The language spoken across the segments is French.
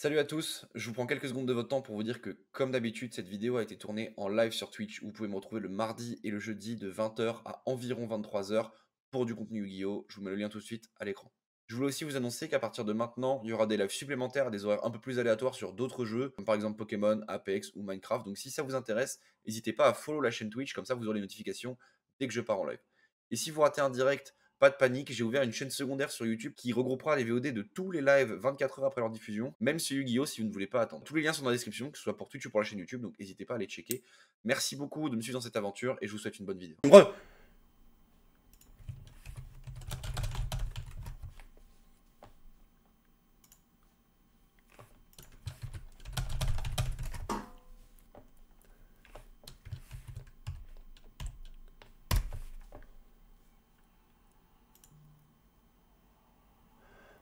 Salut à tous, je vous prends quelques secondes de votre temps pour vous dire que, comme d'habitude, cette vidéo a été tournée en live sur Twitch. vous pouvez me retrouver le mardi et le jeudi de 20h à environ 23h pour du contenu Yu-Gi-Oh! Je vous mets le lien tout de suite à l'écran. Je voulais aussi vous annoncer qu'à partir de maintenant, il y aura des lives supplémentaires des horaires un peu plus aléatoires sur d'autres jeux, comme par exemple Pokémon, Apex ou Minecraft. Donc si ça vous intéresse, n'hésitez pas à follow la chaîne Twitch, comme ça vous aurez les notifications dès que je pars en live. Et si vous ratez un direct pas de panique, j'ai ouvert une chaîne secondaire sur YouTube qui regroupera les VOD de tous les lives 24 heures après leur diffusion, même sur Yu-Gi-Oh! si vous ne voulez pas attendre. Tous les liens sont dans la description, que ce soit pour Twitch ou pour la chaîne YouTube, donc n'hésitez pas à aller checker. Merci beaucoup de me suivre dans cette aventure et je vous souhaite une bonne vidéo.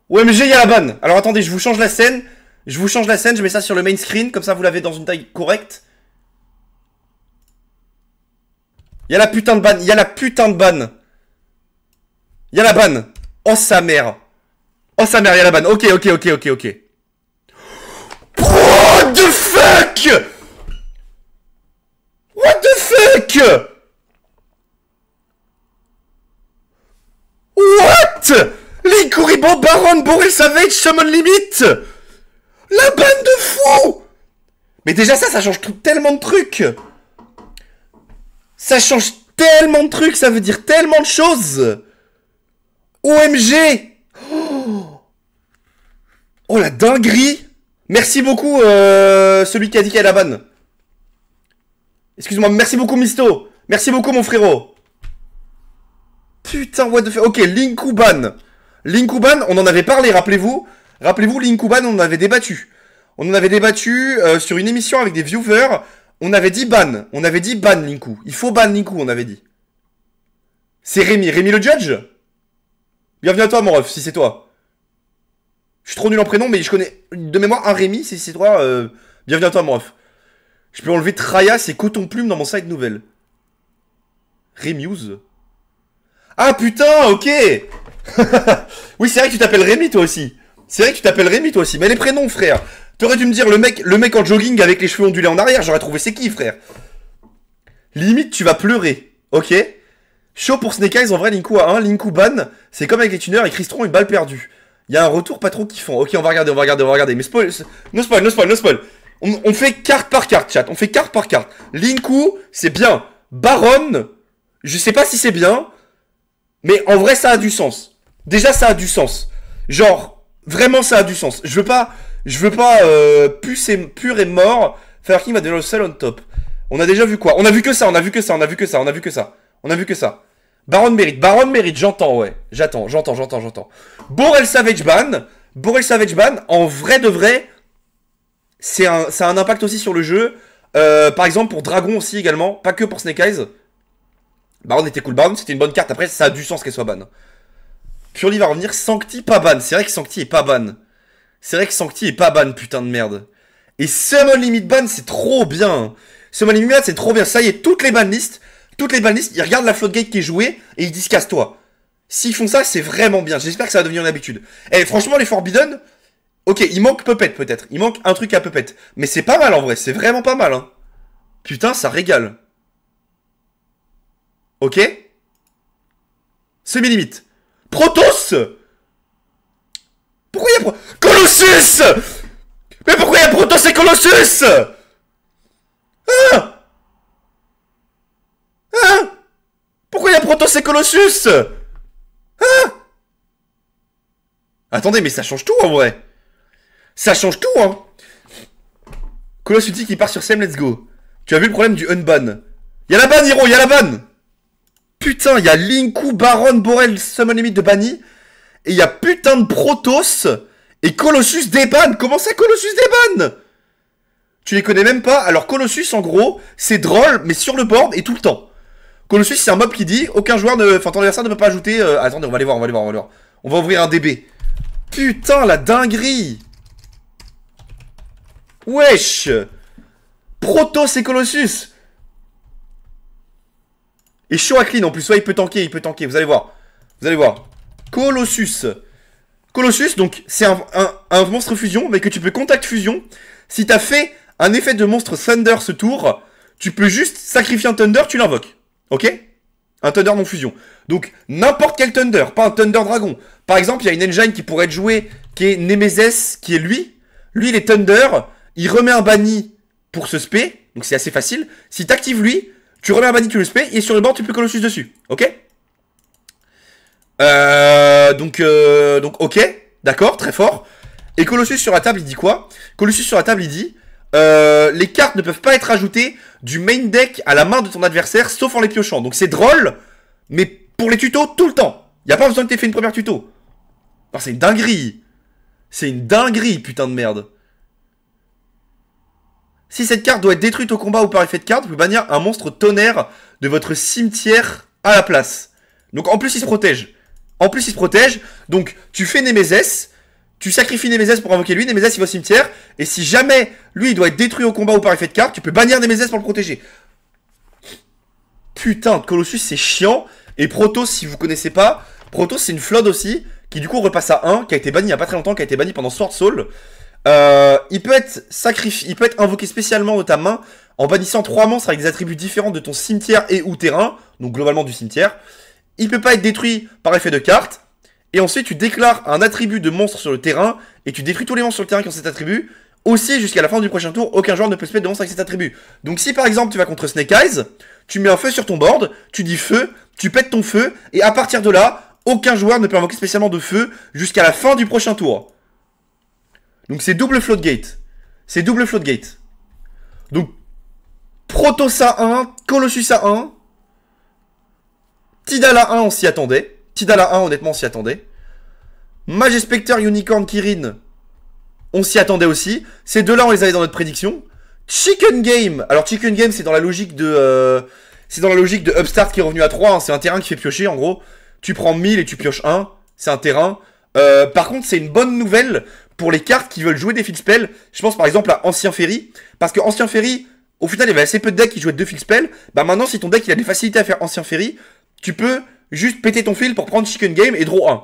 OMG, il y a la banne Alors attendez, je vous change la scène. Je vous change la scène, je mets ça sur le main screen, comme ça vous l'avez dans une taille correcte. Il y a la putain de banne, il y a la putain de banne. Il y a la banne. Oh sa mère. Oh sa mère, il y a la banne. Ok, ok, ok, ok, ok. What the fuck What the fuck What Link, Kuribo Baron Boris Savage Summon Limit La banne de fou Mais déjà ça, ça change tellement de trucs Ça change tellement de trucs, ça veut dire tellement de choses OMG oh, oh, la dinguerie Merci beaucoup euh, celui qui a dit qu'il y a la banne Excuse-moi, merci beaucoup Misto Merci beaucoup mon frérot Putain, what the fuck Ok, Linkuban Linkuban, on en avait parlé, rappelez-vous. Rappelez-vous, Linkuban, on en avait débattu. On en avait débattu euh, sur une émission avec des viewers. On avait dit ban. On avait dit ban Linku. Il faut ban Linku, on avait dit. C'est Rémi. Rémi le judge Bienvenue à toi, mon ref, si c'est toi. Je suis trop nul en prénom, mais je connais de mémoire un Rémi, si c'est toi. Euh... Bienvenue à toi, mon ref. Je peux enlever Traya et Coton Plume dans mon site nouvelle. Rémiuse. Ah putain, ok oui, c'est vrai que tu t'appelles Rémi toi aussi. C'est vrai que tu t'appelles Rémi toi aussi. Mais les prénoms, frère. T'aurais dû me dire le mec, le mec en jogging avec les cheveux ondulés en arrière, j'aurais trouvé c'est qui, frère. Limite, tu vas pleurer. Ok Chaud pour Snake Eyes en vrai, Linku à 1. Linku ban. C'est comme avec les tuneurs et Christron une balle perdue. Il y a un retour pas trop kiffant. Ok, on va regarder, on va regarder, on va regarder. Mais spoil, no spoil, no spoil, no spoil. On, fait carte par carte, chat. On fait carte par carte. Linku, c'est bien. Baron, je sais pas si c'est bien. Mais en vrai, ça a du sens. Déjà, ça a du sens. Genre, vraiment, ça a du sens. Je veux pas, je veux pas euh, et, pur et mort faire qui va devenir le seul on top. On a déjà vu quoi On a vu que ça, on a vu que ça, on a vu que ça, on a vu que ça. On a vu que ça. Baron mérite, Baron mérite, j'entends, ouais. J'attends, j'entends, j'entends, j'entends. Borel Savage Ban, Borel Savage Ban, en vrai de vrai, c'est un, ça a un impact aussi sur le jeu. Euh, par exemple, pour Dragon aussi également, pas que pour Snake Eyes. Baron était cool, Baron c'était une bonne carte, après ça a du sens qu'elle soit ban. Curly va revenir. Sancti pas ban. C'est vrai que Sancti est pas ban. C'est vrai que Sancti est pas ban, putain de merde. Et Summon Limit Ban, c'est trop bien. Summon Limit Ban, c'est trop bien. Ça y est, toutes les banlistes, toutes les banlistes, ils regardent la floodgate qui est jouée et ils disent casse-toi. S'ils font ça, c'est vraiment bien. J'espère que ça va devenir une habitude. Et eh, franchement, les Forbidden, ok, il manque Puppet peut-être. Il manque un truc à Puppet. Mais c'est pas mal en vrai, c'est vraiment pas mal. Hein. Putain, ça régale. Ok Semi-limite. Protos Pourquoi y a... Colossus Mais pourquoi il y a Protoss et Colossus Hein Hein Pourquoi il y a Protoss et Colossus Hein Attendez, mais ça change tout en vrai Ça change tout, hein Colossus qui part sur Sam, let's go. Tu as vu le problème du unban Y'a la ban, Hiro, y'a la ban putain, il y a Linku, Baron, Borel, Summon Limit de Bani Et il y a putain de Protos Et Colossus débanne. Comment ça, Colossus débanne Tu les connais même pas. Alors, Colossus, en gros, c'est drôle, mais sur le board et tout le temps. Colossus, c'est un mob qui dit aucun joueur ne. Enfin, ton adversaire ne peut pas ajouter. Euh... Attendez, on va aller voir, on va aller voir, on va aller voir. On va ouvrir un DB. Putain, la dinguerie Wesh Protoss et Colossus et chaud clean en plus. soit il peut tanker, il peut tanker. Vous allez voir. Vous allez voir. Colossus. Colossus, donc, c'est un, monstre fusion, mais que tu peux contact fusion. Si t'as fait un effet de monstre Thunder ce tour, tu peux juste sacrifier un Thunder, tu l'invoques. Ok Un Thunder non fusion. Donc, n'importe quel Thunder, pas un Thunder Dragon. Par exemple, il y a une engine qui pourrait être jouée, qui est Nemesis, qui est lui. Lui, il est Thunder, il remet un banni pour ce spé, donc c'est assez facile. Si t'actives lui, tu remets un bandit, tu le spé, et sur le bord, tu peux Colossus dessus. Ok euh, donc, euh, donc, ok, d'accord, très fort. Et Colossus sur la table, il dit quoi Colossus sur la table, il dit euh, Les cartes ne peuvent pas être ajoutées du main deck à la main de ton adversaire, sauf en les piochant. Donc c'est drôle, mais pour les tutos, tout le temps. Il a pas besoin que t'aies fait une première tuto. c'est une dinguerie. C'est une dinguerie, putain de merde. Si cette carte doit être détruite au combat ou par effet de carte, vous pouvez bannir un monstre tonnerre de votre cimetière à la place. Donc en plus il se protège. En plus il se protège, donc tu fais Nemeses, tu sacrifies Nemesis pour invoquer lui, Nemesis il va au cimetière, et si jamais lui il doit être détruit au combat ou par effet de carte, tu peux bannir Nemeses pour le protéger. Putain, Colossus c'est chiant, et Protos si vous connaissez pas, Protoss c'est une flotte aussi, qui du coup repasse à 1, qui a été banni il y a pas très longtemps, qui a été banni pendant Sword Soul, euh, il peut être sacrifié, il peut être invoqué spécialement de ta main en bannissant trois monstres avec des attributs différents de ton cimetière et ou terrain, donc globalement du cimetière. Il peut pas être détruit par effet de carte. Et ensuite, tu déclares un attribut de monstre sur le terrain et tu détruis tous les monstres sur le terrain qui ont cet attribut. Aussi, jusqu'à la fin du prochain tour, aucun joueur ne peut se mettre de monstres avec cet attribut. Donc si par exemple tu vas contre Snake Eyes, tu mets un feu sur ton board, tu dis feu, tu pètes ton feu, et à partir de là, aucun joueur ne peut invoquer spécialement de feu jusqu'à la fin du prochain tour. Donc c'est double floodgate. C'est double floodgate. Donc Protoss à 1, Colossus à 1, à 1, on s'y attendait. Tidala 1, honnêtement, on s'y attendait. Magispecter, Unicorn, Kirin, on s'y attendait aussi. Ces deux-là, on les avait dans notre prédiction. Chicken Game. Alors Chicken Game, c'est dans la logique de euh, c'est dans la logique de Upstart qui est revenu à 3, hein. c'est un terrain qui fait piocher en gros. Tu prends 1000 et tu pioches 1, c'est un terrain. Euh, par contre, c'est une bonne nouvelle pour les cartes qui veulent jouer des field spells. Je pense par exemple à Ancien Ferry, parce que Ancien Ferry, au final, il y avait assez peu de decks qui jouaient deux field spells. Bah maintenant, si ton deck il a des facilités à faire Ancien Ferry, tu peux juste péter ton fil pour prendre Chicken Game et draw 1.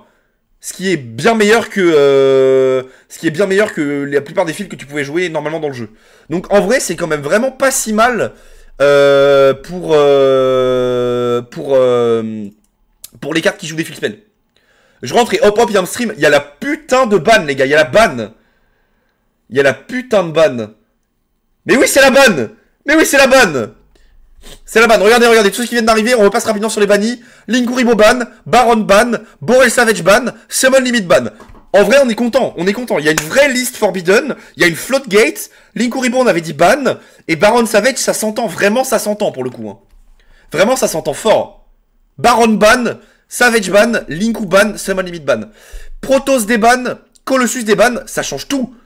Ce qui est bien meilleur que euh, ce qui est bien meilleur que la plupart des fils que tu pouvais jouer normalement dans le jeu. Donc en vrai, c'est quand même vraiment pas si mal euh, pour euh, pour pour les cartes qui jouent des fils spells. Je rentre et hop hop, il y a un stream. Il y a la putain de ban, les gars. Il y a la ban. Il y a la putain de ban. Mais oui, c'est la ban Mais oui, c'est la ban C'est la ban. Regardez, regardez. Tout ce qui vient d'arriver, on repasse rapidement sur les bannis. Linguribo ban, Baron ban, Borel Savage ban, Summon Limit ban. En vrai, on est content, on est content. Il y a une vraie liste Forbidden, il y a une floatgate. Linkuribo on avait dit ban, et Baron Savage, ça s'entend, vraiment ça s'entend pour le coup. Hein. Vraiment ça s'entend fort. Baron ban, Savage ban, Linku ban, Summon Limit ban. Protos ban, Colossus des ban, ça change tout.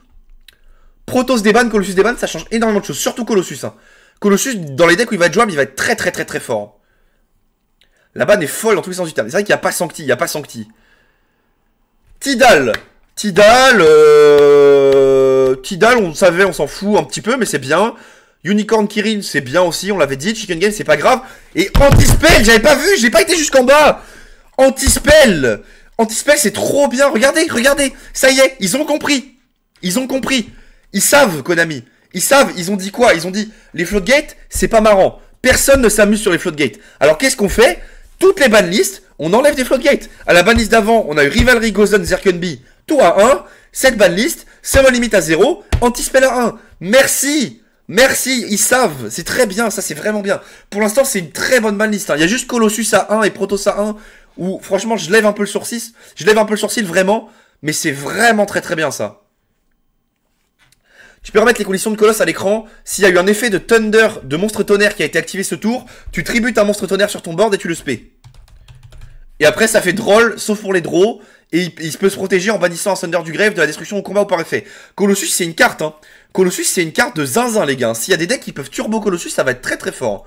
des ban, Colossus ban ça change énormément de choses, surtout Colossus. Hein. Colossus, dans les decks où il va être jouable, il va être très très très très fort. Hein. La ban est folle dans tous les sens du terme. C'est vrai qu'il n'y a pas Sancti, il n'y a pas Sancti. Tidal. Tidal, euh... Tidal, on savait, on s'en fout un petit peu, mais c'est bien. Unicorn Kirin, c'est bien aussi, on l'avait dit. Chicken Game, c'est pas grave. Et Anti-Spell, j'avais pas vu, j'ai pas été jusqu'en bas. Antispell Antispell, c'est trop bien. Regardez, regardez. Ça y est, ils ont compris. Ils ont compris. Ils savent, Konami. Ils savent. Ils ont dit quoi Ils ont dit les floodgates, c'est pas marrant. Personne ne s'amuse sur les floodgates. Alors qu'est-ce qu'on fait Toutes les banlistes, on enlève des floodgates. À la banlist d'avant, on a eu Rivalry, Gozen, Zerkenby, tout à 1. Cette banlist, ma limite à 0, Antispell à 1. Merci Merci, ils savent, c'est très bien, ça c'est vraiment bien. Pour l'instant c'est une très bonne banlist, hein. il y a juste Colossus à 1 et Protoss à 1 ou franchement je lève un peu le sourcil, je lève un peu le sourcil vraiment, mais c'est vraiment très très bien ça. Tu peux remettre les conditions de colosse à l'écran. S'il y a eu un effet de thunder, de monstre tonnerre qui a été activé ce tour, tu tributes un monstre tonnerre sur ton board et tu le spé. Et après ça fait drôle, sauf pour les draws, et il, peut se protéger en bannissant un thunder du grève de la destruction au combat ou par effet. Colossus c'est une carte, hein. Colossus c'est une carte de zinzin les gars. S'il y a des decks qui peuvent turbo Colossus, ça va être très très fort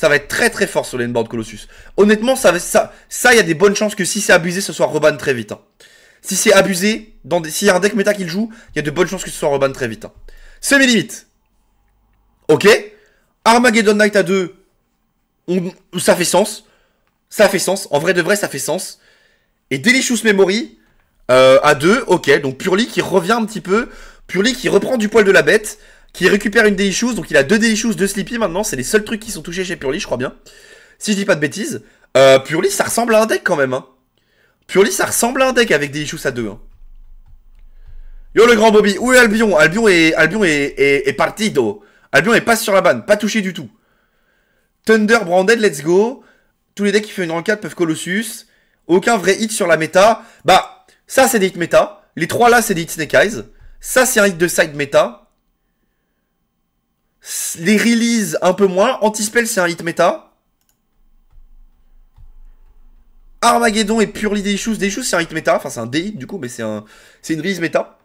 ça va être très très fort sur board Colossus. Honnêtement, ça, ça, il y a des bonnes chances que si c'est abusé, ce soit reban très vite. Hein. Si c'est abusé, s'il y a un deck méta qu'il joue, il y a de bonnes chances que ce soit reban très vite. Hein. semi C'est Ok Armageddon Knight à 2, ça fait sens. Ça fait sens. En vrai de vrai, ça fait sens. Et Delicious Memory euh, à 2, ok. Donc Purly qui revient un petit peu. Purly qui reprend du poil de la bête qui récupère une Daily Donc il a deux Daily Shoes, deux Sleepy maintenant. C'est les seuls trucs qui sont touchés chez Purly, je crois bien. Si je dis pas de bêtises. Euh, Purly, ça ressemble à un deck quand même. Hein. Purly, ça ressemble à un deck avec Daily à deux. Hein. Yo le grand Bobby, où est Albion Albion est, Albion est, est, est partido. Albion est pas sur la banne, pas touché du tout. Thunder, Branded, let's go. Tous les decks qui font une rankade peuvent Colossus. Aucun vrai hit sur la méta. Bah, ça c'est des hits méta. Les trois là c'est des hits Snake Eyes. Ça c'est un hit de side méta. Les releases, un peu moins. Antispell, c'est un hit méta. Armageddon et Purely des shoes. c'est un hit méta. Enfin, c'est un d du coup, mais c'est un, c'est une release méta.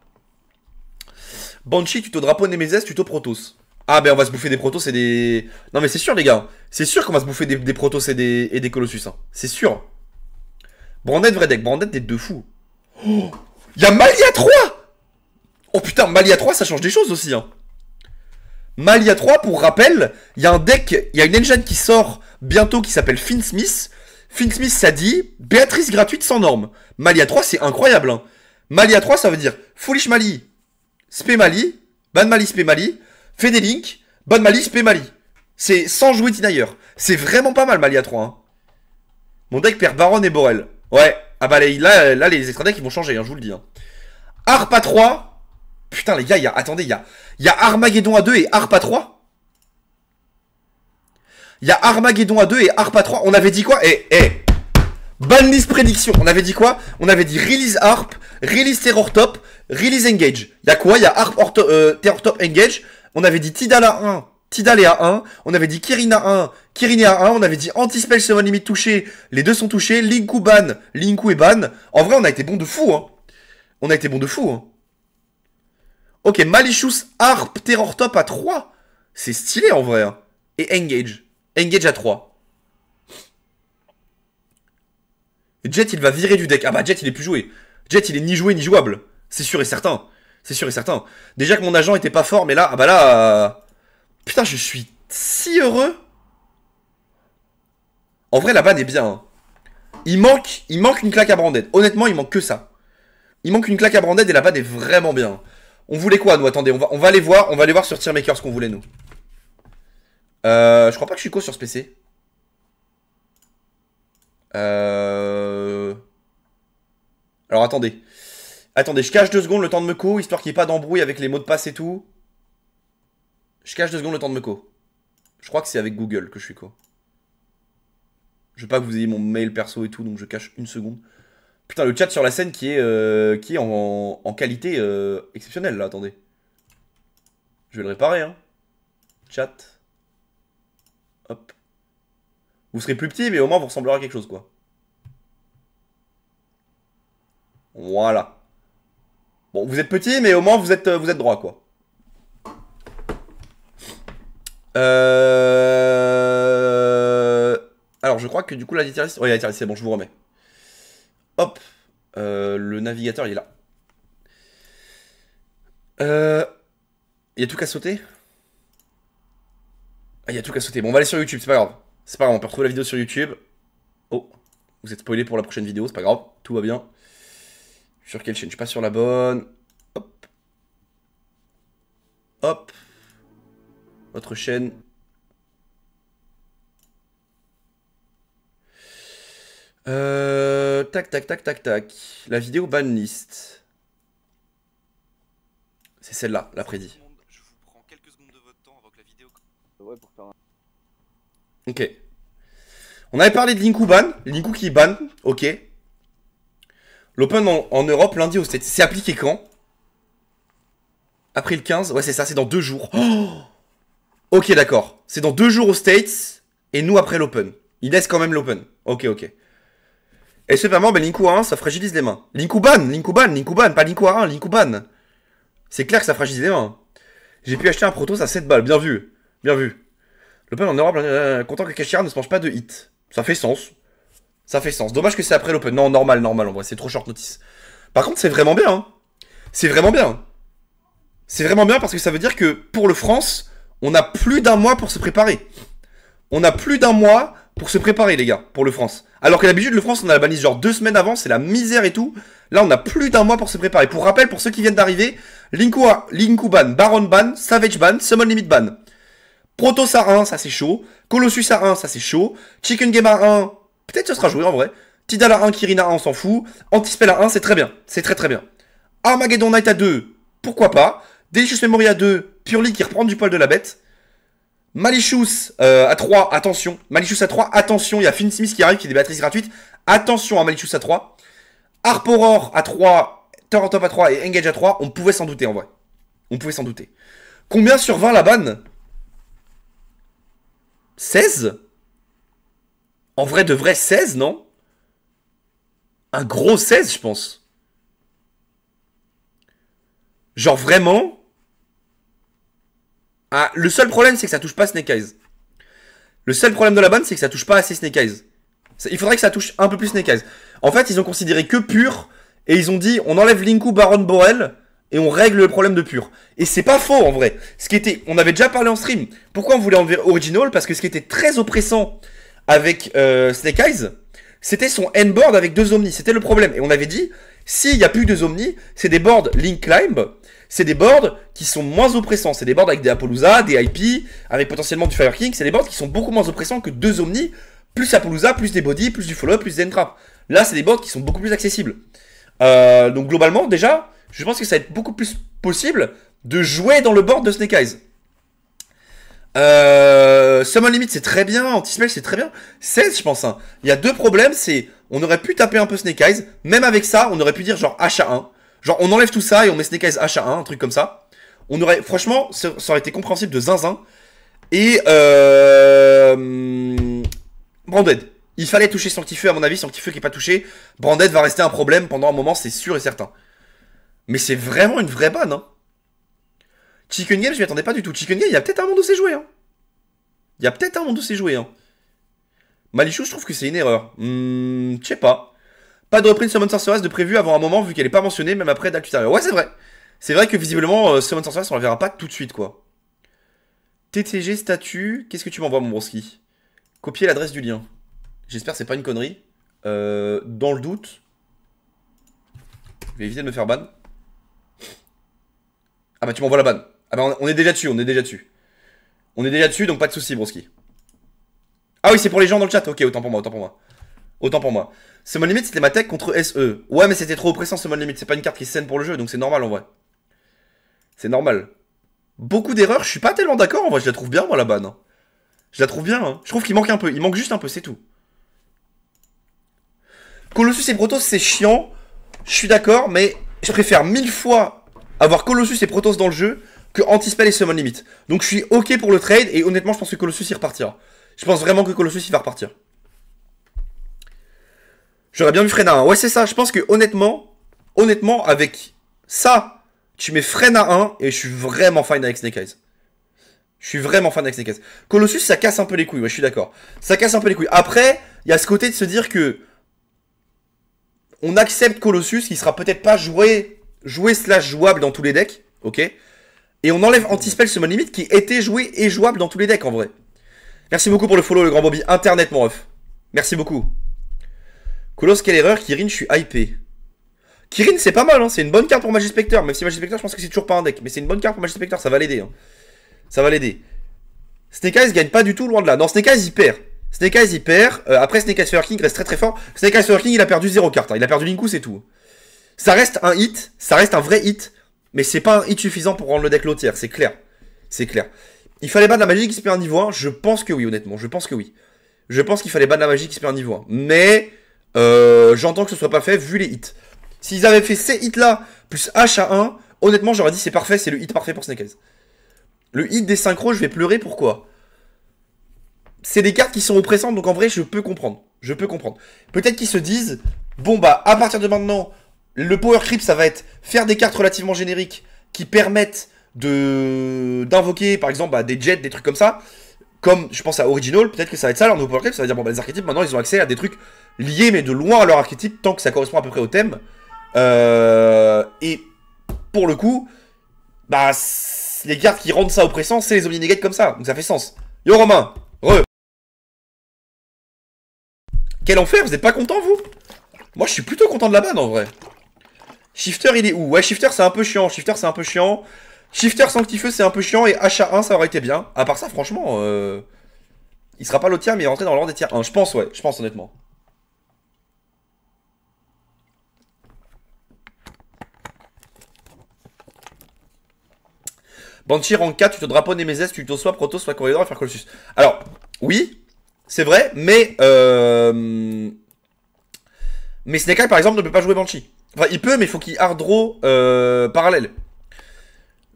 Banshee, tuto Drapeau, Nemesis, tuto Protos. Ah, ben on va se bouffer des Protos et des. Non, mais c'est sûr, les gars. C'est sûr qu'on va se bouffer des, des Protoss et des, et des Colossus. Hein. C'est sûr. Brandette, vrai deck. Brandette, des deux fous. Oh Y'a Malia 3 Oh putain, Malia 3, ça change des choses aussi. Hein. Malia 3, pour rappel, il y a un deck, il y a une engine qui sort bientôt qui s'appelle Finn Smith. Finn Smith, ça dit Béatrice gratuite sans norme. Malia 3, c'est incroyable. Hein. Malia 3, ça veut dire Foolish Mali, Spé Mali, Ban Mali, Spé Mali, fait Mali, Spe Mali. C'est sans jouer d'ailleurs. C'est vraiment pas mal, Malia 3. Hein. Mon deck perd Baron et Borel. Ouais. Ah bah là, les extra decks, vont changer, hein, je vous le dis. Hein. Arpa 3, Putain, les gars, attendez, il y a, y a Armageddon à 2 et arpa à 3 Il y a Armageddon à 2 et Arp à 3. On avait dit quoi Eh, eh Banlist prédiction. On avait dit quoi On avait dit release Arp, release Terror Top, release Engage. Il y a quoi Il y a Arp euh, Terror Top, Engage. On avait dit Tidal à 1, Tidal est à 1. On avait dit Kirin à 1, Kirin est à 1. On avait dit Anti-Spell limite limite touché. Les deux sont touchés. Linku ban, Linku est ban. En vrai, on a été bon de fou, hein. On a été bon de fou, hein. Ok, Malicious Harp Terror Top à 3. C'est stylé en vrai. Hein. Et Engage. Engage à 3. Jet, il va virer du deck. Ah bah Jet, il est plus joué. Jet, il est ni joué ni jouable. C'est sûr et certain. C'est sûr et certain. Déjà que mon agent était pas fort, mais là, ah bah là... Euh, putain, je suis si heureux. En vrai, la vanne est bien. Hein. Il manque, il manque une claque à Branded. Honnêtement, il manque que ça. Il manque une claque à Branded et la vanne est vraiment bien. On voulait quoi, nous Attendez, on va, on va aller voir, on va aller voir sur TierMaker ce qu'on voulait, nous. Euh, je crois pas que je suis co sur ce PC. Euh... Alors, attendez. Attendez, je cache deux secondes le temps de me co, histoire qu'il n'y ait pas d'embrouille avec les mots de passe et tout. Je cache deux secondes le temps de me co. Je crois que c'est avec Google que je suis co. Je veux pas que vous ayez mon mail perso et tout, donc je cache une seconde. Putain, le chat sur la scène qui est, euh, qui en, qualité euh, exceptionnelle, là, attendez. Je vais le réparer, hein. Chat. Hop. Vous serez plus petit, mais au moins vous ressemblerez à quelque chose, quoi. Voilà. Bon, vous êtes petit, mais au moins vous êtes, euh, vous êtes droit, quoi. Euh... Alors, je crois que du coup, la littéraliste... oui la c'est bon, je vous remets. Hop, euh, le navigateur il est là. Euh, il y a tout qu'à sauter Ah, il y a tout qu'à sauter. Bon, on va aller sur YouTube, c'est pas grave. C'est pas grave, on peut retrouver la vidéo sur YouTube. Oh, vous êtes spoilé pour la prochaine vidéo, c'est pas grave, tout va bien. Sur quelle chaîne Je suis pas sur la bonne. Hop. Hop. Votre chaîne. Euh, tac, tac, tac, tac, tac. La vidéo ban list. C'est celle-là, la prédit. Ok. On avait parlé de Linku ban. Linku qui ban, ok. L'Open en, Europe, lundi au States. C'est appliqué quand Après le 15 Ouais, c'est ça, c'est dans deux jours. Oh ok, d'accord. C'est dans deux jours aux States. Et nous après l'Open. Il laisse quand même l'Open. Ok, ok. Et cependant, ben, Linkou 1, ça fragilise les mains. Linkouban, ban, Linkouban, pas Linkou 1, C'est clair que ça fragilise les mains. J'ai pu acheter un Protoss à 7 balles, bien vu, bien vu. L'open en Europe, euh, content que Kashira ne se mange pas de hit. Ça fait sens. Ça fait sens. Dommage que c'est après l'open. Non, normal, normal, en vrai, c'est trop short notice. Par contre, c'est vraiment bien. Hein. C'est vraiment bien. C'est vraiment bien parce que ça veut dire que pour le France, on a plus d'un mois pour se préparer. On a plus d'un mois pour se préparer, les gars, pour le France. Alors que l'habitude, le France, on a la balise genre deux semaines avant, c'est la misère et tout. Là, on a plus d'un mois pour se préparer. Pour rappel, pour ceux qui viennent d'arriver, Linku, Linku ban, Baron ban, Savage ban, Summon Limit ban. Proto à 1, ça c'est chaud. Colossus à 1, ça c'est chaud. Chicken Game à 1, peut-être ce sera joué en vrai. Tidal à 1, kirina à 1, on s'en fout. Antispell à 1, c'est très bien. C'est très très bien. Armageddon Knight à 2, pourquoi pas. Delicious Memory à 2, Purely qui reprend du poil de la bête. Malichus euh, à 3, attention. Malichus à 3, attention. Il y a Finn Smith qui arrive, qui est des batteries gratuites. Attention à Malichus à 3. Arporor à 3, Torrentop à 3 et Engage à 3. On pouvait s'en douter en vrai. On pouvait s'en douter. Combien sur 20 la banne 16 En vrai de vrai 16, non Un gros 16, je pense. Genre vraiment ah, le seul problème, c'est que ça touche pas Snake Eyes. Le seul problème de la bande, c'est que ça touche pas assez Snake Eyes. Il faudrait que ça touche un peu plus Snake Eyes. En fait, ils ont considéré que pur, et ils ont dit, on enlève Linku, Baron Borel, et on règle le problème de pur. Et c'est pas faux en vrai. Ce qui était, on avait déjà parlé en stream. Pourquoi on voulait enlever Original Parce que ce qui était très oppressant avec euh, Snake Eyes, c'était son end board avec deux omnis. C'était le problème. Et on avait dit, s'il y a plus deux omnis, c'est des boards Link Climb c'est des boards qui sont moins oppressants. C'est des boards avec des Apolusa, des IP, avec potentiellement du Fire King. C'est des boards qui sont beaucoup moins oppressants que deux Omni, plus Apolusa plus des body, plus du follow-up, plus des Entraps Là, c'est des boards qui sont beaucoup plus accessibles. Euh, donc globalement, déjà, je pense que ça va être beaucoup plus possible de jouer dans le board de Snake Eyes. Euh, Summon Limit c'est très bien, Anti-Smell c'est très bien, 16 je pense. Hein. Il y a deux problèmes, c'est on aurait pu taper un peu Snake Eyes, même avec ça on aurait pu dire genre H1, Genre, on enlève tout ça et on met Snake Eyes H 1, un truc comme ça. On aurait, franchement, ça aurait été compréhensible de zinzin. Et euh, Branded. Il fallait toucher Sancti-Feu à mon avis, Sancti-Feu qui n'est pas touché. Branded va rester un problème pendant un moment, c'est sûr et certain. Mais c'est vraiment une vraie banne. Hein. Chicken Game, je m'y attendais pas du tout. Chicken Game, il y a peut-être un monde où c'est joué. Hein. Il y a peut-être un monde où c'est joué. Hein. Malichou, je trouve que c'est une erreur. Hmm, je sais pas. Pas de reprise de Summon Sorceress de prévu avant un moment vu qu'elle est pas mentionnée même après Dark Ouais c'est vrai. C'est vrai que visiblement euh, Summon Sorceress on la verra pas tout de suite quoi. TTG statut, qu'est-ce que tu m'envoies mon broski Copier l'adresse du lien. J'espère que c'est pas une connerie. Euh, dans le doute, je vais éviter de me faire ban. Ah bah tu m'envoies la ban. Ah bah on est déjà dessus, on est déjà dessus. On est déjà dessus donc pas de soucis broski. Ah oui c'est pour les gens dans le chat, ok autant pour moi, autant pour moi. Autant pour moi. Summon Limit, c'était ma tech contre SE. Ouais, mais c'était trop oppressant, Summon Limit. C'est pas une carte qui scène pour le jeu, donc c'est normal en vrai. C'est normal. Beaucoup d'erreurs, je suis pas tellement d'accord en vrai. Je la trouve bien, moi, la banne. Hein. Je la trouve bien. Hein. Je trouve qu'il manque un peu. Il manque juste un peu, c'est tout. Colossus et Protoss, c'est chiant. Je suis d'accord, mais je préfère mille fois avoir Colossus et Protoss dans le jeu que Antispell et Summon Limit. Donc je suis ok pour le trade et honnêtement, je pense que Colossus y repartira. Je pense vraiment que Colossus y va repartir. J'aurais bien vu Frein à 1. Ouais, c'est ça. Je pense que honnêtement, honnêtement, avec ça, tu mets freine à 1 et je suis vraiment fan avec Snake Je suis vraiment fan avec Snake Colossus, ça casse un peu les couilles, ouais, je suis d'accord. Ça casse un peu les couilles. Après, il y a ce côté de se dire que on accepte Colossus qui sera peut-être pas joué, joué slash jouable dans tous les decks, ok Et on enlève Antispell Summon limite, qui était joué et jouable dans tous les decks en vrai. Merci beaucoup pour le follow, le grand Bobby. Internet, mon ref. Merci beaucoup. Colosse quelle erreur. Kirin, je suis hypé. Kirin, c'est pas mal, hein, c'est une bonne carte pour Spectre. Même si Spectre, je pense que c'est toujours pas un deck. Mais c'est une bonne carte pour Spectre, ça va l'aider. Hein. Ça va l'aider. Snake Eyes gagne pas du tout loin de là. Non, Snake Eyes, il perd. Snake Eyes, il perd. Euh, après, Snake Eyes King reste très très fort. Snake Eyes King, il a perdu 0 carte. Hein. Il a perdu Linkus et tout. Ça reste un hit. Ça reste un vrai hit. Mais c'est pas un hit suffisant pour rendre le deck lotière, c'est clair. C'est clair. Il fallait battre la magie qui se perd un niveau Je pense que oui, honnêtement. Je pense que oui. Je pense qu'il fallait battre la magie qui se perd un niveau 1. Mais euh, j'entends que ce soit pas fait vu les hits. S'ils avaient fait ces hits là, plus H à 1, honnêtement j'aurais dit c'est parfait, c'est le hit parfait pour Sneakers. Le hit des synchros, je vais pleurer, pourquoi C'est des cartes qui sont oppressantes, donc en vrai je peux comprendre. Je peux comprendre. Peut-être qu'ils se disent, bon bah à partir de maintenant, le power creep ça va être faire des cartes relativement génériques qui permettent de d'invoquer par exemple bah, des jets, des trucs comme ça comme je pense à Original, peut-être que ça va être ça, dans clip, ça va dire, bon, bah, les archétypes, maintenant, ils ont accès à des trucs liés, mais de loin à leur archétype, tant que ça correspond à peu près au thème. Euh, et pour le coup, bah, les gardes qui rendent ça oppressant, c'est les omninégates comme ça, donc ça fait sens. Yo Romain, re Quel enfer, vous êtes pas content, vous Moi, je suis plutôt content de la banne, en vrai. Shifter, il est où Ouais, Shifter, c'est un peu chiant, Shifter, c'est un peu chiant. Shifter sans petit feu, c'est un peu chiant. Et HA1, ça aurait été bien. À part ça, franchement, euh, il sera pas le tiers, mais il rentré dans l'ordre des tiers 1. Je pense, ouais. Je pense, honnêtement. Banshee rank 4, tu te draponnes Nemesis, tu te soit Proto, soit Corridor et faire Colossus. Alors, oui, c'est vrai, mais. Euh... Mais Snake par exemple, ne peut pas jouer Banshee. Enfin, il peut, mais il faut qu'il hard draw euh, parallèle.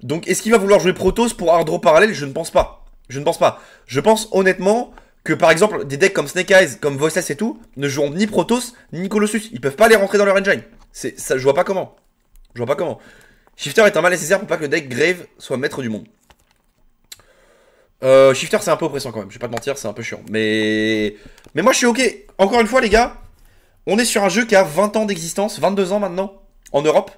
Donc, est-ce qu'il va vouloir jouer Protoss pour hard parallèle Je ne pense pas. Je ne pense pas. Je pense honnêtement que par exemple des decks comme Snake Eyes, comme Voiceless et tout, ne joueront ni Protoss ni Colossus. Ils peuvent pas les rentrer dans leur engine. C'est ça, je vois pas comment. Je vois pas comment. Shifter est un mal nécessaire pour pas que le deck Grave soit maître du monde. Euh, Shifter c'est un peu oppressant quand même, je vais pas te mentir, c'est un peu chiant. Mais mais moi je suis ok. Encore une fois les gars, on est sur un jeu qui a 20 ans d'existence, 22 ans maintenant en Europe,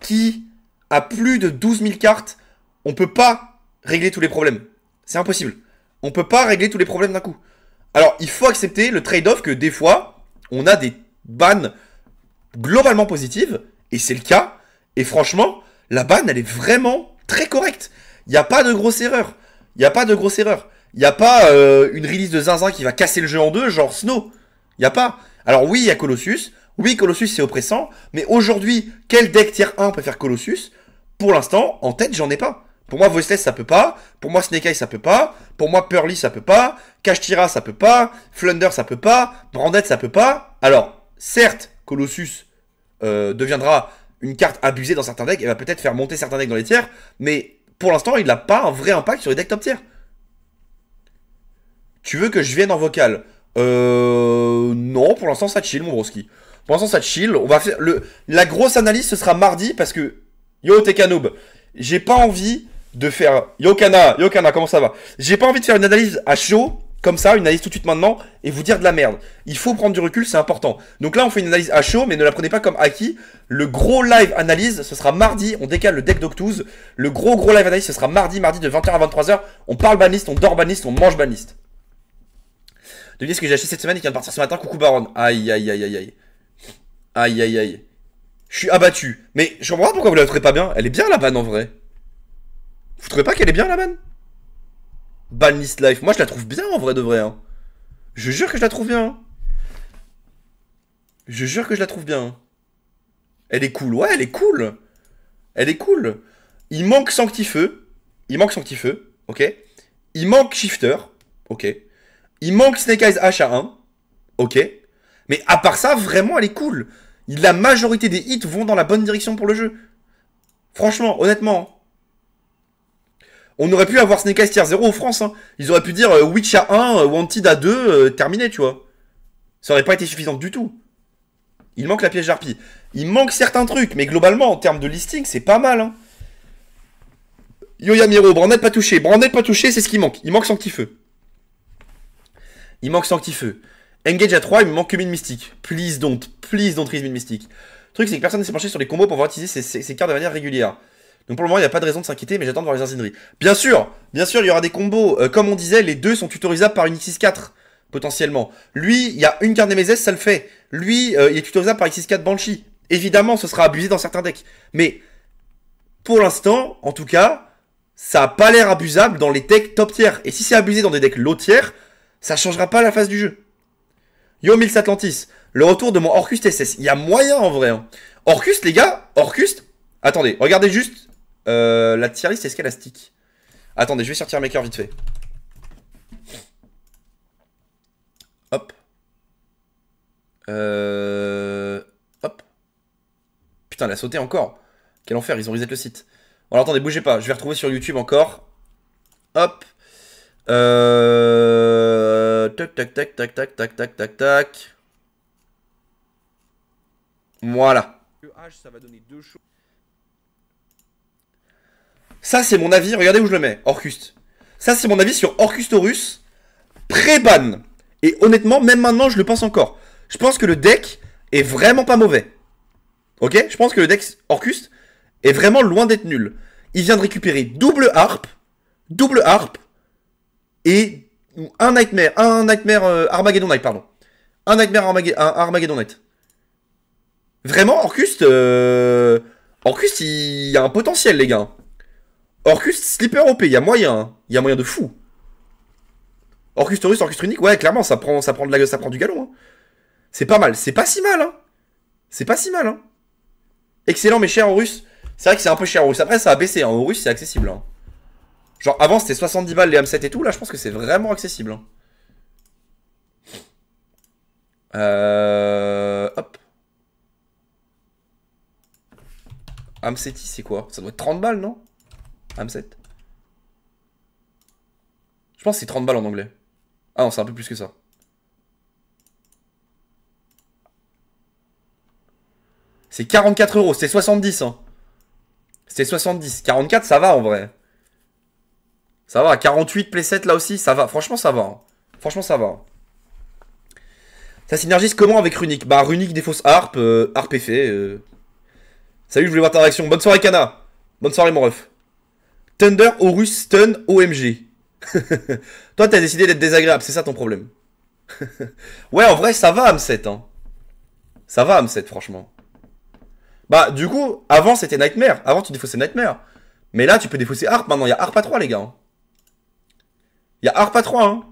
qui à plus de 12 000 cartes, on peut pas régler tous les problèmes. C'est impossible. On peut pas régler tous les problèmes d'un coup. Alors, il faut accepter le trade-off que des fois, on a des bannes globalement positives, et c'est le cas. Et franchement, la banne, elle est vraiment très correcte. Il n'y a pas de grosse erreur. Il n'y a pas de grosse erreur. Il n'y a pas euh, une release de zinzin qui va casser le jeu en deux, genre Snow. Il n'y a pas. Alors oui, il y a Colossus. Oui, Colossus, c'est oppressant. Mais aujourd'hui, quel deck tier 1 préfère Colossus pour l'instant, en tête, j'en ai pas. Pour moi, Voiceless, ça peut pas. Pour moi, Snake Eye, ça peut pas. Pour moi, Pearly, ça peut pas. Kashtira, ça peut pas. Flunder, ça peut pas. Branded, ça peut pas. Alors, certes, Colossus euh, deviendra une carte abusée dans certains decks et va peut-être faire monter certains decks dans les tiers, mais pour l'instant, il n'a pas un vrai impact sur les decks top tiers. Tu veux que je vienne en vocal Euh. Non, pour l'instant, ça chill, mon broski. Pour l'instant, ça chill. On va faire le... La grosse analyse, ce sera mardi parce que Yo Tekanoub, j'ai pas envie de faire. Yo Kana, Yo Kana, comment ça va J'ai pas envie de faire une analyse à chaud, comme ça, une analyse tout de suite maintenant, et vous dire de la merde. Il faut prendre du recul, c'est important. Donc là, on fait une analyse à chaud, mais ne la prenez pas comme acquis. Le gros live analyse, ce sera mardi, on décale le deck d'Octouz. Le gros gros live analyse, ce sera mardi, mardi de 20h à 23h. On parle baniste, on dort baniste, on mange baniste. Devinez ce que j'ai acheté cette semaine et qui vient de partir ce matin. Coucou Baron. Aïe aïe aïe aïe aïe. Aïe aïe aïe. Je suis abattu. Mais je comprends pas pourquoi vous la trouvez pas bien. Elle est bien la ban en vrai. Vous trouvez pas qu'elle est bien la ban Banlist Life. Moi je la trouve bien en vrai de vrai. Hein. Je jure que je la trouve bien. Hein. Je jure que je la trouve bien. Hein. Elle est cool. Ouais, elle est cool. Elle est cool. Il manque Sanctifeu. Il manque Sanctifeu. Ok. Il manque Shifter. Ok. Il manque Snake Eyes H 1. Ok. Mais à part ça, vraiment, elle est cool la majorité des hits vont dans la bonne direction pour le jeu. Franchement, honnêtement. On aurait pu avoir Snake tier 0 en France. Hein. Ils auraient pu dire euh, Witch à 1, euh, Wanted à 2, euh, terminé, tu vois. Ça aurait pas été suffisant du tout. Il manque la pièce d'harpie. Il manque certains trucs, mais globalement, en termes de listing, c'est pas mal. Hein. Yo, Yamiro, Miro, Brandette pas touché. Brandette pas touché, c'est ce qui manque. Il manque Sanctifeu. Il manque Sanctifeu. Engage à 3, il me manque que 1000 mystiques. Please don't, please don't raise 1000 mystiques. truc, c'est que personne ne s'est penché sur les combos pour pouvoir utiliser ces, cartes de manière régulière. Donc pour le moment, il n'y a pas de raison de s'inquiéter, mais j'attends de voir les incineries. Bien sûr, bien sûr, il y aura des combos. Euh, comme on disait, les deux sont tutorisables par une X64, potentiellement. Lui, il y a une carte Nemesis, ça le fait. Lui, euh, il est tutorisable par X64 Banshee. Évidemment, ce sera abusé dans certains decks. Mais pour l'instant, en tout cas, ça n'a pas l'air abusable dans les decks top tiers. Et si c'est abusé dans des decks low tiers, ça ne changera pas la phase du jeu. Yo Mills Atlantis, le retour de mon Orcus SS. Il y a moyen en vrai. Hein. Orcus, les gars, Orcus. Attendez, regardez juste euh, la tier list, est-ce qu'elle a stick Attendez, je vais sortir Maker vite fait. Hop. Euh... Hop. Putain, elle a sauté encore. Quel enfer, ils ont reset le site. Bon, alors attendez, bougez pas, je vais retrouver sur YouTube encore. Hop. Euh... Tac, tac, tac, tac, tac, tac, tac, tac, tac. Voilà. ça c'est mon avis. Regardez où je le mets. Orcuste. Ça, c'est mon avis sur Orcustorus pré-ban. Et honnêtement, même maintenant, je le pense encore. Je pense que le deck est vraiment pas mauvais. Ok Je pense que le deck Orcuste est vraiment loin d'être nul. Il vient de récupérer double harpe, double harpe, et un Nightmare, un Nightmare euh, Armageddon Night, pardon. Un Nightmare Armageddon, Vraiment, Orcust, euh... il y a un potentiel, les gars. Orcust, Slipper OP, il y a moyen. Hein. Il y a moyen de fou. Orcust Horus, Orcust Unique, ouais, clairement, ça prend, ça prend, ça prend du galon. Hein. C'est pas mal, c'est pas si mal, hein. C'est pas si mal, hein. Excellent, mes chers Horus. C'est vrai que c'est un peu cher Horus. Après, ça a baissé, en hein. c'est accessible, Genre avant c'était 70 balles les hamsets et tout, là je pense que c'est vraiment accessible. Hein. Euh... Hop. Hamseti c'est quoi Ça doit être 30 balles non Hamset Je pense que c'est 30 balles en anglais. Ah non c'est un peu plus que ça. C'est 44 euros, c'est 70 hein. C'est 70. 44 ça va en vrai. Ça va, 48 play 7 là aussi, ça va. Franchement, ça va. Hein. Franchement, ça va. Hein. Ça synergise comment avec Runic Bah, Runic défausse fausses euh, harpes, effet. Euh. Salut, je voulais voir ta réaction. Bonne soirée, Kana. Bonne soirée, mon ref. Thunder, Horus, Stun, OMG. Toi, t'as décidé d'être désagréable, c'est ça ton problème. ouais, en vrai, ça va, Amset. Hein. Ça va, Amset, franchement. Bah, du coup, avant, c'était Nightmare. Avant, tu défaussais Nightmare. Mais là, tu peux défausser Harp. Maintenant, il y a Harp à 3, les gars. Hein. Il y a Arpa 3, hein.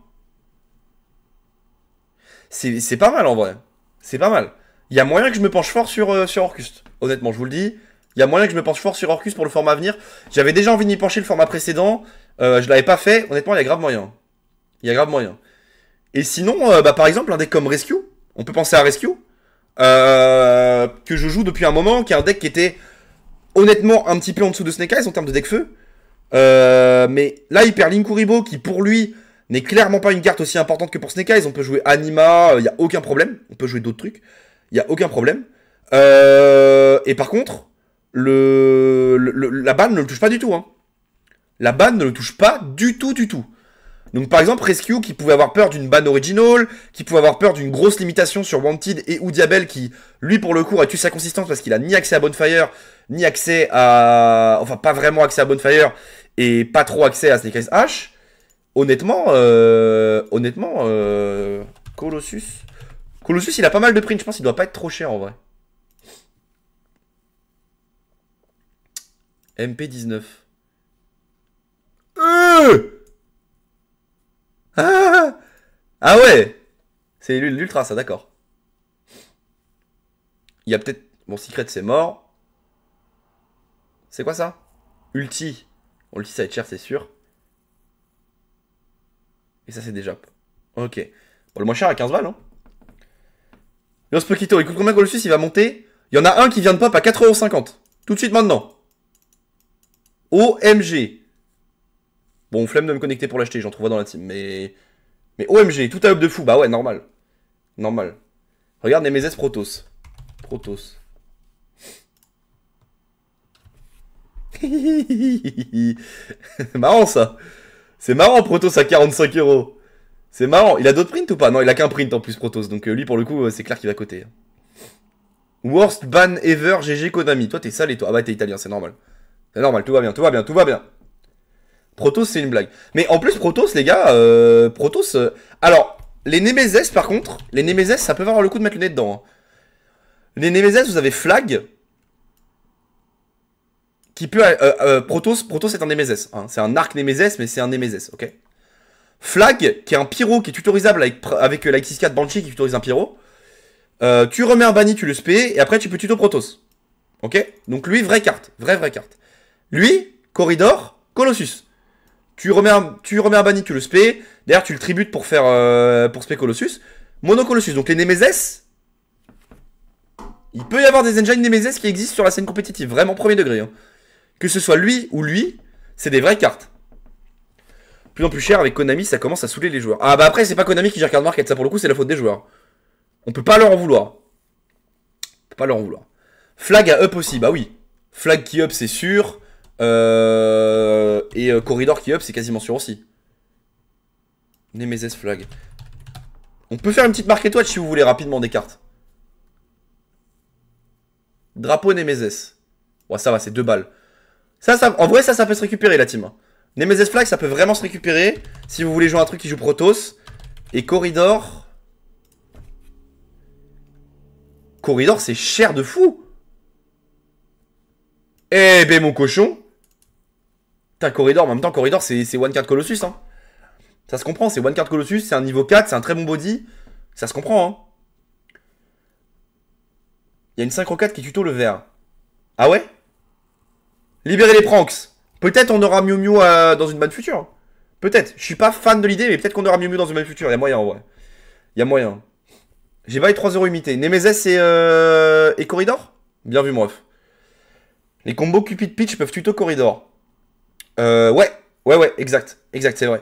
C'est pas mal en vrai. C'est pas mal. Il y a moyen que je me penche fort sur, euh, sur Orcus. Honnêtement, je vous le dis. Il y a moyen que je me penche fort sur Orcus pour le format à venir. J'avais déjà envie d'y pencher le format précédent. Je euh, je l'avais pas fait. Honnêtement, il y a grave moyen. Il y a grave moyen. Et sinon, euh, bah, par exemple, un deck comme Rescue. On peut penser à Rescue. que je joue depuis un moment. Qui est un deck qui était honnêtement un petit peu en dessous de Snake Eyes en termes de deck feu. Euh, mais là, il perd Linkuribo, qui pour lui n'est clairement pas une carte aussi importante que pour Sneka, ils On peut jouer Anima, il euh, n'y a aucun problème. On peut jouer d'autres trucs, il n'y a aucun problème. Euh, et par contre, le, la ban ne le touche pas du tout. Hein. La ban ne le touche pas du tout, du tout. Donc par exemple, Rescue qui pouvait avoir peur d'une ban original, qui pouvait avoir peur d'une grosse limitation sur Wanted et ou Diabel qui, lui pour le coup, a tué sa consistance parce qu'il a ni accès à Bonfire, ni accès à. Enfin, pas vraiment accès à Bonfire et pas trop accès à Snake H. Honnêtement, euh... honnêtement, euh... Colossus. Colossus, il a pas mal de prints Je pense qu'il doit pas être trop cher en vrai. MP19. Euh ah ah, ah, ah ouais C'est l'ultra, ça, d'accord. Il y a peut-être. Bon, Secret, c'est mort. C'est quoi ça Ulti. Bon, ulti, ça va être cher, c'est sûr. Et ça, c'est déjà... Ok. Bon, le moins cher à 15 balles, hein. Los Écoute il coûte combien suisse Il va monter. Il y en a un qui vient de pop à 4,50€. Tout de suite maintenant. OMG. Bon, flemme de me connecter pour l'acheter, j'en trouverai dans la team. Mais. Mais OMG, tout à up de fou. Bah ouais, normal. Normal. Regarde mes Protos. Protos. marrant ça. C'est marrant Protos à 45 euros. C'est marrant. Il a d'autres prints ou pas Non, il a qu'un print en plus Protos. Donc euh, lui pour le coup, euh, c'est clair qu'il va côté. Hein. Worst ban ever GG Konami. Toi t'es sale et toi. Ah bah t'es italien, c'est normal. C'est normal, tout va bien, tout va bien, tout va bien. Protos c'est une blague. Mais en plus Protos les gars, euh, Protos... Euh, alors, les Nemesis par contre, les Nemesis ça peut avoir le coup de mettre le nez dedans. Hein. Les Nemesis vous avez flag, qui peut. Euh, euh, Protos, est un Nemesis. Hein. C'est un arc Nemesis, mais c'est un Nemesis, ok Flag, qui est un pyro qui est tutorisable avec, avec euh, la X64 Banshee qui tutorise un pyro. tu remets un banni, tu le spé, et après tu peux tuto Protos. Ok Donc lui, vraie carte. Vraie, vraie carte. Lui, Corridor, Colossus. Tu remets un, tu remets banni, tu le spé. D'ailleurs, tu le tributes pour faire. pour spé Colossus. Mono Colossus. Donc les Nemesis. Il peut y avoir des engines Nemesis qui existent sur la scène compétitive. Vraiment, premier degré. Hein. Que ce soit lui ou lui, c'est des vraies cartes. Plus en plus cher avec Konami, ça commence à saouler les joueurs. Ah bah après, c'est pas Konami qui gère Card Market, ça pour le coup, c'est la faute des joueurs. On peut pas leur en vouloir. On peut pas leur en vouloir. Flag à up aussi, bah oui. Flag qui up, c'est sûr. Euh, et euh, Corridor qui up, c'est quasiment sûr aussi. Nemesis flag. On peut faire une petite market watch si vous voulez rapidement des cartes. Drapeau Nemesis. Ouais, ça va, c'est deux balles en vrai, ça, ça peut se récupérer, la team. Hein. Nemesis Flag, ça peut vraiment se récupérer. Si vous voulez jouer un truc qui joue Protoss. Et Corridor... Corridor, c'est cher de fou Eh ben, mon cochon T'as Corridor, en même temps, Corridor, c'est One Card Colossus, hein. Ça se comprend, c'est One Card Colossus, c'est un niveau 4, c'est un très bon body. Ça se comprend, hein. Il y a une synchro 4 qui tuto le vert. Ah ouais Libérer les pranks. Peut-être on aura mieux mieux dans une bonne future. Peut-être. Je suis pas fan de l'idée, mais peut-être qu'on aura mieux mieux dans une bonne future. Il y a moyen, ouais. Il y a moyen. J'ai bail 3 euros imité. Nemesis et, euh, et Corridor Bien vu, mon Les combos Cupid Pitch peuvent tuto Corridor. Euh, ouais. Ouais, ouais, exact. Exact, c'est vrai.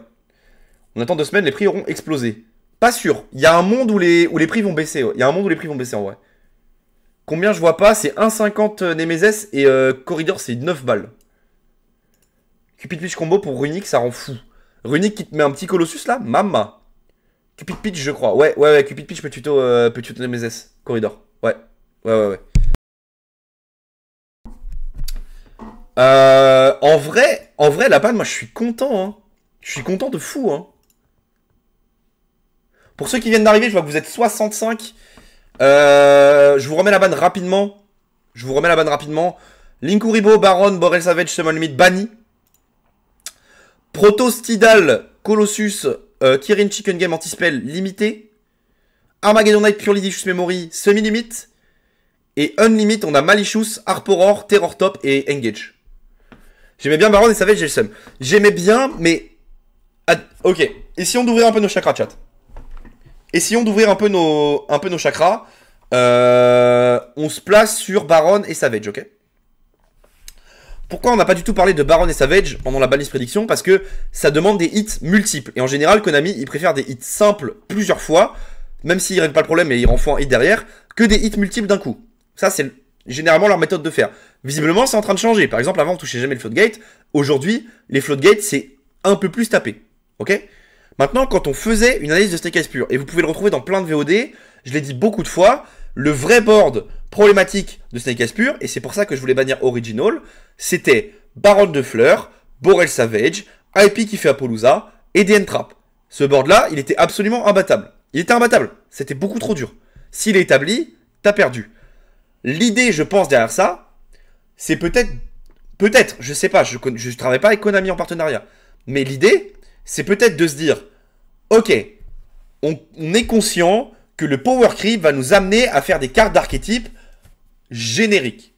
On attend deux semaines, les prix auront explosé. Pas sûr. Il y a un monde où les, où les prix vont baisser. Il y a un monde où les prix vont baisser en vrai. Combien je vois pas C'est 1,50 euh, Nemesis et euh, Corridor c'est 9 balles. Cupid Pitch combo pour Runic, ça rend fou. Runic qui te met un petit Colossus là Mama. Cupid Pitch je crois. Ouais, ouais, ouais, Cupid Pitch peut tuto, Nemesis. Corridor. Ouais. Ouais, ouais, ouais. Euh, en vrai, en vrai, la panne moi je suis content. Hein. Je suis content de fou. Hein. Pour ceux qui viennent d'arriver, je vois que vous êtes 65. Euh, je vous remets la banne rapidement. Je vous remets la banne rapidement. Linkuribo, Baron, Borel Savage, Summon Limit, banni. Protostidal, Colossus, euh, Kirin Chicken Game, Antispell, limité. Armageddon Knight, Purely Dishus Memory, semi-limit. Et unlimit, on a Malichus, Arporor, Terror Top et Engage. J'aimais bien Baron et Savage, j'ai le J'aimais bien, mais... Ah, ok, et si on ouvrait un peu nos chakras chat. Essayons d'ouvrir un, peu nos, un peu nos chakras. Euh, on se place sur Baron et Savage, ok Pourquoi on n'a pas du tout parlé de Baron et Savage pendant la balise prédiction Parce que ça demande des hits multiples. Et en général, Konami, ils préfère des hits simples plusieurs fois, même s'il règle pas le problème et ils renfoie un hit derrière, que des hits multiples d'un coup. Ça, c'est généralement leur méthode de faire. Visiblement, c'est en train de changer. Par exemple, avant, on touchait jamais le floodgate. Aujourd'hui, les floodgates, c'est un peu plus tapé. Ok Maintenant, quand on faisait une analyse de Snake Eyes Pure, et vous pouvez le retrouver dans plein de VOD, je l'ai dit beaucoup de fois, le vrai board problématique de Snake Eyes Pure, et c'est pour ça que je voulais bannir Original, c'était Baron de Fleur, Borel Savage, IP qui fait Apolusa et DN Trap. Ce board-là, il était absolument imbattable. Il était imbattable, c'était beaucoup trop dur. S'il est établi, t'as perdu. L'idée, je pense, derrière ça, c'est peut-être, peut-être, je sais pas, je, je travaille pas avec Konami en partenariat, mais l'idée, c'est peut-être de se dire, ok, on, est conscient que le power creep va nous amener à faire des cartes d'archétypes génériques.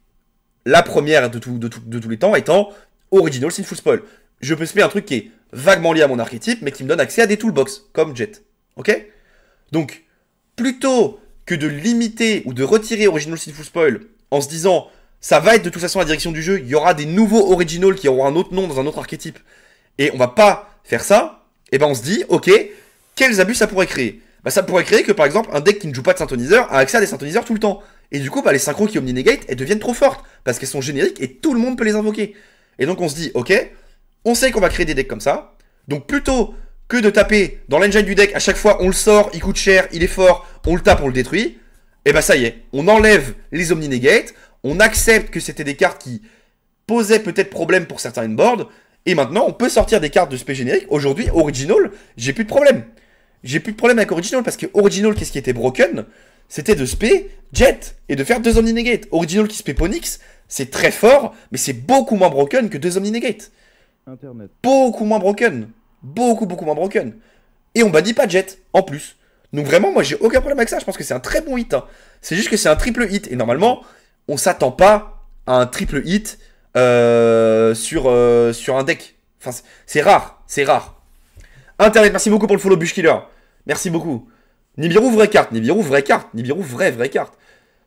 La première de, de, tous les temps étant Original Sinful Spoil. Je peux faire un truc qui est vaguement lié à mon archétype, mais qui me donne accès à des toolbox, comme Jet. Ok Donc, plutôt que de limiter ou de retirer Original Sinful Spoil en se disant ça va être de toute façon la direction du jeu, il y aura des nouveaux originals qui auront un autre nom dans un autre archétype. Et on va pas faire ça, et eh ben on se dit, ok, quels abus ça pourrait créer bah, ça pourrait créer que par exemple un deck qui ne joue pas de synthoniseur a accès à des synthoniseurs tout le temps. Et du coup, bah, les synchros qui omni-negate, elles deviennent trop fortes, parce qu'elles sont génériques et tout le monde peut les invoquer. Et donc on se dit, ok, on sait qu'on va créer des decks comme ça, donc plutôt que de taper dans l'engine du deck, à chaque fois on le sort, il coûte cher, il est fort, on le tape, on le détruit, et eh bah ben, ça y est, on enlève les omni on accepte que c'était des cartes qui posaient peut-être problème pour certains inboards, et maintenant, on peut sortir des cartes de spé générique. Aujourd'hui, Original, j'ai plus de problème. J'ai plus de problème avec Original parce que Original, qu'est-ce qui était broken C'était de spé Jet et de faire deux Omni negate. Original qui spé Ponyx, c'est très fort, mais c'est beaucoup moins broken que deux Omni negate. Internet. Beaucoup moins broken. Beaucoup, beaucoup moins broken. Et on bannit pas Jet, en plus. Donc vraiment, moi, j'ai aucun problème avec ça. Je pense que c'est un très bon hit. Hein. C'est juste que c'est un triple hit. Et normalement, on s'attend pas à un triple hit euh, sur, euh, sur un deck. Enfin, c'est rare, c'est rare. Internet, merci beaucoup pour le follow Bushkiller. Merci beaucoup. Nibiru, vraie carte. Nibiru, vraie carte. Nibiru, vraie, vraie carte.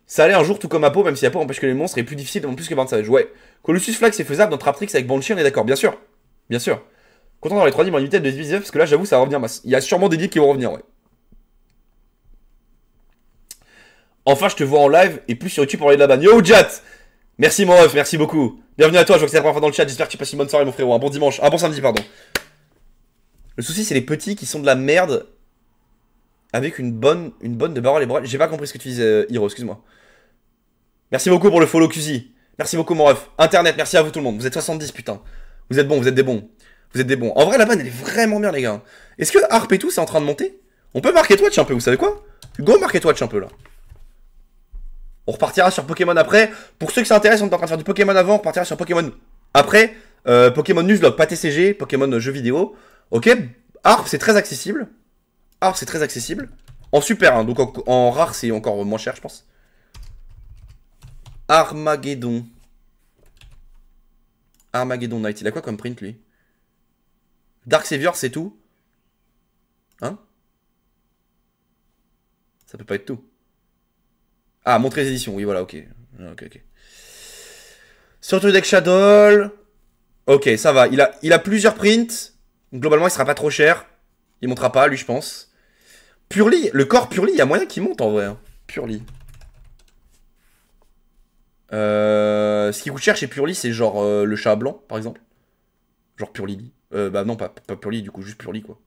Ça allait un jour tout comme Apo, même si Apo empêche que les monstres est plus difficile en plus que 20 Ouais. Colossus Flag, c'est faisable dans Trap avec Banshee, on est d'accord. Bien sûr. Bien sûr. Content dans les 3 en unité de 19 parce que là, j'avoue, ça va revenir. Bah, il y a sûrement des livres qui vont revenir, ouais. Enfin, je te vois en live et plus sur YouTube pour aller de la banne. Yo, Jat Merci, mon ref, merci beaucoup. Bienvenue à toi, je vois que c'est la première fois dans le chat, j'espère que tu passes une bonne soirée mon frérot, un bon dimanche, un bon samedi pardon. Le souci c'est les petits qui sont de la merde avec une bonne, une bonne de barre les J'ai pas compris ce que tu disais euh, Hiro, excuse-moi. Merci beaucoup pour le follow QZ. Merci beaucoup mon ref. Internet, merci à vous tout le monde. Vous êtes 70 putain. Vous êtes bons, vous êtes des bons. Vous êtes des bons. En vrai la banne elle est vraiment bien les gars. Est-ce que Harp et tout c'est en train de monter On peut marquer Twitch un peu, vous savez quoi Go marquer Twitch un peu là. On repartira sur Pokémon après. Pour ceux qui s'intéressent, on est en train de faire du Pokémon avant, on repartira sur Pokémon après. Euh, Pokémon Newslog, pas TCG, Pokémon jeu vidéo. Ok, Arp c'est très accessible. Arp c'est très accessible. En super, hein. donc en, rare c'est encore moins cher je pense. Armageddon. Armageddon Knight, il a quoi comme print lui Dark Savior c'est tout Hein Ça peut pas être tout. Ah, montrer les éditions, oui, voilà, ok. Ah, ok, ok. Sur le deck Shadow. Ok, ça va. Il a, il a plusieurs prints. Globalement, il sera pas trop cher. Il montera pas, lui, je pense. Purly, le corps Purly, il y a moyen qu'il monte en vrai. Hein. Purly. Euh, ce qui coûte cher chez Purly, c'est genre euh, le chat blanc, par exemple. Genre Purly. Euh, bah non, pas, pas Purly, du coup, juste Purly, quoi.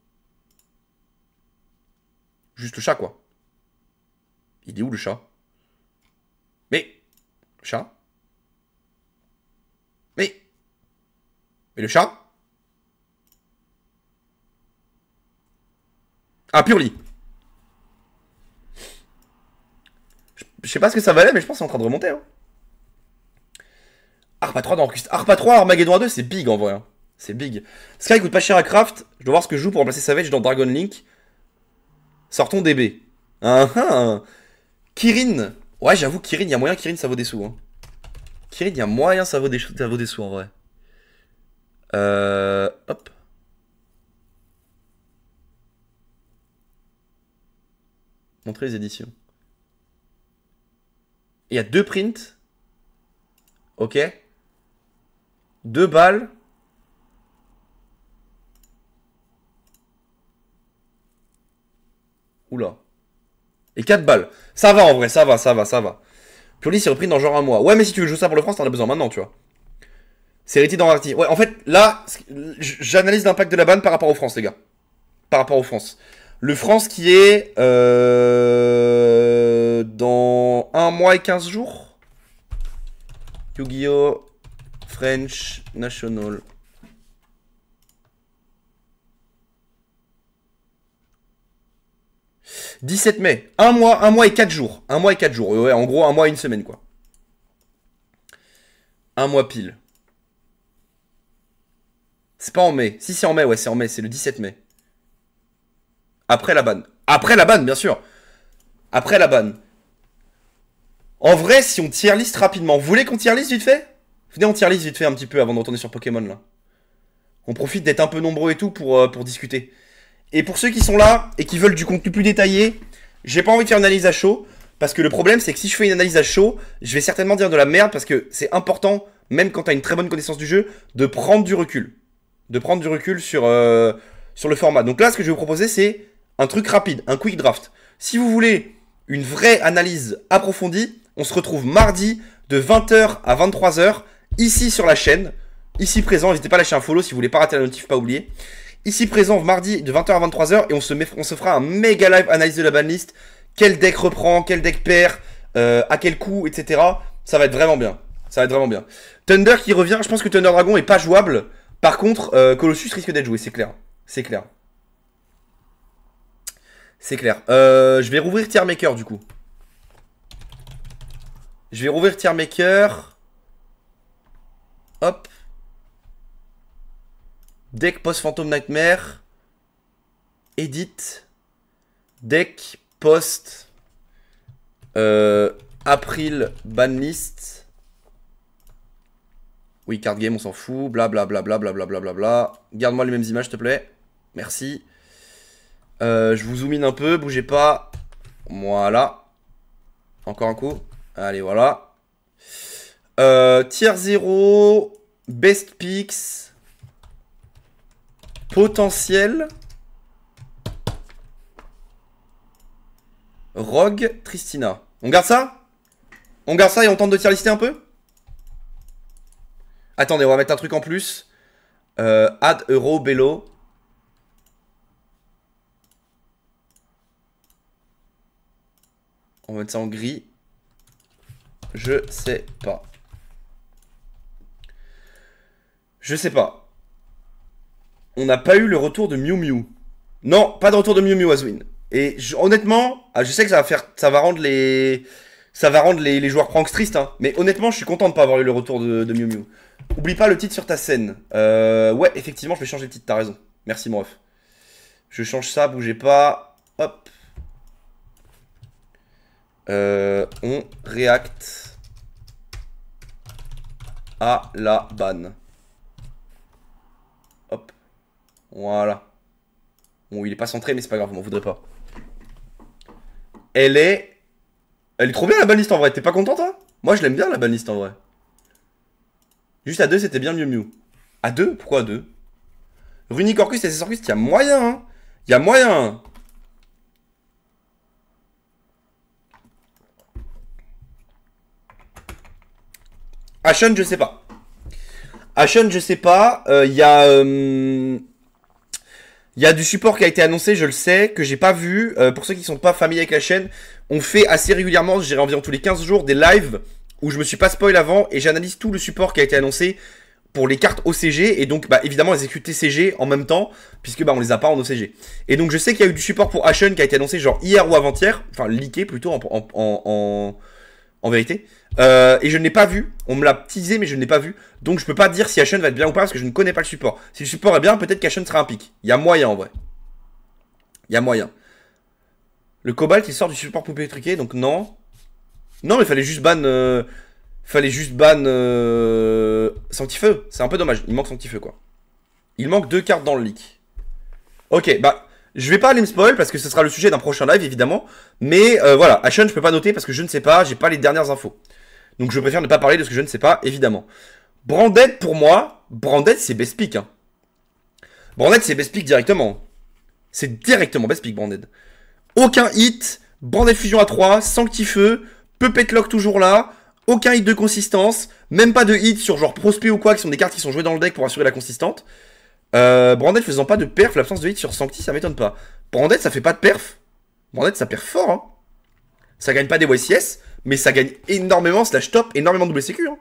Juste le chat, quoi. Il est où le chat chat Mais Mais le chat Ah, Purly Je sais pas ce que ça valait, mais je pense que c'est en train de remonter. Hein. Arpa 3 dans Arpa 3, Armageddon 2, c'est big en vrai. Hein. C'est big. Sky coûte pas cher à Craft. Je dois voir ce que je joue pour remplacer Savage dans Dragon Link. Sortons DB. hein. Ah, ah. Kirin Ouais, j'avoue, Kirin, y'a y moyen, Kirin, ça vaut des sous. Hein. Kirin, il moyen, ça vaut, des, ça vaut des sous en vrai. Euh, hop. Montrer les éditions. Il y a deux prints. Ok. Deux balles. Oula. Et 4 balles. Ça va en vrai, ça va, ça va, ça va. Pioli s'est repris dans genre un mois. Ouais, mais si tu veux jouer ça pour le France, t'en as besoin maintenant, tu vois. C'est Serretti dans Rarity, Ouais, en fait, là, j'analyse l'impact de la banne par rapport au France, les gars. Par rapport au France. Le France qui est euh, dans un mois et 15 jours. Yu-Gi-Oh! French National. 17 mai. Un mois, un mois et 4 jours. Un mois et 4 jours. Ouais, en gros, un mois et une semaine, quoi. Un mois pile. C'est pas en mai. Si, c'est en mai, ouais, c'est en mai. C'est le 17 mai. Après la banne. Après la banne, bien sûr. Après la banne. En vrai, si on tire liste rapidement, vous voulez qu'on tire liste vite fait Venez, on tire liste vite fait un petit peu avant de retourner sur Pokémon, là. On profite d'être un peu nombreux et tout pour, euh, pour discuter. Et pour ceux qui sont là et qui veulent du contenu plus détaillé, j'ai pas envie de faire une analyse à chaud. Parce que le problème, c'est que si je fais une analyse à chaud, je vais certainement dire de la merde parce que c'est important, même quand t'as une très bonne connaissance du jeu, de prendre du recul. De prendre du recul sur, euh, sur le format. Donc là, ce que je vais vous proposer, c'est un truc rapide, un quick draft. Si vous voulez une vraie analyse approfondie, on se retrouve mardi de 20h à 23h, ici sur la chaîne, ici présent. N'hésitez pas à lâcher un follow si vous voulez pas rater la notif, pas oublier ici présent mardi de 20h à 23h et on se, met, on se fera un méga live analyse de la banlist. Quel deck reprend, quel deck perd, euh, à quel coup, etc. Ça va être vraiment bien. Ça va être vraiment bien. Thunder qui revient, je pense que Thunder Dragon est pas jouable. Par contre, euh, Colossus risque d'être joué, c'est clair. C'est clair. C'est clair. Euh, je vais rouvrir Tier Maker du coup. Je vais rouvrir Tier Maker. Hop. Deck post-Phantom Nightmare. Edit. Deck post. Euh, April banlist. Oui, card game, on s'en fout. Bla bla bla bla bla bla bla bla bla. Garde-moi les mêmes images, s'il te plaît. Merci. Euh, je vous zoomine un peu, bougez pas. Voilà. Encore un coup. Allez, voilà. Euh, tier 0. Best picks potentiel Rogue Tristina. On garde ça On garde ça et on tente de tier lister un peu Attendez, on va mettre un truc en plus. Euh, add Euro Bello. On va mettre ça en gris. Je sais pas. Je sais pas on n'a pas eu le retour de Miu Miu. Non, pas de retour de Miu Miu, Aswin. Et honnêtement, ah, je sais que ça va faire, ça va rendre les, ça va rendre les, joueurs pranks tristes. Hein. mais honnêtement, je suis content de pas avoir eu le retour de, de Miu Oublie pas le titre sur ta scène. Euh, ouais, effectivement, je vais changer le titre. T'as raison. Merci, mon ref. Je change ça. Bougez pas. Hop. Euh, on réacte à la banne. Voilà. Bon, il est pas centré, mais c'est pas grave, on m'en voudrait pas. Elle est... Elle est trop bien la baliste en vrai, t'es pas content toi Moi je l'aime bien la baliste en vrai. Juste à deux, c'était bien mieux mieux. À deux Pourquoi à deux Runicorcus Orcus et Sessorcus, il y a moyen hein Il y a moyen Ashen, je sais pas. Ashen, je sais pas. Euh, il y a... Euh, il y a du support qui a été annoncé, je le sais, que j'ai pas vu. Euh, pour ceux qui sont pas familiers avec la chaîne, on fait assez régulièrement, je environ tous les 15 jours, des lives où je me suis pas spoil avant et j'analyse tout le support qui a été annoncé pour les cartes OCG et donc bah, évidemment les CG en même temps puisque bah on les a pas en OCG. Et donc je sais qu'il y a eu du support pour Ashen qui a été annoncé genre hier ou avant-hier, enfin leaké plutôt en, en, en en vérité. Euh, et je ne l'ai pas vu, on me l'a teasé mais je ne l'ai pas vu. Donc je peux pas dire si Ashen va être bien ou pas parce que je ne connais pas le support. Si le support est bien, peut-être qu'Ashen sera un pic. Il y a moyen en vrai. Il y a moyen. Le cobalt il sort du support poupée truqué donc non. Non mais fallait juste ban... Fallait juste ban... Euh... euh C'est un peu dommage, il manque Sanctifeu quoi. Il manque deux cartes dans le leak. Ok, bah... Je vais pas aller me spoil parce que ce sera le sujet d'un prochain live évidemment. Mais euh, voilà, Ashen je peux pas noter parce que je ne sais pas, j'ai pas les dernières infos. Donc je préfère ne pas parler de ce que je ne sais pas évidemment. Branded pour moi, Branded c'est Best Pick. Hein. Branded c'est Best directement. Hein. C'est directement Best Pick Branded. Aucun hit, Branded Fusion à 3, Sanctifeu, Puppet Lock toujours là, aucun hit de consistance, même pas de hit sur genre Prospect ou quoi qui sont des cartes qui sont jouées dans le deck pour assurer la consistante. Euh, faisant pas de perf, l'absence de hit sur Sancti, ça m'étonne pas. Branded ça fait pas de perf. Branded ça perf fort. Hein. Ça gagne pas des YCS, mais ça gagne énormément slash top, énormément de WCQ. Hein.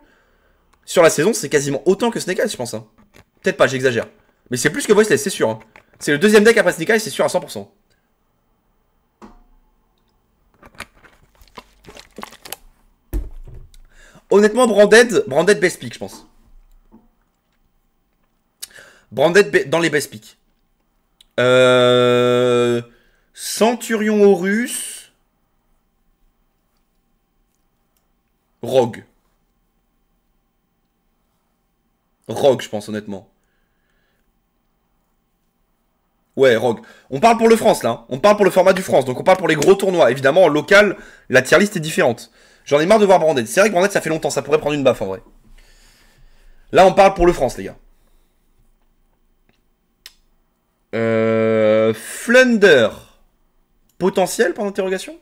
Sur la saison, c'est quasiment autant que Snake je pense. Hein. Peut-être pas, j'exagère. Mais c'est plus que Less c'est sûr. Hein. C'est le deuxième deck après Snake c'est sûr à 100%. Honnêtement, Branded, Branded best pick, je pense. Branded dans les best picks. Euh, Centurion Horus. Rogue. Rogue, je pense, honnêtement. Ouais, Rogue. On parle pour le France, là. Hein. On parle pour le format du France. Donc, on parle pour les gros tournois. Évidemment, local, la tier list est différente. J'en ai marre de voir Branded. C'est vrai que Branded, ça fait longtemps. Ça pourrait prendre une baffe, en vrai. Là, on parle pour le France, les gars. Euh, Flunder. Potentiel, pendant interrogation.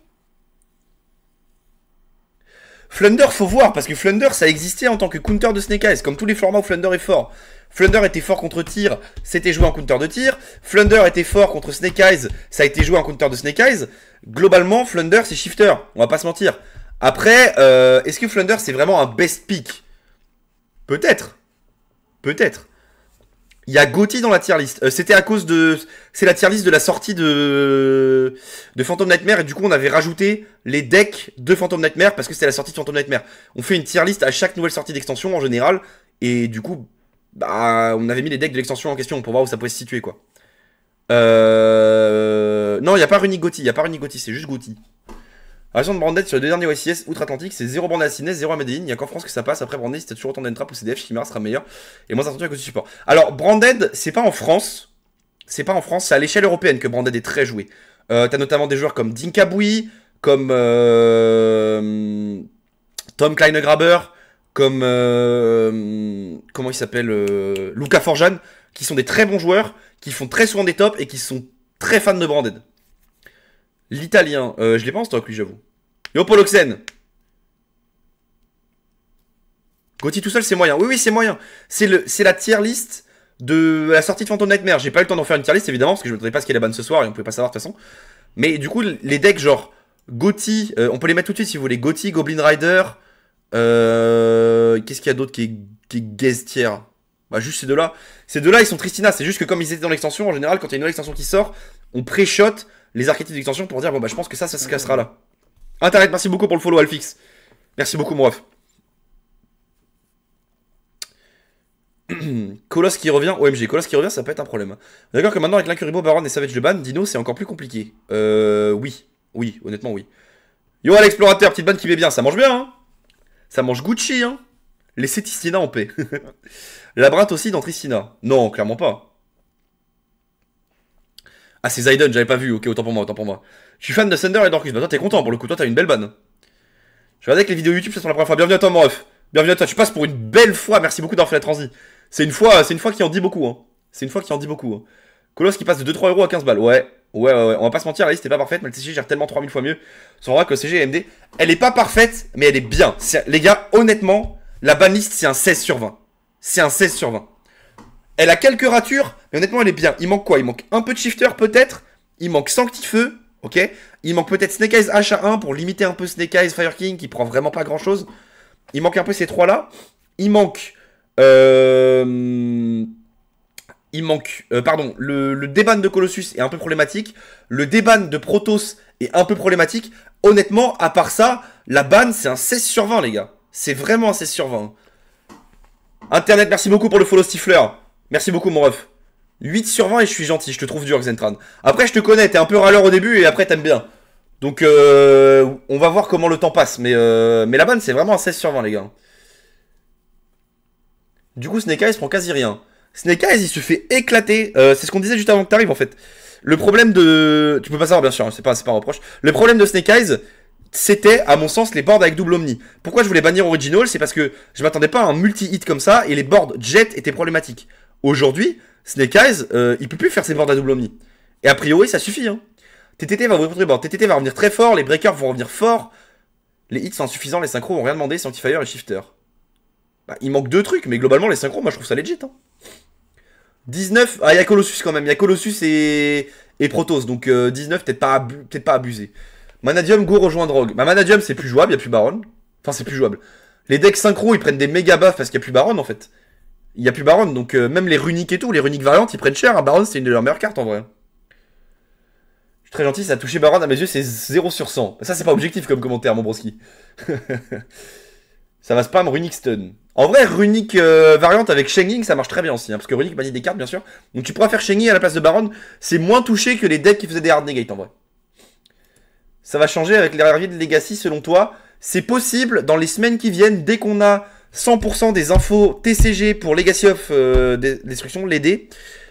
Flunder, faut voir, parce que Flunder, ça existait en tant que counter de Snake Eyes, comme tous les formats où Flunder est fort. Flunder était fort contre tir, c'était joué en counter de tir. Flunder était fort contre Snake Eyes, ça a été joué en counter de Snake Eyes. Globalement, Flunder, c'est shifter, on va pas se mentir. Après, euh, est-ce que Flunder, c'est vraiment un best pick Peut-être. Peut-être. Il y a Gauthier dans la tier list. Euh, c'était à cause de. C'est la tier list de la sortie de. De Phantom Nightmare. Et du coup, on avait rajouté les decks de Phantom Nightmare parce que c'était la sortie de Phantom Nightmare. On fait une tier list à chaque nouvelle sortie d'extension en général. Et du coup, bah, on avait mis les decks de l'extension en question pour voir où ça pouvait se situer, quoi. Euh... Non, il n'y a pas Runic Gotti Il n'y a pas Runic c'est juste Gauthier. Raison de Branded sur le dernier derniers outre-Atlantique, c'est 0 Branded à Sydney, 0 à Medellin. Il n'y a qu'en France que ça passe. Après Branded, c'était toujours autant d'entrap ou CDF, Chimera sera meilleur et moins attendu à cause du support. Alors, Branded, c'est pas en France. C'est pas en France, c'est à l'échelle européenne que Branded est très joué. Euh, t'as notamment des joueurs comme Dinkaboui, comme Tom euh, Tom Kleinegraber, comme. Euh, comment il s'appelle Luca Forjan, qui sont des très bons joueurs, qui font très souvent des tops et qui sont très fans de Branded. L'italien, euh, je l'ai pas en stock lui, j'avoue. Yo Poloxen Gauthier tout seul, c'est moyen. Oui, oui, c'est moyen. C'est la tier list de la sortie de Phantom Nightmare. J'ai pas eu le temps d'en faire une tier list, évidemment, parce que je ne voudrais pas ce qu'il est ban ce soir et on pouvait pas savoir de toute façon. Mais du coup, les decks genre Gauthier, euh, on peut les mettre tout de suite si vous voulez. Gauthier, Goblin Rider. Euh, qu'est-ce qu'il y a d'autre qui est, qui est tier Bah, juste ces deux-là. Ces deux-là, ils sont Tristina. C'est juste que comme ils étaient dans l'extension, en général, quand il y a une nouvelle extension qui sort, on pré-shot les archétypes d'extension pour dire bon bah je pense que ça, ça se cassera là. Internet, merci beaucoup pour le follow Alfix. Merci beaucoup mon ref. Colosse qui revient, OMG, Colosse qui revient, ça peut être un problème. Hein. D'accord que maintenant avec l'incuribo Baron et Savage de Ban, Dino c'est encore plus compliqué. Euh, oui, oui, honnêtement oui. Yo l'explorateur, petite banne qui met bien, ça mange bien hein Ça mange Gucci hein Laissez Tistina en paix. La brate aussi dans Tristina. Non, clairement pas. Ah, c'est Zaiden, j'avais pas vu. Ok, autant pour moi, autant pour moi. Je suis fan de Thunder et d'Orcus. Bah, toi, t'es content pour le coup. Toi, t'as une belle banne. Je regardais que les vidéos YouTube, ça sont la première fois. Bienvenue à toi, mon ref. Bienvenue à toi. Tu passes pour une belle fois. Merci beaucoup d'avoir fait la transi. C'est une fois, c'est une fois qui en dit beaucoup. Hein. C'est une fois qui en dit beaucoup. Hein. Colosse qui passe de 2-3 euros à 15 balles. Ouais. Ouais, ouais, ouais. On va pas se mentir, la liste est pas parfaite, mais le CG gère tellement 3000 fois mieux. Sans vrai que CG et MD, elle est pas parfaite, mais elle est bien. Les gars, honnêtement, la liste c'est un 16 sur 20. C'est un 16 sur 20. Elle a quelques ratures, mais honnêtement, elle est bien. Il manque quoi Il manque un peu de shifter, peut-être. Il manque Sanctifeu, ok Il manque peut-être Snake Eyes H 1 pour limiter un peu Snake Eyes Fire King, qui prend vraiment pas grand-chose. Il manque un peu ces trois-là. Il manque... Euh, il manque... Euh, pardon, le, déban de Colossus est un peu problématique. Le déban de Protoss est un peu problématique. Honnêtement, à part ça, la ban, c'est un 16 sur 20, les gars. C'est vraiment un 16 sur 20. Hein. Internet, merci beaucoup pour le follow stifleur. Merci beaucoup, mon ref. 8 sur 20 et je suis gentil, je te trouve dur, Xentran. Après, je te connais, t'es un peu râleur au début et après, t'aimes bien. Donc, euh, on va voir comment le temps passe. Mais, euh, mais la banne, c'est vraiment un 16 sur 20, les gars. Du coup, Snake Eyes prend quasi rien. Snake Eyes, il se fait éclater. Euh, c'est ce qu'on disait juste avant que t'arrives, en fait. Le problème de... Tu peux pas savoir, bien sûr, hein, c'est pas, pas un reproche. Le problème de Snake Eyes, c'était, à mon sens, les boards avec double Omni. Pourquoi je voulais bannir Original C'est parce que je m'attendais pas à un multi-hit comme ça, et les boards Jet étaient problématiques. Aujourd'hui, Snake Eyes, euh, il peut plus faire ses boards à double omni. Et a priori, ça suffit. Hein. TTT va ouvrir bon, TTT va revenir très fort, les breakers vont revenir fort. Les hits sont insuffisants, les synchros vont rien demander, Sanctifier et Shifter. Bah, il manque deux trucs, mais globalement, les synchros, moi je trouve ça legit. Hein. 19, ah, il y a Colossus quand même, il y a Colossus et, et Protoss, donc 19, euh, peut-être pas, pas abusé. Manadium, Go rejoint Drogue. Bah, Manadium, c'est plus jouable, il n'y a plus Baron. Enfin, c'est plus jouable. Les decks synchro, ils prennent des méga buffs parce qu'il n'y a plus Baron en fait il n'y a plus Baron. Donc euh, même les runiques et tout, les runiques variantes, ils prennent cher. Hein. Baron, c'est une de leurs meilleures cartes en vrai. Je suis très gentil, ça a touché Baron à mes yeux, c'est 0 sur 100. Ça, c'est pas objectif comme commentaire, mon broski. ça va spam Runic Stun. En vrai, Runique euh, variante avec Shenging, ça marche très bien aussi. Hein, parce que Runic manie des cartes, bien sûr. Donc tu pourras faire Shenging à la place de Baron. C'est moins touché que les decks qui faisaient des Hard Negate en vrai. Ça va changer avec les de Legacy selon toi. C'est possible dans les semaines qui viennent, dès qu'on a 100% des infos TCG pour Legacy of euh, Destruction, l'ED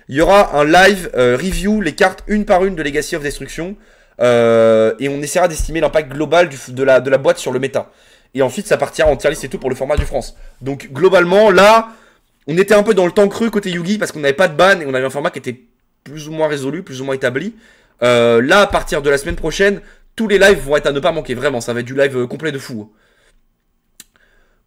Il y aura un live euh, review, les cartes une par une de Legacy of Destruction. Euh, et on essaiera d'estimer l'impact global de, la, de la boîte sur le méta. Et ensuite, ça partira en tier list et tout pour le format du France. Donc, globalement, là, on était un peu dans le temps cru côté Yugi parce qu'on n'avait pas de ban et on avait un format qui était plus ou moins résolu, plus ou moins établi. là, à partir de la semaine prochaine, tous les lives vont être à ne pas manquer, vraiment. Ça va être du live complet de fou.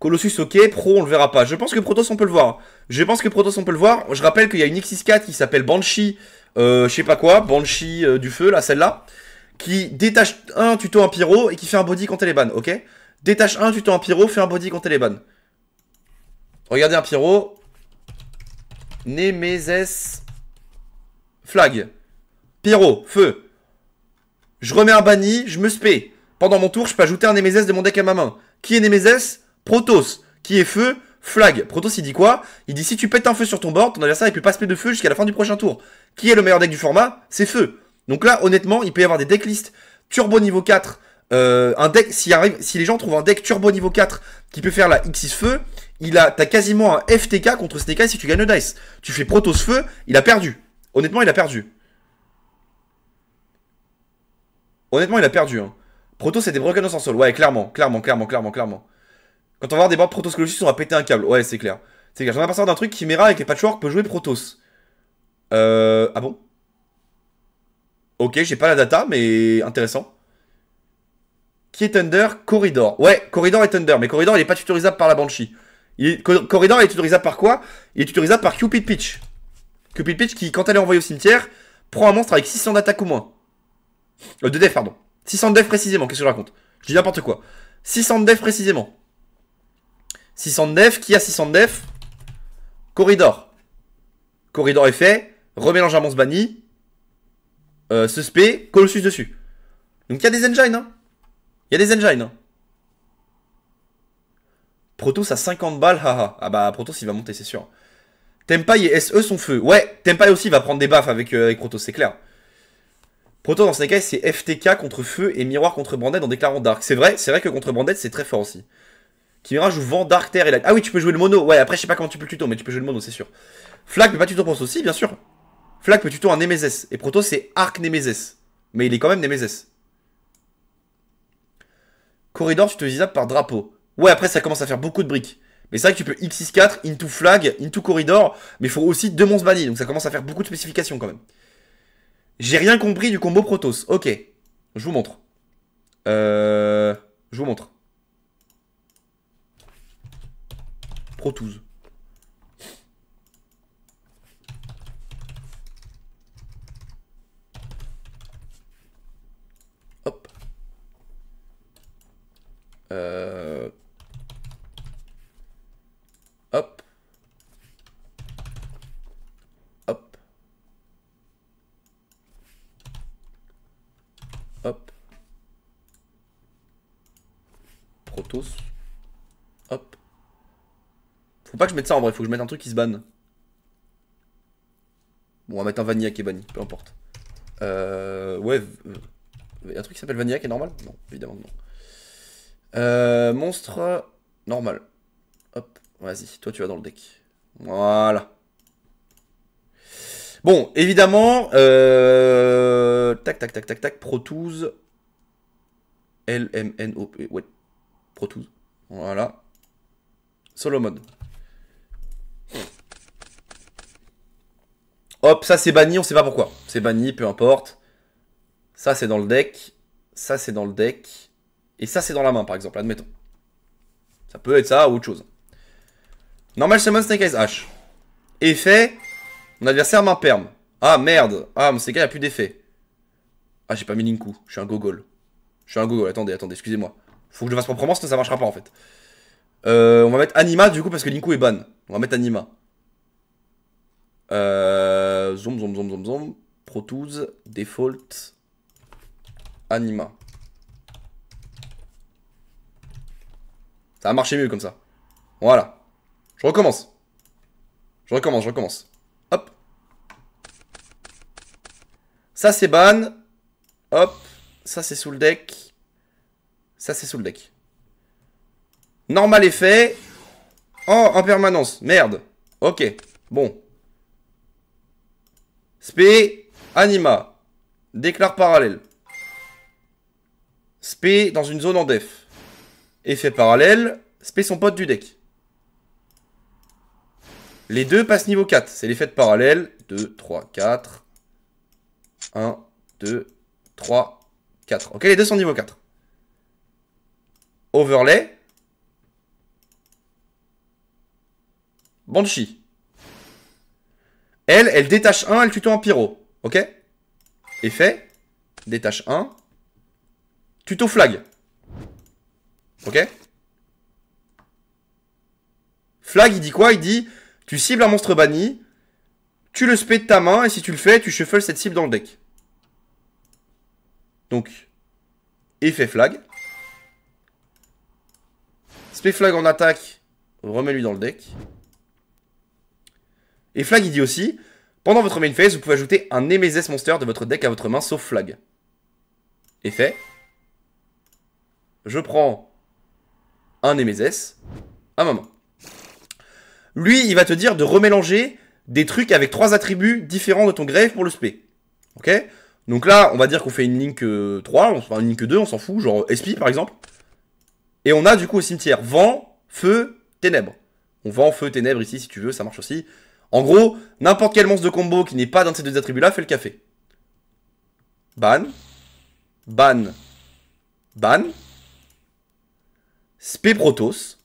Colossus, ok. Pro, on le verra pas. Je pense que Protoss, on peut le voir. Je pense que Protoss, on peut le voir. Je rappelle qu'il y a une X64 qui s'appelle Banshee, euh, je sais pas quoi, Banshee euh, du feu, là, celle-là, qui détache un tuto un pyro et qui fait un body quand les est ban, ok Détache un tuto un pyro, fait un body quand les est ban. Regardez un pyro. Nemesis flag. Pyro, feu. Je remets un banni, je me spé. Pendant mon tour, je peux ajouter un Nemesis de mon deck à ma main. Qui est Nemesis Protos, qui est feu, flag. Protos, il dit quoi Il dit si tu pètes un feu sur ton board, ton adversaire il peut pas se péter de feu jusqu'à la fin du prochain tour. Qui est le meilleur deck du format C'est feu. Donc là, honnêtement, il peut y avoir des decklists turbo niveau 4. Euh, un si, arrive, si les gens trouvent un deck turbo niveau 4 qui peut faire la X6 feu, il a, t'as quasiment un FTK contre ce si tu gagnes le dice. Tu fais Protos feu, il a perdu. Honnêtement, il a perdu. Honnêtement, il a perdu. Hein. Protos, des Broken sol. Ouais, clairement, clairement, clairement, clairement, clairement. Quand on va avoir des bandes Protoss on va péter un câble. Ouais, c'est clair. C'est clair. J'en ai sorti d'un truc, Chimera avec les patchwork peut jouer Protoss. Euh. Ah bon Ok, j'ai pas la data, mais intéressant. Qui est Thunder Corridor. Ouais, Corridor est Thunder, mais Corridor il est pas tutorisable par la Banshee. Corridor il est tutorisable par quoi Il est tutorisable par Cupid Pitch. Cupid Pitch qui, quand elle est envoyée au cimetière, prend un monstre avec 600 d'attaque ou moins. Euh, de def, pardon. 600 de def précisément, qu'est-ce que je raconte Je dis n'importe quoi. 600 de def précisément. 609, Qui a 609 Corridor. Corridor est fait. Remélange à monstre banni. Ce euh, suspect. Colossus dessus. Donc il y a des engines. Hein. Il y a des engines. Hein. Protoss a 50 balles. Haha. Ah bah Protoss il va monter, c'est sûr. Tempai et SE sont feu. Ouais, Tempai aussi va prendre des baffes avec, euh, Protos, Protoss, c'est clair. Protoss dans ce cas c'est FTK contre Feu et Miroir contre Branded en déclarant Dark. C'est vrai, c'est vrai que contre Branded c'est très fort aussi. Kimera joue vent, Dark, Terre et là Ah oui, tu peux jouer le mono. Ouais, après, je sais pas comment tu peux le tuto, mais tu peux jouer le mono, c'est sûr. Flag peut pas tuto pense aussi bien sûr. Flag peut tuto un Nemesis. Et protos c'est Arc Nemesis. Mais il est quand même Nemesis. Corridor tu te à par drapeau. Ouais, après, ça commence à faire beaucoup de briques. Mais c'est vrai que tu peux X64, into flag, into corridor, mais il faut aussi deux monstres bannis, donc ça commence à faire beaucoup de spécifications quand même. J'ai rien compris du combo protos, Ok, je vous montre. Euh... Je vous montre. Pro euh. Hop. Hop. Hop. Hop. Protos. Hop. Faut pas que je mette ça en vrai, faut que je mette un truc qui se banne. Bon, on va mettre un Vanilla qui est banni, peu importe. Euh, ouais, un truc qui s'appelle Vanilla qui est normal Non, évidemment non. Euh, monstre normal. Hop, vas-y, toi tu vas dans le deck. Voilà. Bon, évidemment, euh... tac, tac, tac, tac, tac, Protuse. L-M-N-O-P, ouais, Voilà. Solo mode. Hop, ça c'est banni, on sait pas pourquoi. C'est banni, peu importe. Ça c'est dans le deck. Ça c'est dans le deck. Et ça c'est dans la main par exemple, admettons. Ça peut être ça ou autre chose. Normal summon Snake Eyes H. Effet, mon adversaire m'imperme. Ah merde, ah mon n'y a plus d'effet. Ah j'ai pas mis Linku, je suis un gogol. Je suis un gogol, attendez, attendez, excusez-moi. Faut que je le fasse proprement, sinon ça marchera pas en fait. Euh, on va mettre Anima du coup parce que Linku est ban. On va mettre Anima. Euh zoom, zoom, zoom, zoom, zoom, Pro Tools, Default, Anima. Ça a marché mieux comme ça. Voilà. Je recommence. Je recommence, je recommence. Hop. Ça c'est ban. Hop. Ça c'est sous le deck. Ça c'est sous le deck. Normal effet. Oh, en permanence. Merde. Ok. Bon. Spé, anima. Déclare parallèle. Spé dans une zone en def. Effet parallèle, Spé son pote du deck. Les deux passent niveau 4. C'est l'effet de parallèle. 2, 3, 4. 1, 2, 3, 4. Ok, les deux sont niveau 4. Overlay. Banshee. Elle, elle détache 1, elle tuto en pyro. Ok Effet. Détache 1. Tuto flag. Ok Flag, il dit quoi Il dit, tu cibles un monstre banni, tu le spé de ta main, et si tu le fais, tu shuffles cette cible dans le deck. Donc, effet flag. Spé flag en attaque, remets-lui dans le deck. Et Flag, il dit aussi, pendant votre main phase, vous pouvez ajouter un Nemesis Monster de votre deck à votre main, sauf Flag. Effet. Je prends un Nemesis à ma Lui, il va te dire de remélanger des trucs avec trois attributs différents de ton grève pour le spé. Ok Donc là, on va dire qu'on fait une link 3, on, enfin une link 2, on s'en fout, genre SP par exemple. Et on a du coup au cimetière vent, feu, ténèbres. On vend feu, ténèbres ici si tu veux, ça marche aussi. En gros, n'importe quel monstre de combo qui n'est pas dans ces deux attributs-là fait le café. Ban. Ban. Ban. Spé Protos.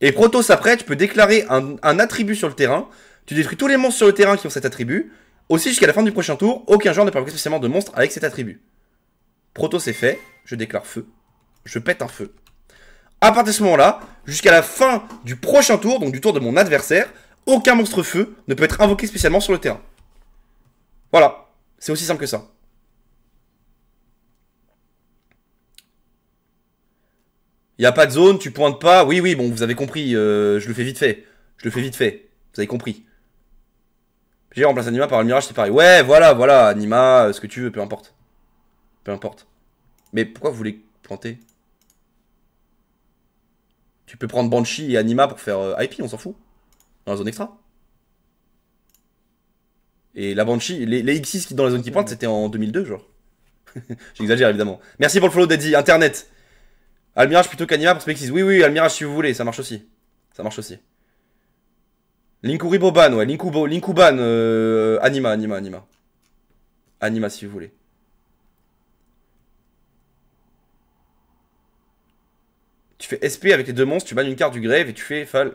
Et Protos après, tu peux déclarer un, attribut sur le terrain. Tu détruis tous les monstres sur le terrain qui ont cet attribut. Aussi jusqu'à la fin du prochain tour, aucun joueur ne peut invoquer spécialement de monstres avec cet attribut. Protos est fait, je déclare feu. Je pète un feu. À partir de ce moment-là, jusqu'à la fin du prochain tour, donc du tour de mon adversaire, aucun monstre feu ne peut être invoqué spécialement sur le terrain. Voilà, c'est aussi simple que ça. Il a pas de zone, tu pointes pas. Oui, oui, bon, vous avez compris, euh, je le fais vite fait. Je le fais vite fait, vous avez compris. J'ai remplacé Anima par le mirage, c'est pareil. Ouais, voilà, voilà, Anima, euh, ce que tu veux, peu importe. Peu importe. Mais pourquoi vous voulez planter Tu peux prendre Banshee et Anima pour faire euh, IP, on s'en fout dans la zone extra. Et la Banshee, les, X6 qui dans la zone qui pointe, c'était en 2002, genre. J'exagère évidemment. Merci pour le follow, Daddy. Internet. Almirage plutôt qu'Anima pour Oui, oui, Almirage si vous voulez, ça marche aussi. Ça marche aussi. Linkuriboban ouais. Linkubo, Linkuban, euh, Anima, Anima, Anima. Anima si vous voulez. Tu fais SP avec les deux monstres, tu bannes une carte du grève et tu fais Fall.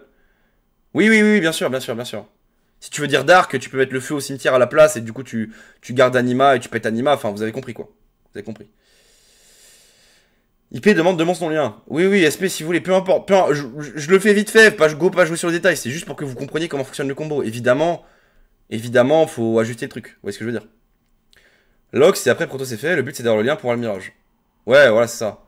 Oui, oui, oui, bien sûr, bien sûr, bien sûr. Si tu veux dire Dark, tu peux mettre le feu au cimetière à la place et du coup tu, tu gardes Anima et tu pètes Anima. Enfin, vous avez compris quoi. Vous avez compris. IP demande demande son lien. Oui, oui, SP si vous voulez, peu importe. je, le fais vite fait, pas je go, pas jouer sur le détail. C'est juste pour que vous compreniez comment fonctionne le combo. Évidemment, évidemment, faut ajuster le truc. Vous voyez ce que je veux dire Lox, c'est après Proto c'est fait. Le but c'est d'avoir le lien pour avoir le mirage. Ouais, voilà, c'est ça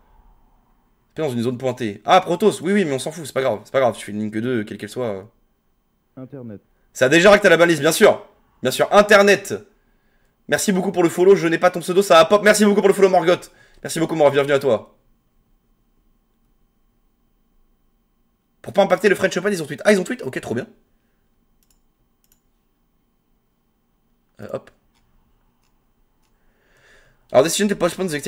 dans une zone pointée. Ah, Protoss, oui, oui, mais on s'en fout, c'est pas grave, c'est pas grave, je fais une ligne que 2, quelle qu'elle soit. Internet. Ça a déjà que la balise, bien sûr. Bien sûr, Internet. Merci beaucoup pour le follow, je n'ai pas ton pseudo, ça a pop. Merci beaucoup pour le follow, Morgoth. Merci beaucoup, Mora, bienvenue à toi. Pour pas impacter le French Open, ils ont tweet. Ah, ils ont tweet Ok, trop bien. Euh, hop. Alors, décision de postpone the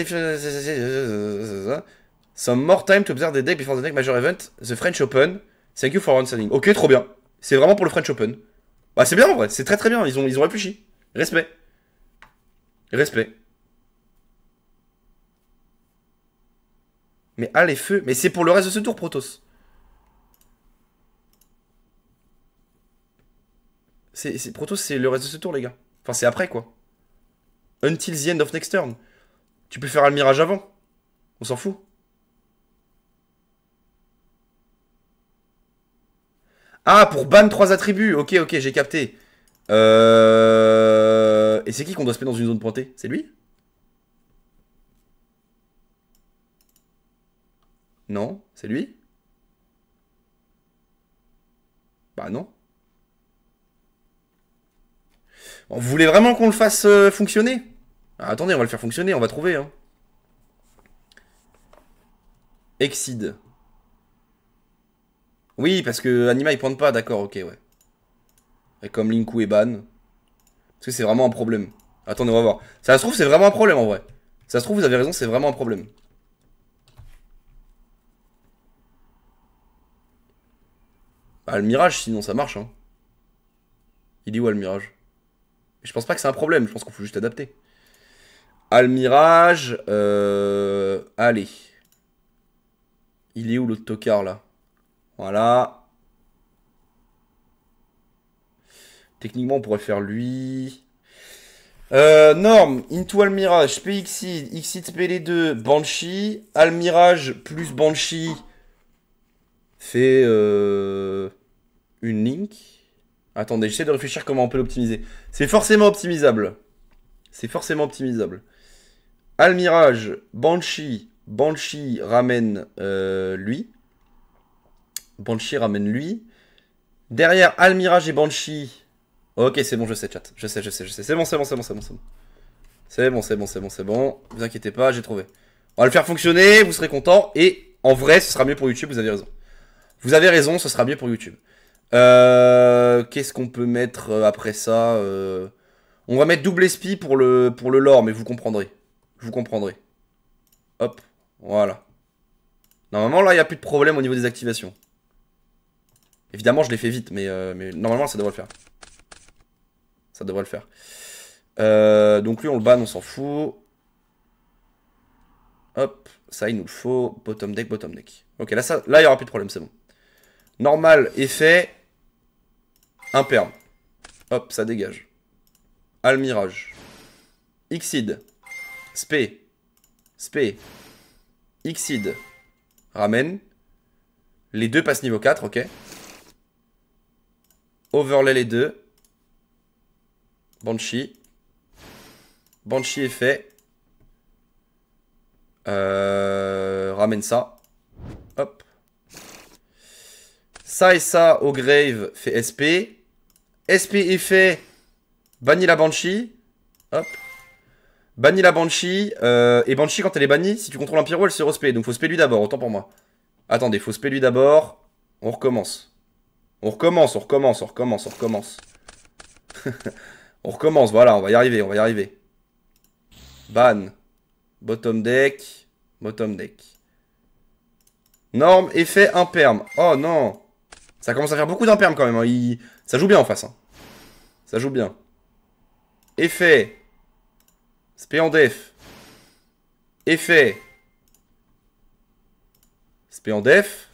Some more time to observe the deck before the major event, the French Open. Thank you for answering. Ok, trop bien. C'est vraiment pour le French Open. Bah, c'est bien en vrai, c'est très très bien. Ils ont, ils ont réfléchi. Respect. Respect. Mais allez ah, les mais c'est pour le reste de ce tour Protos. C'est Protoss c'est le reste de ce tour les gars. Enfin c'est après quoi. Until the end of next turn. Tu peux faire un mirage avant. On s'en fout. Ah, pour ban 3 attributs. Ok, ok, j'ai capté. Euh... Et c'est qui qu'on doit se mettre dans une zone pointée C'est lui Non C'est lui Bah non. on vous voulez vraiment qu'on le fasse euh, fonctionner ah, Attendez, on va le faire fonctionner, on va trouver. Hein. Exceed. Oui, parce que Anima, il pointe pas, d'accord, ok, ouais. Et comme Linku est ban. Parce que c'est vraiment un problème. Attendez, on va voir. Ça se trouve, c'est vraiment un problème, en vrai. Ça se trouve, vous avez raison, c'est vraiment un problème. Almirage, bah, mirage, sinon ça marche. Hein. Il est où, Almirage Je pense pas que c'est un problème, je pense qu'on faut juste adapter. Almirage, euh... Allez. Il est où l'autre là voilà. Techniquement, on pourrait faire lui. Euh, norme, Into Almirage, PXI, Xit PL2, Banshee, Almirage plus Banshee fait euh, une link. Attendez, j'essaie de réfléchir comment on peut l'optimiser. C'est forcément optimisable. C'est forcément optimisable. Almirage, Banshee, Banshee ramène euh, lui. Banshee ramène lui. Derrière, Almirage et Banshee. Ok, c'est bon, je sais, chat. Je sais, je sais, je sais. C'est bon, c'est bon, c'est bon, c'est bon, c'est bon. C'est bon, c'est bon, c'est bon, Ne Vous inquiétez pas, j'ai trouvé. On va le faire fonctionner, vous serez content. Et en vrai, ce sera mieux pour YouTube, vous avez raison. Vous avez raison, ce sera mieux pour YouTube. Euh, qu'est-ce qu'on peut mettre euh, après ça euh, On va mettre double espie pour le, pour le lore, mais vous comprendrez. Vous comprendrez. Hop, voilà. Normalement, là, il n'y a plus de problème au niveau des activations. Évidemment, je l'ai fait vite, euh, mais, normalement, ça devrait le faire. Ça devrait le faire. Euh, donc lui, on le ban on s'en fout. Hop, ça, il nous le faut. Bottom deck, bottom deck. Ok, là, ça, là il n'y aura plus de problème, c'est bon. Normal, effet. Imperme. Hop, ça dégage. Almirage. Xid. Spé. Spé. Xid. Ramène. Les deux passent niveau 4, ok. Overlay les deux. Banshee. Banshee est fait. Euh, ramène ça. Hop. Ça et ça au grave fait SP. SP est fait. Banni la Banshee. Hop. Banni la Banshee. Euh, et Banshee, quand elle est bannie, si tu contrôles un pyro, elle se respé, Donc faut spé lui d'abord, autant pour moi. Attendez, faut spé lui d'abord. On recommence. On recommence, on recommence, on recommence, on recommence. on recommence, voilà, on va y arriver, on va y arriver. Ban. Bottom deck. Bottom deck. Norme, effet, imperme. Oh non Ça commence à faire beaucoup d'impermes quand même. Hein. Ça joue bien en face. Hein. Ça joue bien. Effet. Spé en def. Effet. Spé en def.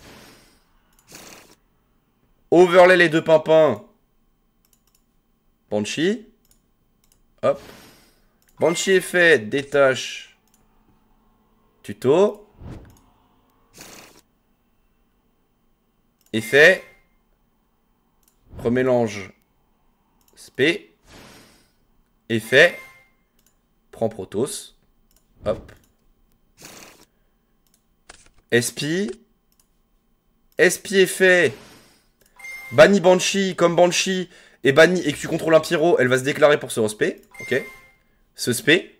Overlay les deux pimpins. Banshee. Hop. Banshee effet. Détache. Tuto. Effet. Remélange. SP. Effet. Prends Protos. Hop. SP. SP effet. Banni Banshee comme Banshee et banni et que tu contrôles un pyro, elle va se déclarer pour ce spé. Ok. Ce spé.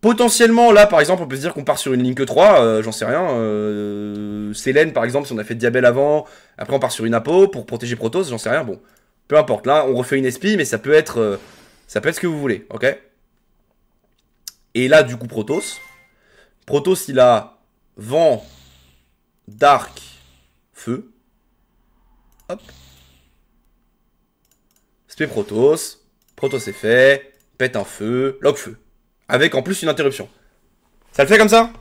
Potentiellement, là, par exemple, on peut se dire qu'on part sur une ligne 3, euh, j'en sais rien. Euh, par exemple, si on a fait Diabelle avant, après on part sur une Apo pour protéger Protoss, j'en sais rien. Bon, peu importe. Là, on refait une espie, mais ça peut être, euh, ça peut être ce que vous voulez, ok Et là, du coup, Protoss. Protoss, il a vent, dark, feu. Hop. Spé Protos. Protos est fait. Pète un feu. Log feu. Avec en plus une interruption. Ça le fait comme ça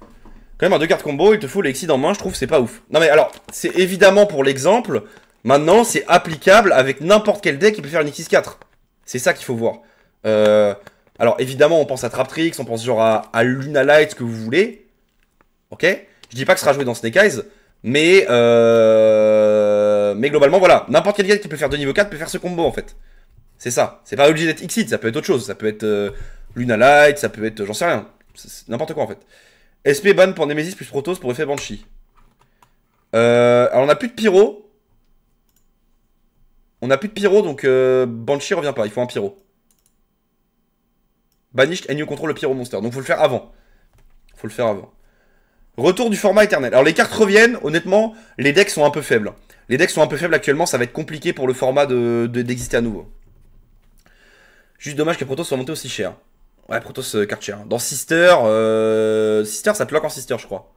Quand même, un deux cartes combo, il te faut l'Exide en main, je trouve c'est pas ouf. Non mais alors, c'est évidemment pour l'exemple. Maintenant, c'est applicable avec n'importe quel deck qui peut faire une X4. C'est ça qu'il faut voir. Euh, alors évidemment, on pense à trap Tricks, on pense genre à, à Luna Light, ce que vous voulez. Ok Je dis pas que ce sera joué dans Snake Eyes, mais, euh, mais globalement, voilà. N'importe quel gars qui peut faire de niveau 4 peut faire ce combo, en fait. C'est ça. C'est pas obligé d'être Xit, ça peut être autre chose. Ça peut être euh, Luna Light, ça peut être... J'en sais rien. N'importe quoi, en fait. SP ban pour Nemesis plus Protos pour effet Banshee. Euh, alors, on a plus de Pyro. On a plus de pyro, donc Banshee revient pas. Il faut un pyro. Banished and you control le pyro monster. Donc faut le faire avant. Faut le faire avant. Retour du format éternel. Alors les cartes reviennent, honnêtement, les decks sont un peu faibles. Les decks sont un peu faibles actuellement, ça va être compliqué pour le format d'exister de, d'exister à nouveau. Juste dommage que Protoss soit monté aussi cher. Ouais, Protoss, euh, carte chère. Dans Sister, euh, Sister, ça te lock en Sister, je crois.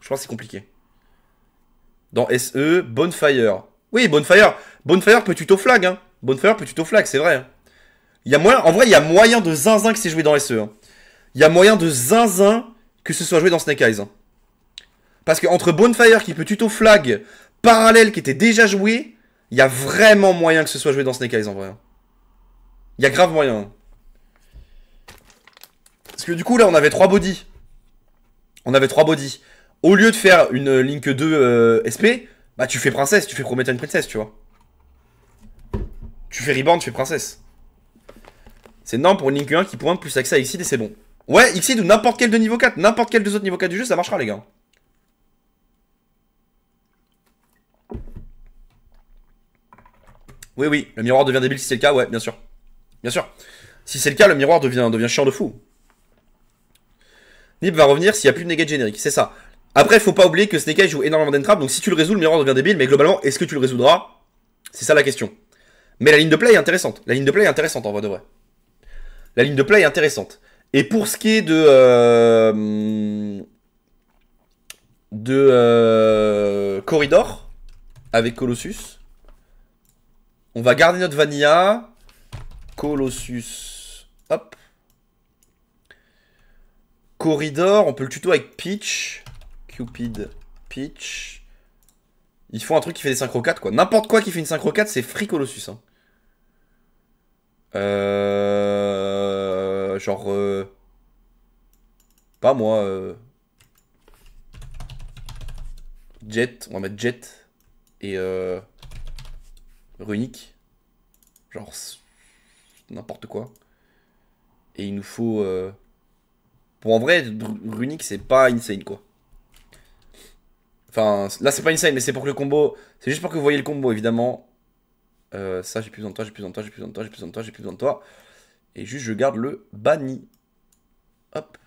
Je crois que c'est compliqué. Dans SE, Bonfire. Oui, Bonfire. Bonfire peut tuto flag, hein. Bonfire peut tuto flag, c'est vrai. Hein. Il y a moyen, en vrai, il y a moyen de zinzin que c'est joué dans SE. Hein. Il y a moyen de zinzin que ce soit joué dans Snake Eyes. Hein. Parce entre Bonfire qui peut tuto flag, parallèle qui était déjà joué, il y a vraiment moyen que ce soit joué dans Snake Eyes en vrai. Hein. Il y a grave moyen. Hein. Parce que du coup là on avait 3 bodies. On avait 3 bodies. Au lieu de faire une Link 2 euh, SP, bah tu fais princesse, tu fais Promethean Princesse tu vois. Tu fais Reborn, tu fais princesse. C'est normal pour une Link 1 qui pointe plus accès à et c'est bon. Ouais, XID ou n'importe quel de niveau 4, n'importe quel de autres niveau 4 du jeu, ça marchera les gars. Oui, oui, le miroir devient débile si c'est le cas, ouais, bien sûr. Bien sûr. Si c'est le cas, le miroir devient, devient chiant de fou. Nip va revenir s'il n'y a plus de negate générique, c'est ça. Après, faut pas oublier que ce negate joue énormément d'entrap, donc si tu le résous, le miroir devient débile, mais globalement, est-ce que tu le résoudras C'est ça la question. Mais la ligne de play est intéressante. La ligne de play est intéressante en vrai de vrai. La ligne de play est intéressante. Et pour ce qui est de. Euh, de. Euh, corridor avec Colossus. On va garder notre Vanilla. Colossus. Hop. Corridor, on peut le tuto avec Peach. Cupid, Peach. Il faut un truc qui fait des synchro 4 quoi. N'importe quoi qui fait une synchro 4 c'est Free Colossus. Hein. Euh... Genre... Euh, pas moi. Euh, Jet, on va mettre Jet. Et... Euh runique. Genre n'importe quoi. Et il nous faut... Euh, pour en vrai, runique, c'est pas insane, quoi. Enfin, là, c'est pas insane, mais c'est pour que le combo... C'est juste pour que vous voyez le combo, évidemment. Euh, ça, j'ai plus besoin de toi, j'ai plus besoin de toi, j'ai plus besoin de toi, j'ai plus besoin de toi, j'ai plus besoin de toi. Et juste, je garde le banni. Hop.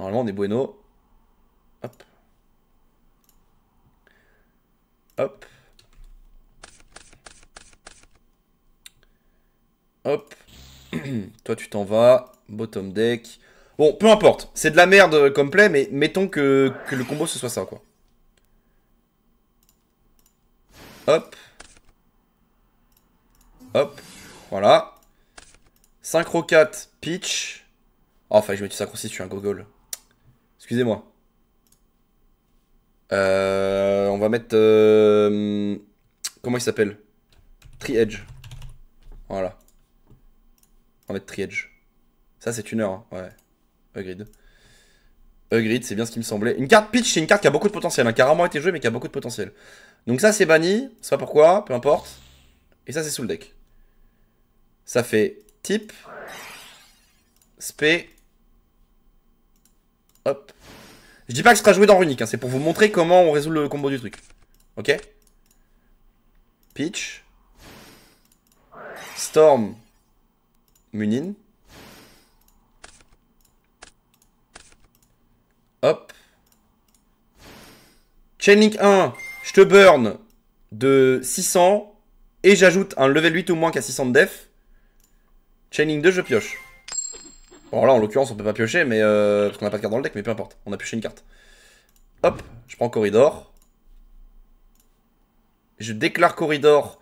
Normalement, on est bueno. Hop. Hop. Hop. Toi, tu t'en vas. Bottom deck. Bon, peu importe. C'est de la merde euh, comme mais mettons que, le combo, ce soit ça, quoi. Hop. Hop. Voilà. Synchro 4, pitch. Oh, enfin, je me suis ça je suis un gogol. Excusez-moi. Euh, on va mettre... Euh, comment il s'appelle Tree Edge. Voilà. On va mettre Tree Edge. Ça, c'est une heure. Hein. Ouais. Ugrid. Ugrid, c'est bien ce qui me semblait. Une carte pitch, c'est une carte qui a beaucoup de potentiel. Hein, qui a rarement été joué mais qui a beaucoup de potentiel. Donc ça, c'est banni. C'est pas pourquoi, peu importe. Et ça, c'est sous le deck. Ça fait type. Spe Hop. Je dis pas que ce sera joué dans Runic, hein, c'est pour vous montrer comment on résout le combo du truc. Ok Pitch. Storm. Munin. Hop. Chainlink 1, je te burn de 600 et j'ajoute un level 8 ou moins qu'à 600 de def. Chainlink 2, je pioche. Bon, là, en l'occurrence, on peut pas piocher, mais euh, parce qu'on n'a pas de carte dans le deck, mais peu importe. On a pioché une carte. Hop, je prends Corridor. Je déclare Corridor.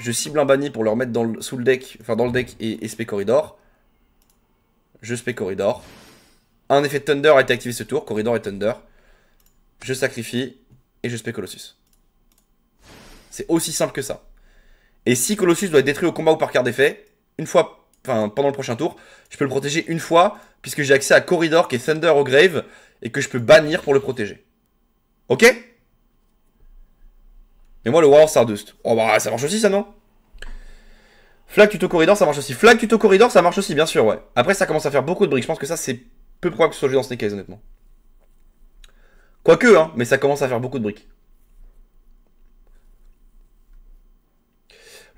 Je cible un banni pour le remettre dans le, sous le deck, enfin dans le deck et, et spé Corridor. Je spé Corridor. Un effet Thunder a été activé ce tour, Corridor et Thunder. Je sacrifie et je spé Colossus. C'est aussi simple que ça. Et si Colossus doit être détruit au combat ou par carte d'effet, une fois enfin, pendant le prochain tour, je peux le protéger une fois, puisque j'ai accès à Corridor qui est Thunder au Grave, et que je peux bannir pour le protéger. Ok Mais moi, le war Stardust. Oh bah, ça marche aussi, ça, non Flag tuto corridor, ça marche aussi. Flag tuto corridor, ça marche aussi, bien sûr, ouais. Après, ça commence à faire beaucoup de briques. Je pense que ça, c'est peu probable que ce soit joué dans Snake Eyes, honnêtement. Quoique, hein, mais ça commence à faire beaucoup de briques.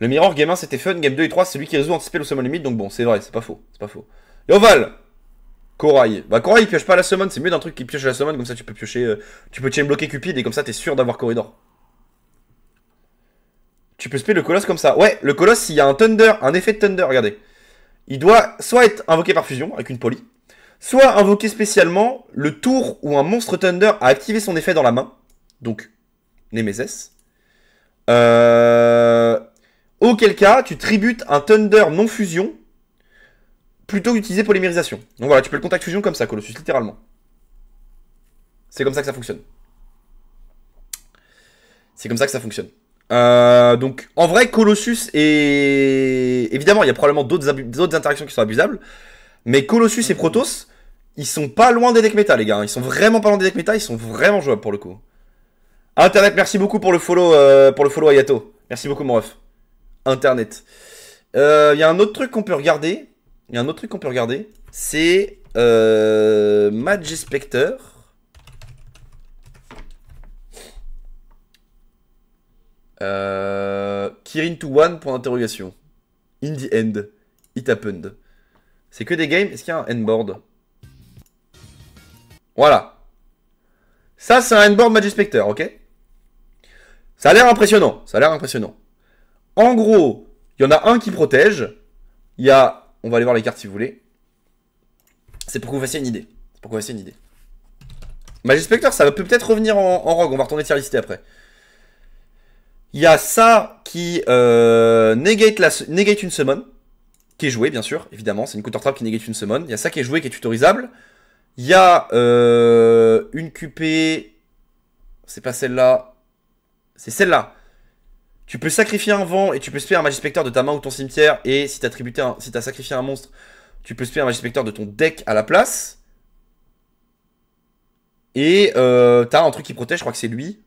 Le Mirror, game 1, c'était fun. Game 2 et 3, c'est lui qui résout anticiper le summon limite. Donc bon, c'est vrai, c'est pas faux. C'est pas faux. Corail. Bah, Corail, il pioche pas la summon. C'est mieux d'un truc qui pioche la summon. Comme ça, tu peux piocher. Euh, tu peux chain bloquer Cupid et comme ça, t'es sûr d'avoir Corridor. Tu peux spier le colosse comme ça. Ouais, le colosse, s'il y a un thunder, un effet de thunder, regardez. Il doit soit être invoqué par fusion avec une poly, soit invoqué spécialement le tour où un monstre thunder a activé son effet dans la main. Donc, Nemesis. Euh, Auquel cas, tu tributes un Thunder non fusion plutôt qu'utiliser polymérisation. Donc voilà, tu peux le contact fusion comme ça, Colossus, littéralement. C'est comme ça que ça fonctionne. C'est comme ça que ça fonctionne. Euh, donc en vrai, Colossus est... Évidemment, il y a probablement d'autres interactions qui sont abusables. Mais Colossus et Protoss, ils sont pas loin des decks méta, les gars. Hein. Ils sont vraiment pas loin des decks méta, ils sont vraiment jouables pour le coup. Internet, merci beaucoup pour le follow, euh, pour le follow Ayato. Merci beaucoup, mon ref. Internet. Il euh, y a un autre truc qu'on peut regarder. Il y a un autre truc qu'on peut regarder. C'est euh, Magic euh, Kirin to one pour interrogation. In the end, it happened. C'est que des games. Est-ce qu'il y a un endboard Voilà. Ça, c'est un endboard Magic ok Ça a l'air impressionnant. Ça a l'air impressionnant. En gros, il y en a un qui protège. Il y a. On va aller voir les cartes si vous voulez. C'est pour que vous fassiez une idée. C'est pour que vous fassiez une idée. Spectre, ça peut peut-être revenir en, rogue. On va retourner tier l'histoire après. Il y a ça qui euh, negate, une summon. Qui est joué, bien sûr, évidemment. C'est une counter-trap qui negate une summon. Il y a ça qui est joué, qui est tutorisable. Il y a euh, une QP. C'est pas celle-là. C'est celle-là. Tu peux sacrifier un vent et tu peux spéer un magispecteur de ta main ou ton cimetière. Et si t'as un... si as sacrifié un monstre, tu peux spier un magispecteur de ton deck à la place. Et euh, t'as un truc qui protège, je crois que c'est lui.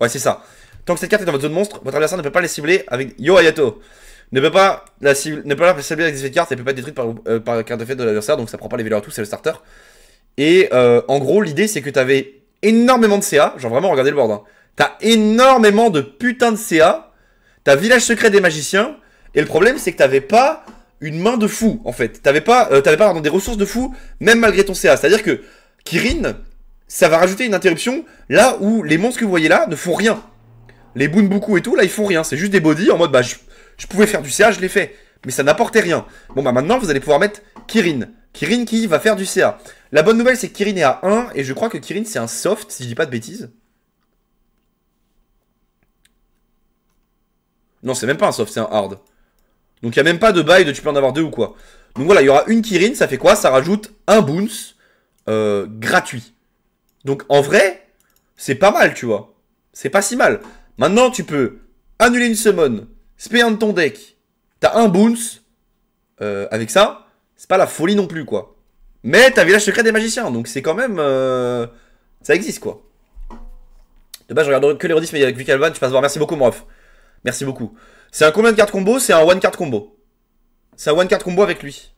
Ouais, c'est ça. Tant que cette carte est dans votre zone monstre, votre adversaire ne peut pas la cibler avec Yo Ayato. Ne peut pas la cibler, ne peut pas la cibler avec cette carte, elle peut pas être détruite par, euh, par la carte de fête de l'adversaire, donc ça prend pas les valeurs à tout, c'est le starter. Et euh, en gros, l'idée c'est que t'avais énormément de CA. Genre vraiment, regardez le board. Hein. T'as énormément de putain de CA. T'as Village Secret des Magiciens. Et le problème, c'est que t'avais pas une main de fou, en fait. T'avais pas, euh, pas dans des ressources de fou, même malgré ton CA. C'est-à-dire que Kirin, ça va rajouter une interruption là où les monstres que vous voyez là ne font rien. Les Boonbuku et tout, là, ils font rien. C'est juste des bodies en mode, bah, je, je pouvais faire du CA, je l'ai fait. Mais ça n'apportait rien. Bon, bah, maintenant, vous allez pouvoir mettre Kirin. Kirin qui va faire du CA. La bonne nouvelle, c'est que Kirin est à 1, et je crois que Kirin, c'est un soft, si je dis pas de bêtises. Non, c'est même pas un soft, c'est un hard. Donc il n'y a même pas de bail de tu peux en avoir deux ou quoi. Donc voilà, il y aura une Kirin, ça fait quoi Ça rajoute un boons, euh, gratuit. Donc en vrai, c'est pas mal, tu vois. C'est pas si mal. Maintenant, tu peux annuler une summon, de ton deck, t'as un boons, euh, avec ça, c'est pas la folie non plus, quoi. Mais t'as Village Secret des Magiciens, donc c'est quand même... Euh, ça existe, quoi. De base, je regarde que les redis, mais avec Vic tu passes voir. Merci beaucoup, ref Merci beaucoup. C'est un combien de cartes combo C'est un one card combo. C'est un one card combo avec lui.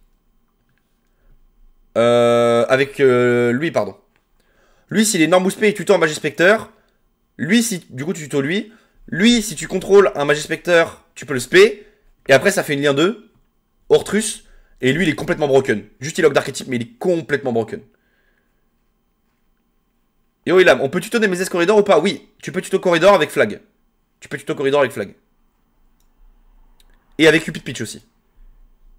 Euh, avec euh, lui, pardon. Lui, s'il est énorme spé, et tuto un Magispecteur, lui, si du coup tu tuto lui, lui, si tu contrôles un Magispecteur, tu peux le spé, et après ça fait une lien 2, Ortrus, et lui, il est complètement broken. Juste, il log d'archétype, mais il est complètement broken. Et Yo, Ilam, on peut tuto des mes corridor ou pas Oui, tu peux tuto corridor avec flag. Tu peux tuto corridor avec flag. Et avec Cupid Pitch aussi.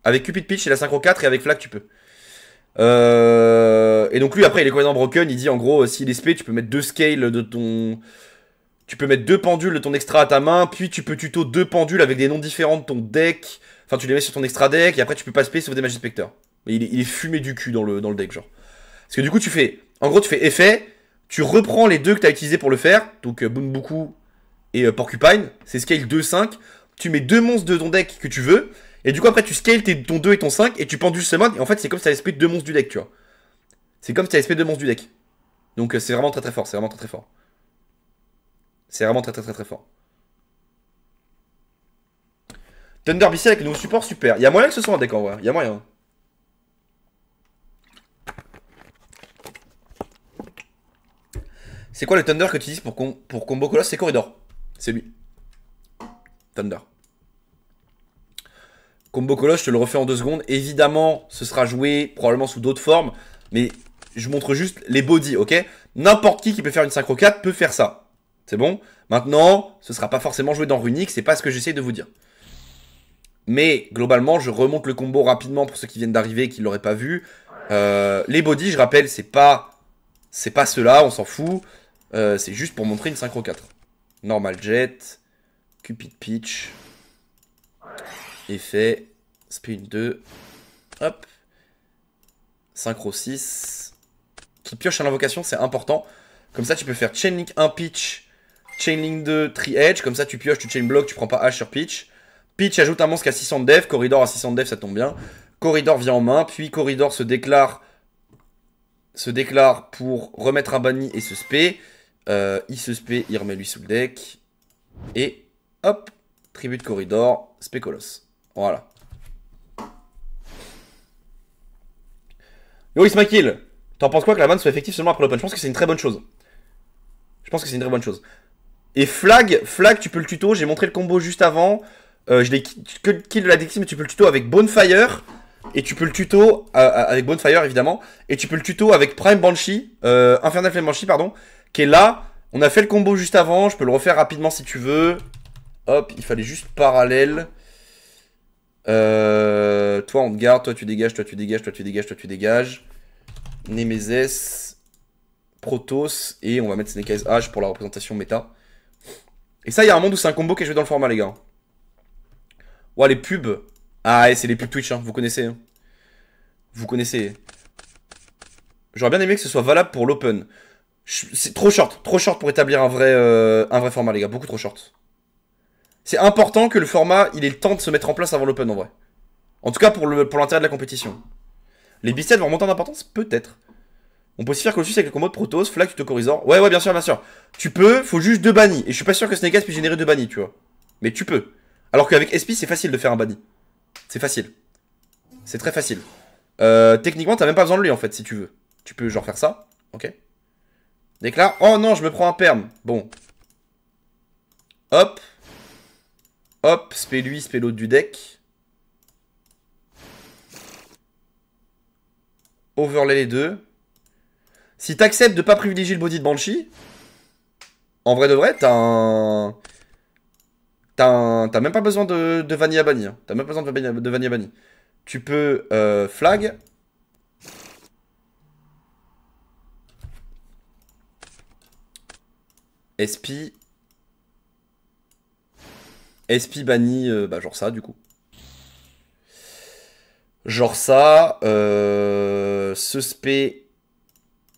Avec Cupid Pitch, et la synchro 4 et avec flag, tu peux. Euh, et donc lui, après, il est complètement broken. Il dit en gros, euh, si il est spé tu peux mettre deux scales de ton. Tu peux mettre deux pendules de ton extra à ta main, puis tu peux tuto deux pendules avec des noms différents de ton deck. Enfin, tu les mets sur ton extra deck et après tu peux pas spé sauf des Magic Spectre. Mais il, est fumé du cul dans le, dans le deck, genre. Parce que du coup, tu fais. En gros, tu fais effet, tu reprends les deux que t'as utilisé pour le faire. Donc, euh, et euh, Porcupine. C'est scale 2-5. Tu mets deux monstres de ton deck que tu veux. Et du coup, après, tu scales tes, ton 2 et ton 5 et tu pendules du mode. Et en fait, c'est comme si t'avais spé deux monstres du deck, tu vois. C'est comme si t'avais spé deux monstres du deck. Donc, euh, c'est vraiment très très fort. C'est vraiment très très fort. C'est vraiment très très très très fort. Thunder BC avec nos support, super. Il y a moyen que ce soit un décor, en Il y a moyen. C'est quoi le Thunder que tu utilises pour, combo Colosse C'est Corridor. C'est lui. Thunder. Combo Colosse, je te le refais en deux secondes. Évidemment, ce sera joué probablement sous d'autres formes. Mais je montre juste les bodies, ok N'importe qui qui peut faire une synchro 4 peut faire ça. C'est bon Maintenant, ce sera pas forcément joué dans Runic, c'est pas ce que j'essaie de vous dire. Mais globalement, je remonte le combo rapidement pour ceux qui viennent d'arriver et qui ne l'auraient pas vu. Euh, les bodies, je rappelle, c'est pas c'est pas cela, on s'en fout. Euh, c'est juste pour montrer une synchro 4. Normal jet, Cupid pitch, effet, spin 2, hop, synchro 6, qui pioche à l'invocation, c'est important. Comme ça, tu peux faire chainlink 1 pitch, chaining 2 tri edge, comme ça tu pioches, tu chain block, tu prends pas H sur pitch. Peach ajoute un monstre à 600 de Corridor à 600 de ça tombe bien. Corridor vient en main, puis Corridor se déclare se déclare pour remettre un banni et se spé. Euh, il se spé, il remet lui sous le deck. Et hop, tribut de Corridor, spé Colosse. Voilà. Yo tu t'en penses quoi que la ban soit effective seulement après l'open Je pense que c'est une très bonne chose. Je pense que c'est une très bonne chose. Et flag, flag, tu peux le tuto, j'ai montré le combo juste avant. Euh, je l'ai que kill de la mais tu peux le tuto avec Bonefire. Et tu peux le tuto euh, euh, avec Bonefire, évidemment. Et tu peux le tuto avec Prime Banshee, Infernal Flame Banshee, pardon, qui est là. On a fait le combo juste avant, je peux le refaire rapidement si tu veux. Hop, il fallait juste parallèle. toi, on te garde, toi, tu dégages, toi, tu dégages, toi, tu dégages, toi, tu dégages. Nemesis, Protos, et on va mettre Snake H pour la représentation méta. Et ça, il y a un monde où c'est un combo qui est joué dans le format, les gars. Ouah, les pubs. Ah, c'est les pubs Twitch, hein, vous connaissez. Hein. Vous connaissez. J'aurais bien aimé que ce soit valable pour l'open. C'est trop short, trop short pour établir un vrai, euh, un vrai format, les gars, beaucoup trop short. C'est important que le format, il ait le temps de se mettre en place avant l'open, en vrai. En tout cas, pour l'intérêt pour de la compétition. Les biceps vont monter en importance Peut-être. On peut aussi faire Colossus avec le combo de Protoss, te Tutocorizor. Ouais, ouais, bien sûr, bien sûr. Tu peux, faut juste deux bannis. Et je suis pas sûr que Snake puisse générer deux bannis, tu vois. Mais tu peux. Alors qu'avec SP, c'est facile de faire un body. C'est facile. C'est très facile. Euh, techniquement, t'as même pas besoin de lui en fait, si tu veux. Tu peux genre faire ça. Ok. là, Oh non, je me prends un perm. Bon. Hop. Hop, spé lui, spé l'autre du deck. Overlay les deux. Si t'acceptes de pas privilégier le body de Banshee, en vrai de vrai, t'as un... T'as même pas besoin de, de vanilla banni. Hein. T'as même pas besoin de, de vanilla banni. Tu peux euh, flag. SP. SP banni, euh, bah genre ça du coup. Genre ça, euh, suspect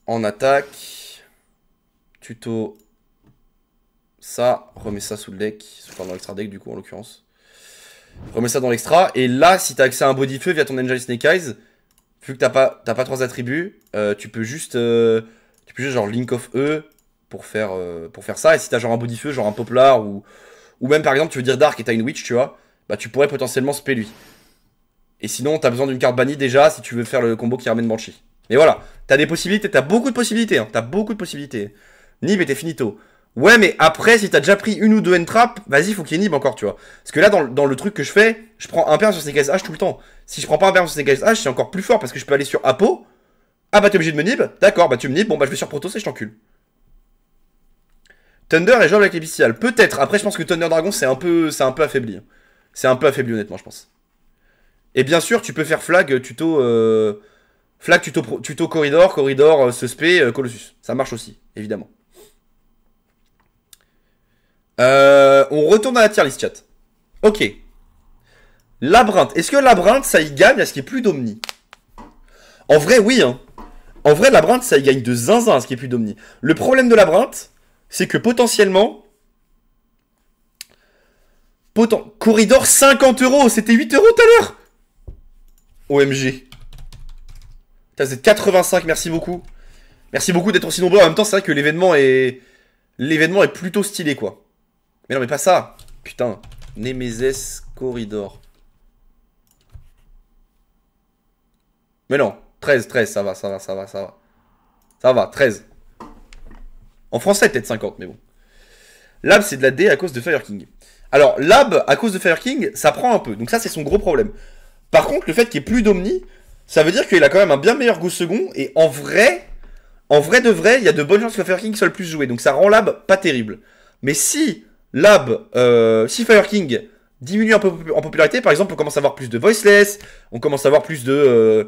en attaque, tuto ça, remets ça sous le deck, enfin dans l'extra deck du coup en l'occurrence. Remets ça dans l'extra, et là, si t'as accès à un body feu via ton Angel Snake Eyes, vu que t'as pas, 3 trois attributs, euh, tu peux juste, euh, tu peux juste genre Link of E pour faire, euh, pour faire ça, et si t'as genre un body feu, genre un Poplar, ou, ou même par exemple tu veux dire Dark et t'as une Witch, tu vois, bah tu pourrais potentiellement spé lui. Et sinon, t'as besoin d'une carte bannie déjà si tu veux faire le combo qui ramène Banshee. Mais voilà, t'as des possibilités, t'as beaucoup de possibilités, hein, t'as beaucoup de possibilités. Nib était finito. Ouais, mais après, si t'as déjà pris une ou deux entraps, vas-y, faut qu'il y ait nib encore, tu vois. Parce que là, dans, le truc que je fais, je prends un pierre sur ces H tout le temps. Si je prends pas un pierre sur ces H, c'est encore plus fort parce que je peux aller sur Apo. Ah bah t'es obligé de me nib D'accord, bah tu me nib, bon bah je vais sur proto, c'est je t'encule. Thunder et jouable avec les l'épicial. Peut-être. Après, je pense que Thunder Dragon, c'est un peu, c'est un peu affaibli. C'est un peu affaibli, honnêtement, je pense. Et bien sûr, tu peux faire flag euh, tuto, euh, flag tuto, tuto corridor, corridor, euh, suspect, colossus. Ça marche aussi, évidemment. Euh, on retourne à la tier list chat. Ok. Labyrinthe. Est-ce que Labyrinthe, ça y gagne à ce qui est plus d'Omni En vrai, oui. Hein. En vrai, Labyrinthe, ça y gagne de zinzin à ce qui est plus d'Omni. Le problème de Labyrinthe, c'est que potentiellement... potent. Corridor 50 euros, c'était 8 euros tout à l'heure OMG. T'as 85, merci beaucoup. Merci beaucoup d'être aussi nombreux. En même temps, c'est vrai que l'événement est... L'événement est plutôt stylé, quoi. Mais non, mais pas ça Putain, Nemesis Corridor. Mais non, 13, 13, ça va, ça va, ça va, ça va. Ça va, 13. En français, peut-être 50, mais bon. Lab, c'est de la D à cause de Fire King. Alors, Lab, à cause de Fire King, ça prend un peu. Donc ça, c'est son gros problème. Par contre, le fait qu'il n'y ait plus d'Omni, ça veut dire qu'il a quand même un bien meilleur goût second. Et en vrai, en vrai de vrai, il y a de bonnes chances que Fire King soit le plus joué. Donc ça rend Lab pas terrible. Mais si Lab, euh, si Fire King diminue un peu en popularité, par exemple, on commence à avoir plus de voiceless, on commence à avoir plus de euh,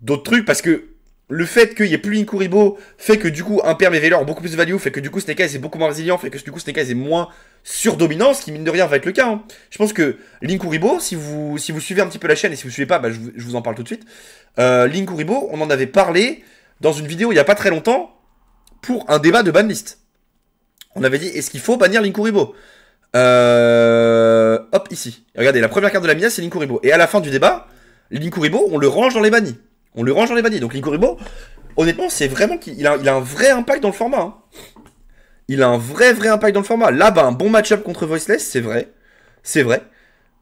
d'autres trucs, parce que le fait qu'il n'y ait plus Linkuribo fait que du coup Imperm et Veiler ont beaucoup plus de value, fait que du coup Snake est beaucoup moins résilient, fait que du coup Snake Eyes est moins surdominant, ce qui mine de rien va être le cas. Hein. Je pense que Linkuribo, si vous, si vous suivez un petit peu la chaîne, et si vous suivez pas, bah, je, vous en parle tout de suite, euh, Linkuribo, on en avait parlé dans une vidéo il n'y a pas très longtemps pour un débat de banlist. On avait dit, est-ce qu'il faut bannir Linkuribo euh, Hop, ici. Regardez, la première carte de la Mia, c'est Linkuribo. Et à la fin du débat, Linkuribo, on le range dans les bannis. On le range dans les bannis. Donc Linkuribo, honnêtement, c'est vraiment qu'il a, il a un vrai impact dans le format. Hein. Il a un vrai, vrai impact dans le format. Là, bah, un bon match-up contre Voiceless, c'est vrai. C'est vrai.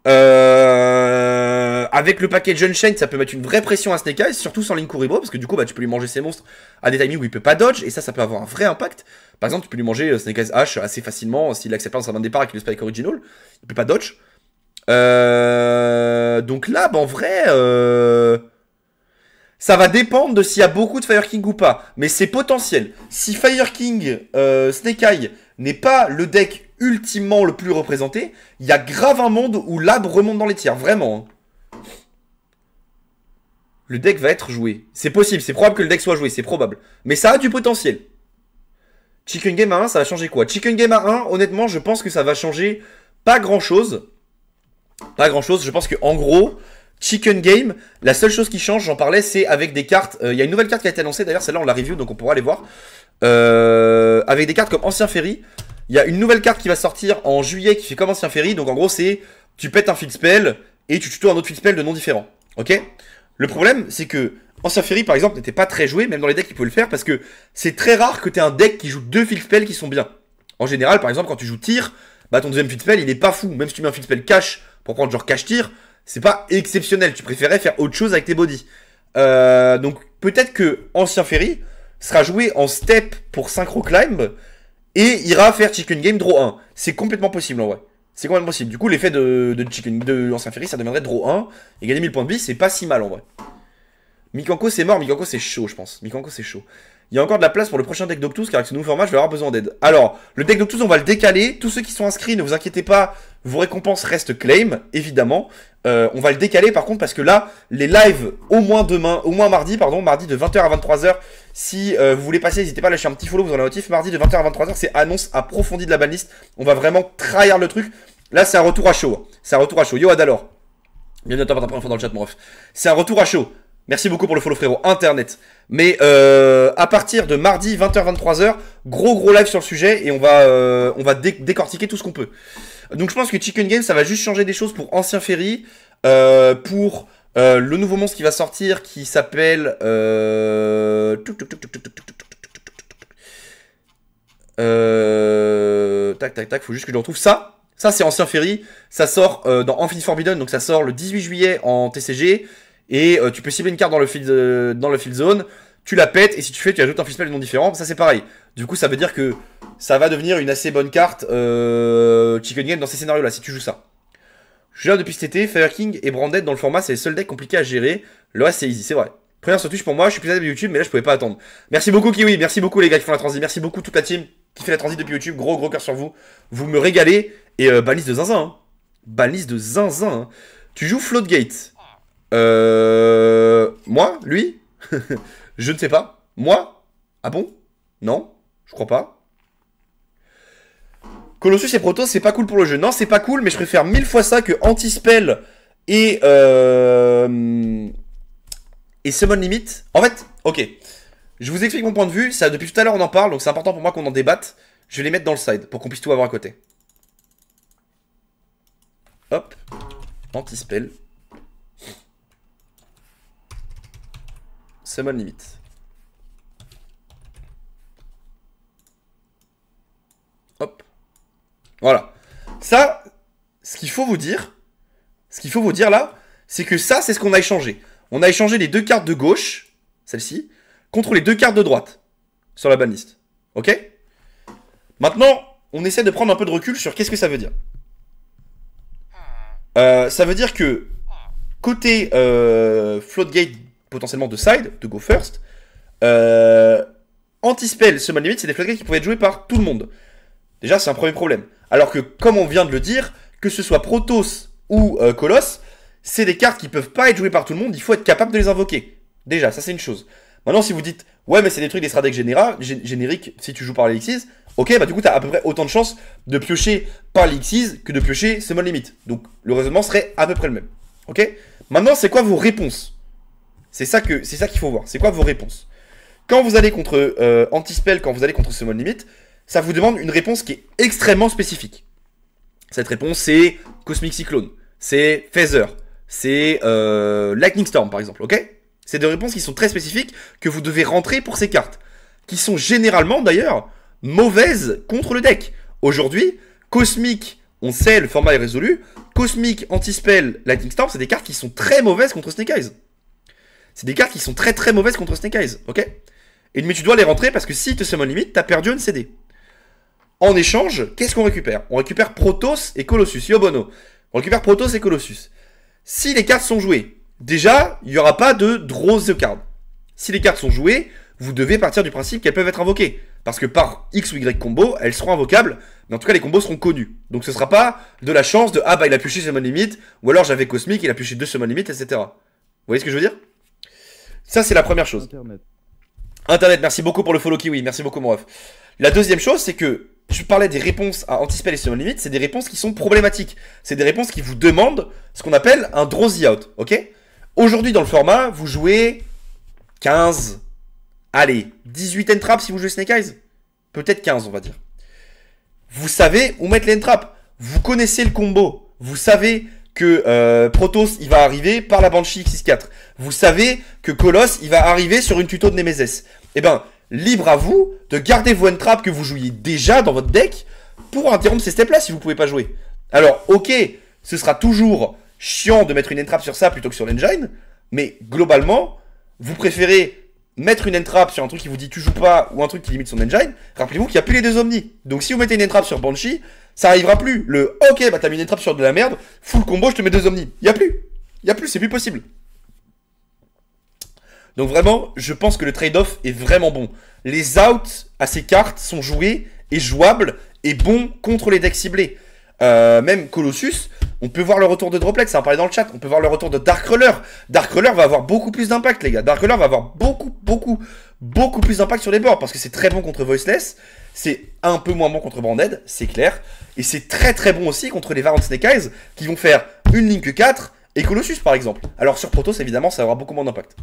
Euh... Avec le paquet Unchained, ça peut mettre une vraie pression à Snake Eyes, surtout sans Linkuribo, parce que du coup, bah, tu peux lui manger ses monstres à des timings où il peut pas dodge, et ça, ça peut avoir un vrai impact. Par exemple, tu peux lui manger euh, Snake Eyes H assez facilement euh, s'il accepte pas dans départ avec le Spike Original. Il peut pas dodge. Euh, donc là, bah, en vrai, ça va dépendre de s'il y a beaucoup de Fire King ou pas. Mais c'est potentiel. Si Fire King Snake Eye n'est pas le deck ultimement le plus représenté, il y a grave un monde où l'ab remonte dans les tiers. Vraiment. Hein. Le deck va être joué. C'est possible, c'est probable que le deck soit joué, c'est probable. Mais ça a du potentiel. Chicken Game à 1, ça va changer quoi Chicken Game à 1, honnêtement, je pense que ça va changer pas grand chose. Pas grand chose. Je pense que en gros, Chicken Game, la seule chose qui change, j'en parlais, c'est avec des cartes. Euh, il y a une nouvelle carte qui a été annoncée, d'ailleurs, celle-là on la review, donc on pourra aller voir. Euh, avec des cartes comme Ancien Ferry. Il y a une nouvelle carte qui va sortir en juillet qui fait comme Ancien Ferry. Donc en gros, c'est tu pètes un field spell et tu tutoies un autre field spell de nom différent. Ok Le problème, c'est que Ancien Ferry, par exemple, n'était pas très joué, même dans les decks qui peut le faire, parce que c'est très rare que tu aies un deck qui joue deux field spells qui sont bien. En général, par exemple, quand tu joues tir, bah ton deuxième field spell, il est pas fou. Même si tu mets un field spell cash pour prendre genre cash tir, c'est pas exceptionnel. Tu préférais faire autre chose avec tes bodies. Euh, donc peut-être que Ancien Ferry sera joué en step pour synchro climb et ira faire chicken game draw 1. C'est complètement possible en vrai. C'est complètement possible. Du coup, l'effet de, chicken, de Ancien Ferry, ça deviendrait draw 1 et gagner 1000 points de vie, c'est pas si mal en vrai. Mikanko c'est mort, Mikanko c'est chaud je pense. Mikanko c'est chaud. Il y a encore de la place pour le prochain deck d'Octus car avec ce nouveau format je vais avoir besoin d'aide. Alors, le deck d'Octus on va le décaler. Tous ceux qui sont inscrits, ne vous inquiétez pas, vos récompenses restent claim, évidemment. Euh, on va le décaler par contre parce que là, les lives au moins demain, au moins mardi, pardon, mardi de 20h à 23h. Si euh, vous voulez passer, n'hésitez pas à lâcher un petit follow, vous en avez notif. Mardi de 20h à 23h, c'est annonce approfondie de la banlist. On va vraiment trahir le truc. Là, c'est un retour à chaud. C'est un retour à chaud. Yo Adalor. Bienvenue à toi dans le chat, mon C'est un retour à chaud. Merci beaucoup pour le follow frérot, internet. Mais à partir de mardi 20h-23h, gros gros live sur le sujet et on va, on va décortiquer tout ce qu'on peut. Donc je pense que Chicken Game, ça va juste changer des choses pour Ancien Ferry, pour le nouveau monstre qui va sortir qui s'appelle... Tac tac tac, faut juste que je retrouve ça. Ça c'est Ancien Ferry, ça sort dans Infinite Forbidden, donc ça sort le 18 juillet en TCG. Et euh, tu peux cibler une carte dans le field, euh, dans le field zone, tu la pètes, et si tu fais, tu ajoutes un spell de nom différent. Ça, c'est pareil. Du coup, ça veut dire que ça va devenir une assez bonne carte euh, Chicken Game dans ces scénarios-là, si tu joues ça. Je joue là depuis cet été, Fire King et Branded dans le format, c'est le seul deck compliqué à gérer. Le c'est easy, c'est vrai. Première sur Twitch pour moi, je suis plus de YouTube, mais là, je pouvais pas attendre. Merci beaucoup, Kiwi, merci beaucoup, les gars qui font la transi, merci beaucoup, toute la team qui fait la transition depuis YouTube. Gros, gros cœur sur vous. Vous me régalez, et euh, balise de zinzin, hein. Balise de zinzin, hein. Tu joues Floatgate. Euh... Moi Lui Je ne sais pas. Moi Ah bon Non Je crois pas. Colossus et Proto, c'est pas cool pour le jeu. Non, c'est pas cool, mais je préfère mille fois ça que Anti-Spell et... Euh, et Summon Limit. En fait, ok. Je vous explique mon point de vue. Ça, depuis tout à l'heure, on en parle, donc c'est important pour moi qu'on en débatte. Je vais les mettre dans le side pour qu'on puisse tout avoir à côté. Hop. Anti-Spell. Summon limite. Hop. Voilà. Ça, ce qu'il faut vous dire, ce qu'il faut vous dire là, c'est que ça, c'est ce qu'on a échangé. On a échangé les deux cartes de gauche, celle-ci, contre les deux cartes de droite, sur la banlist. Ok Maintenant, on essaie de prendre un peu de recul sur qu'est-ce que ça veut dire. Euh, ça veut dire que côté euh, potentiellement de side, de go first. Euh, Anti-spell, summon limit, c'est des flashcards qui peuvent être joués par tout le monde. Déjà, c'est un premier problème. Alors que, comme on vient de le dire, que ce soit Protoss ou Colosse, euh, c'est des cartes qui peuvent pas être jouées par tout le monde, il faut être capable de les invoquer. Déjà, ça c'est une chose. Maintenant, si vous dites, ouais, mais c'est des trucs des générique. génériques, si tu joues par l'Elixis, ok, bah du coup, t'as à peu près autant de chances de piocher par l'Elixis que de piocher Summon limite. Donc, le raisonnement serait à peu près le même. Ok Maintenant, c'est quoi vos réponses c'est ça que c'est qu'il faut voir. C'est quoi vos réponses Quand vous allez contre euh, Antispell, quand vous allez contre Summon Limit, ça vous demande une réponse qui est extrêmement spécifique. Cette réponse, c'est Cosmic Cyclone, c'est Phaser, c'est euh, Lightning Storm, par exemple, ok C'est des réponses qui sont très spécifiques, que vous devez rentrer pour ces cartes, qui sont généralement, d'ailleurs, mauvaises contre le deck. Aujourd'hui, Cosmic, on sait, le format est résolu, Cosmic, Antispell, Lightning Storm, c'est des cartes qui sont très mauvaises contre Snake Eyes. C'est des cartes qui sont très très mauvaises contre Snake Eyes, ok Et mais tu dois les rentrer parce que si te summon limite, t'as perdu une CD. En échange, qu'est-ce qu'on récupère On récupère Protos et Colossus, Bono, On récupère Protos et Colossus. Si les cartes sont jouées, déjà, il n'y aura pas de draws the card. Si les cartes sont jouées, vous devez partir du principe qu'elles peuvent être invoquées. Parce que par X ou Y combo, elles seront invocables, mais en tout cas les combos seront connus. Donc ce ne sera pas de la chance de ah bah il a pioché summon limite, ou alors j'avais cosmique, il a pioché deux summon limite, etc. Vous voyez ce que je veux dire ça, c'est la première chose. Internet. merci beaucoup pour le follow Kiwi, merci beaucoup mon ref. La deuxième chose, c'est que je parlais des réponses à anticiper et summon limit, c'est des réponses qui sont problématiques. C'est des réponses qui vous demandent ce qu'on appelle un draw out, ok Aujourd'hui dans le format, vous jouez 15, allez, 18 entraps si vous jouez Snake Eyes. Peut-être 15 on va dire. Vous savez où mettre les entraps, vous connaissez le combo, vous savez que euh, Protoss il va arriver par la Banshee X64. Vous savez que Colosse il va arriver sur une tuto de Nemesis. Eh ben, libre à vous de garder vos entraps que vous jouiez déjà dans votre deck pour interrompre ces steps là si vous pouvez pas jouer. Alors, ok, ce sera toujours chiant de mettre une entrappe sur ça plutôt que sur l'engine, mais globalement, vous préférez mettre une entrap sur un truc qui vous dit tu joues pas ou un truc qui limite son engine, rappelez-vous qu'il n'y a plus les deux omnis. Donc si vous mettez une entrap sur Banshee, ça arrivera plus. Le ok, bah t'as mis une entrap sur de la merde, full combo, je te mets deux omnis. Il a plus. Il a plus, c'est plus possible. Donc vraiment, je pense que le trade-off est vraiment bon. Les outs à ces cartes sont joués et jouables et bons contre les decks ciblés. Euh, même Colossus, on peut voir le retour de Droplex, ça en parlait dans le chat, on peut voir le retour de Dark Dark Roller va avoir beaucoup plus d'impact, les gars. Dark Roller va avoir beaucoup, beaucoup, beaucoup plus d'impact sur les boards parce que c'est très bon contre Voiceless, c'est un peu moins bon contre Branded, c'est clair, et c'est très très bon aussi contre les Varant Snake Eyes, qui vont faire une Link 4 et Colossus, par exemple. Alors sur Protoss, évidemment, ça aura beaucoup moins d'impact.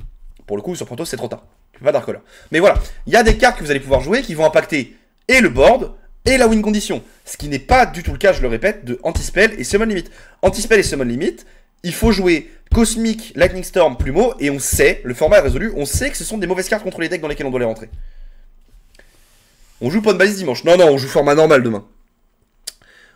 Pour le coup, sur Protoss, c'est trop tard. Pas Ruler. Mais voilà, il y a des cartes que vous allez pouvoir jouer qui vont impacter et le board, et la win condition. Ce qui n'est pas du tout le cas, je le répète, de anti-spell et Summon Limit. Anti-spell et Summon Limit, il faut jouer Cosmic, Lightning Storm, Plumeau, et on sait, le format est résolu, on sait que ce sont des mauvaises cartes contre les decks dans lesquels on doit les rentrer. On joue pas de balise dimanche. Non, non, on joue format normal demain.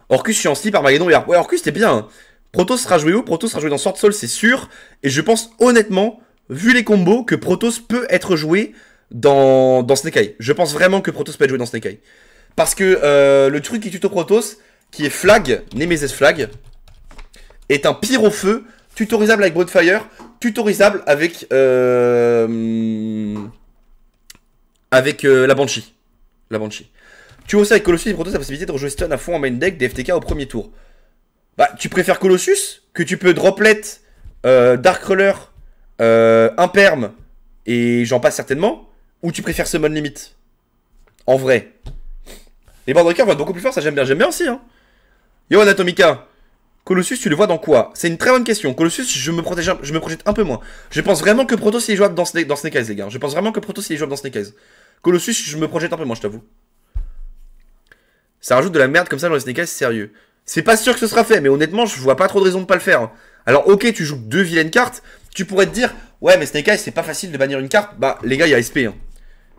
Orcus, je suis en slip, Armageddon et Ouais, Orcus, t'es bien. Protoss hein. Protos sera joué où Protos sera joué dans Sword Soul, c'est sûr. Et je pense honnêtement, vu les combos, que Protos peut être joué dans, dans Snake Je pense vraiment que Protos peut être joué dans Snake parce que euh, le truc qui tuto protos, qui est flag, Nemesis flag, est un feu, tutorisable avec Broadfire, tutorisable avec euh, avec euh, la Banshee. La Banshee. Tu vois aussi avec Colossus et Protoss la possibilité de rejouer stun à fond en main deck des FTK au premier tour. Bah, tu préfères Colossus que tu peux droplet, Dark Roller, euh, et j'en passe certainement, ou tu préfères Summon Limit En vrai. Et vont va beaucoup plus fort, ça j'aime bien. J'aime bien aussi, hein. Yo, Anatomica. Colossus, tu le vois dans quoi C'est une très bonne question. Colossus, je me, protège, je me projette un peu moins. Je pense vraiment que Protoss il est jouable dans, Snake Eyes, les gars. Je pense vraiment que Protoss il est jouable dans Snake Eyes. Colossus, je me projette un peu moins, je t'avoue. Ça rajoute de la merde comme ça dans les Snake Eyes, sérieux. C'est pas sûr que ce sera fait, mais honnêtement, je vois pas trop de raison de pas le faire. Hein. Alors, ok, tu joues deux vilaines cartes. Tu pourrais te dire, ouais, mais Snake Eyes, c'est pas facile de bannir une carte. Bah, les gars, il y a SP. Hein.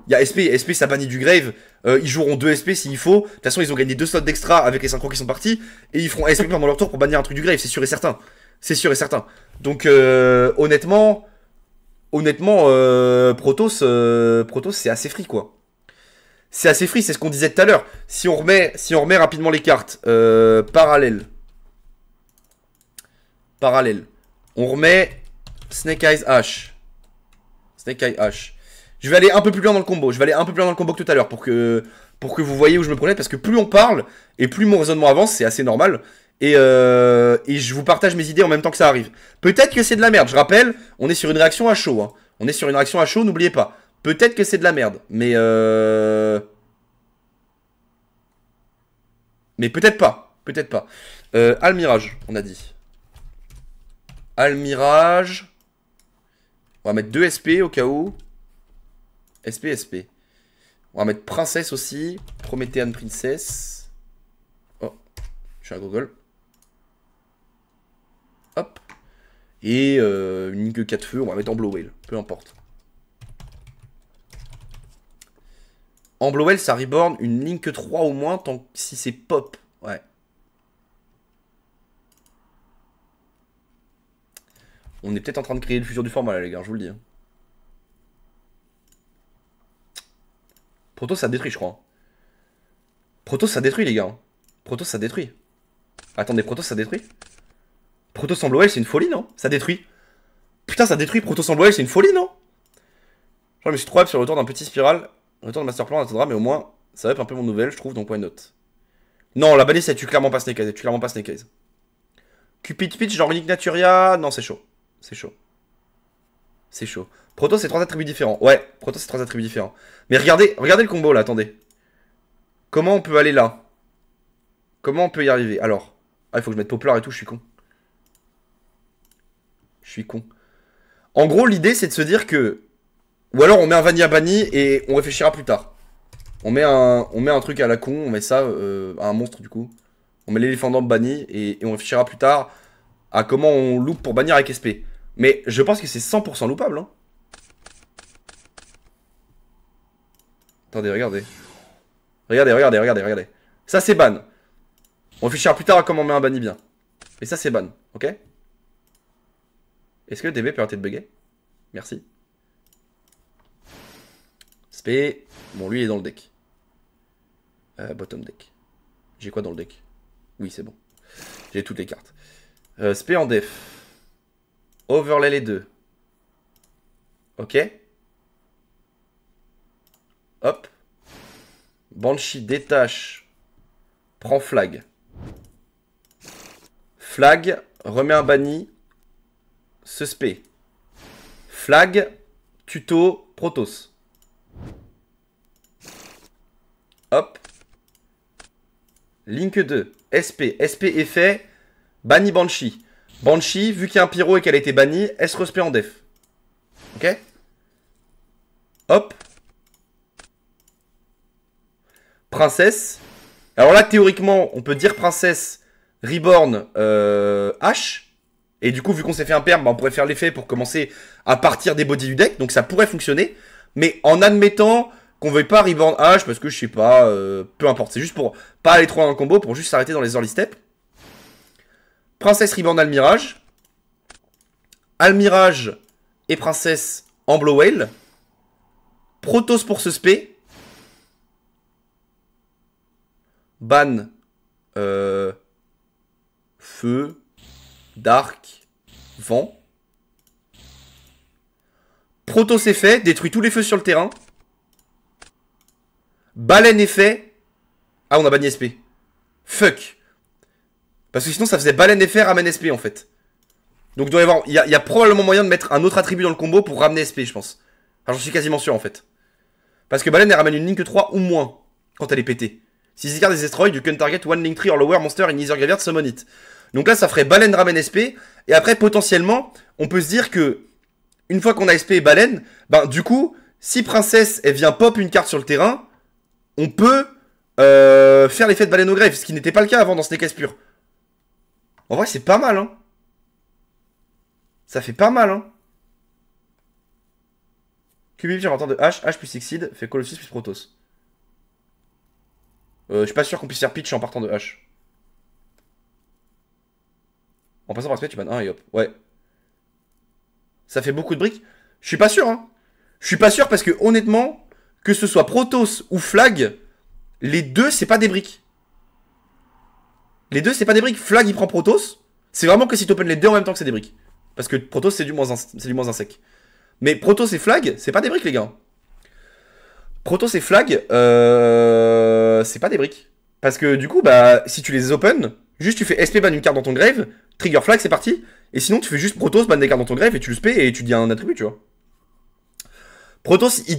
Il SP, SP ça bannit du grave. Euh, ils joueront 2 SP s'il faut. De toute façon, ils ont gagné 2 slots d'extra avec les 5 qui sont partis. Et ils feront SP pendant leur tour pour bannir un truc du grave, c'est sûr et certain. C'est sûr et certain. Donc, euh, honnêtement, honnêtement, euh, Protoss, c'est assez free quoi. C'est assez free, c'est ce qu'on disait tout à l'heure. Si on remet, si on remet rapidement les cartes, parallèle, parallèle. On remet Snake Eyes H. Snake Eyes H. Je vais aller un peu plus loin dans le combo. Je vais aller un peu plus loin dans le combo que tout à l'heure pour que, pour que vous voyez où je me prenais. Parce que plus on parle et plus mon raisonnement avance, c'est assez normal. Euh, et, je vous partage mes idées en même temps que ça arrive. Peut-être que c'est de la merde. Je rappelle, on est sur une réaction à chaud. Hein. On est sur une réaction à chaud, n'oubliez pas. Peut-être que c'est de la merde. Mais euh, Mais peut-être pas. Peut-être pas. Euh, Almirage, on a dit. Almirage. On va mettre 2 SP au cas où. SP, SP. On va mettre princesse aussi. Promethean princess. Oh, je suis à Google. Hop. Et euh, une ligne 4 feux, on va mettre en blow whale. Peu importe. En blow ça reborn une ligne 3 au moins, tant si c'est pop. Ouais. On est peut-être en train de créer le futur du format là, les gars, je vous le dis. Hein. Proto ça détruit je crois. Hein. Proto ça détruit les gars. Hein. Proto ça détruit. Attendez, Proto ça détruit Proto sans c'est une folie non Ça détruit. Putain ça détruit Proto sans c'est une folie non Genre, je suis trop sur le retour d'un petit spiral. retour de Masterplan on attendra mais au moins ça va être un peu mon nouvelle je trouve donc point note. Non la balise elle tue clairement pas Snake Eyes, elle tue clairement pas Snake Eyes. Cupid Pitch genre unique Naturia, non c'est chaud. C'est chaud. C'est chaud. Proto, c'est trois attributs différents. Ouais, Proto, c'est trois attributs différents. Mais regardez, regardez le combo là, attendez. Comment on peut aller là Comment on peut y arriver Alors, ah, il faut que je mette Poplar et tout, je suis con. Je suis con. En gros, l'idée, c'est de se dire que... Ou alors, on met un Vanilla banni et on réfléchira plus tard. On met un, on met un truc à la con, on met ça euh, à un monstre, du coup. On met l'éléphant d'ambre banni et, on réfléchira plus tard à comment on loupe pour bannir avec SP. Mais je pense que c'est 100% loupable, hein. Attendez, regardez. Regardez, regardez, regardez, regardez. Ça, c'est ban. On réfléchira plus tard à comment on met un banni bien. Mais ça, c'est ban, ok Est-ce que le DB peut arrêter de bugger Merci. Spé. Bon, lui, il est dans le deck. Euh, bottom deck. J'ai quoi dans le deck Oui, c'est bon. J'ai toutes les cartes. Euh, spé en def. Overlay les deux. Ok Hop. Banshee détache. Prends flag. Flag, remet un banni. Suspect. Flag, tuto, protos. Hop. Link 2. SP. SP effet. Banni Banshee. Banshee, vu qu'il y a un pyro et qu'elle a été bannie, elle respect en def. Ok Hop. princesse. Alors là, théoriquement, on peut dire princesse reborn euh, H. Et du coup, vu qu'on s'est fait un perme, bah, on pourrait faire l'effet pour commencer à partir des bodies du deck. Donc ça pourrait fonctionner. Mais en admettant qu'on veuille pas reborn H, parce que je sais pas, euh, peu importe. C'est juste pour pas aller trop dans en combo, pour juste s'arrêter dans les early steps. Princesse reborn Almirage. Almirage et princesse Blow Whale. Protos pour ce spé. ban euh, feu, dark, vent. Proto c'est fait, détruit tous les feux sur le terrain. Baleine effet, Ah, on a banni SP. Fuck. Parce que sinon ça faisait baleine effet ramène SP en fait. Donc doit y il y, a probablement moyen de mettre un autre attribut dans le combo pour ramener SP, je pense. Enfin, j'en suis quasiment sûr en fait. Parce que baleine elle ramène une ligne que 3 ou moins quand elle est pétée. Si ces des destroyed, can target one link tree or lower monster in either graveyard, summon it. Donc là, ça ferait baleine, ramène SP. Et après, potentiellement, on peut se dire que, une fois qu'on a SP et baleine, ben, du coup, si princesse, elle vient pop une carte sur le terrain, on peut, euh, faire l'effet de baleine au grève, ce qui n'était pas le cas avant dans Snake pur. En vrai, c'est pas mal, hein. Ça fait pas mal, hein. j'ai de H, H plus Exceed, fait Colossus plus Protoss. Euh, je suis pas sûr qu'on puisse faire pitch en partant de H. En passant par fait, tu ban 1 et hop. Ouais. Ça fait beaucoup de briques. Je suis pas sûr, hein. Je suis pas sûr parce que honnêtement, que ce soit Protos ou Flag, les deux, c'est pas des briques. Les deux, c'est pas des briques. Flag, il prend Protos. C'est vraiment que si tu open les deux en même temps que c'est des briques. Parce que Protos, c'est du moins un, c'est du moins un sec. Mais Protos et Flag, c'est pas des briques, les gars. Protoss et Flag, euh, c'est pas des briques. Parce que du coup, bah, si tu les open, juste tu fais SP ban une carte dans ton grave, trigger flag, c'est parti. Et sinon, tu fais juste Protos ban des cartes dans ton grave et tu le spé et tu dis un attribut, tu vois. Protoss, il,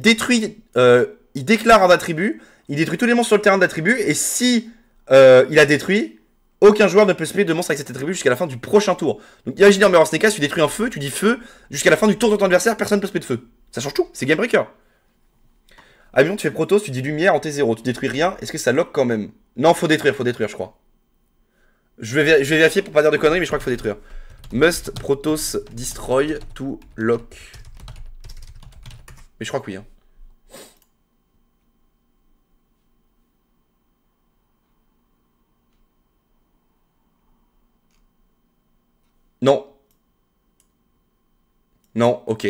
détruit, euh, il déclare un attribut, il détruit tous les monstres sur le terrain d'attribut et si euh, il a détruit, aucun joueur ne peut spé de monstre avec cet attribut jusqu'à la fin du prochain tour. Donc imaginez en Mirror cas, tu détruis un feu, tu dis feu, jusqu'à la fin du tour de ton adversaire, personne ne peut spé de feu. Ça change tout, c'est game breaker. Avion, tu fais Protoss, tu dis lumière en T0, tu détruis rien, est-ce que ça lock quand même Non, faut détruire, faut détruire, je crois. Je vais, je vais vérifier pour pas dire de conneries, mais je crois qu'il faut détruire. Must Protoss destroy to lock. Mais je crois que oui. Hein. Non. Non, ok.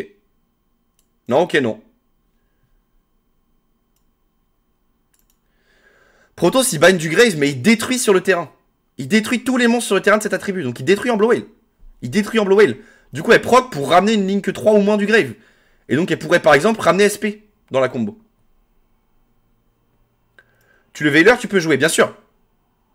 Non, ok, non. Protoss, il bagne du Grave, mais il détruit sur le terrain. Il détruit tous les monstres sur le terrain de cette attribut. Donc il détruit en Blow Whale. Il détruit en Blow Whale. Du coup, elle proc pour ramener une ligne que 3 ou moins du Grave. Et donc, elle pourrait par exemple ramener SP dans la combo. Tu le Veiler, tu peux jouer, bien sûr.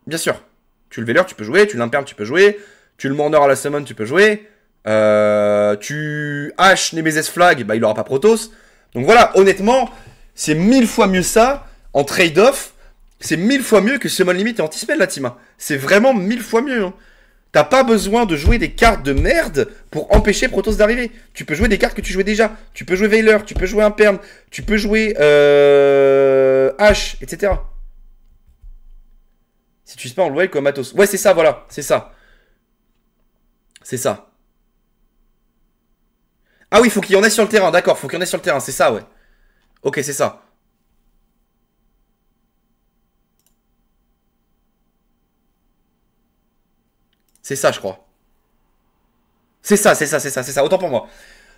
Bien sûr. Tu le Veiler, tu peux jouer. Tu l'imperme, tu peux jouer. Tu le Mourner à la Summon, tu peux jouer. Euh, tu H Nemesis Flag, bah, il aura pas Protoss. Donc voilà, honnêtement, c'est mille fois mieux ça en trade-off c'est mille fois mieux que Summon Limit et Anti-Spell, là, team. C'est vraiment mille fois mieux. Hein. T'as pas besoin de jouer des cartes de merde pour empêcher Protoss d'arriver. Tu peux jouer des cartes que tu jouais déjà. Tu peux jouer Veiler, tu peux jouer Imperm, tu peux jouer euh... H, etc. Si tu pas, en comme Matos. Ouais, c'est ça, voilà, c'est ça. C'est ça. Ah oui, faut qu'il y en ait sur le terrain, d'accord, faut qu'il y en ait sur le terrain, c'est ça, ouais. Ok, c'est ça. C'est ça, je crois. C'est ça, c'est ça, c'est ça, c'est ça. Autant pour moi.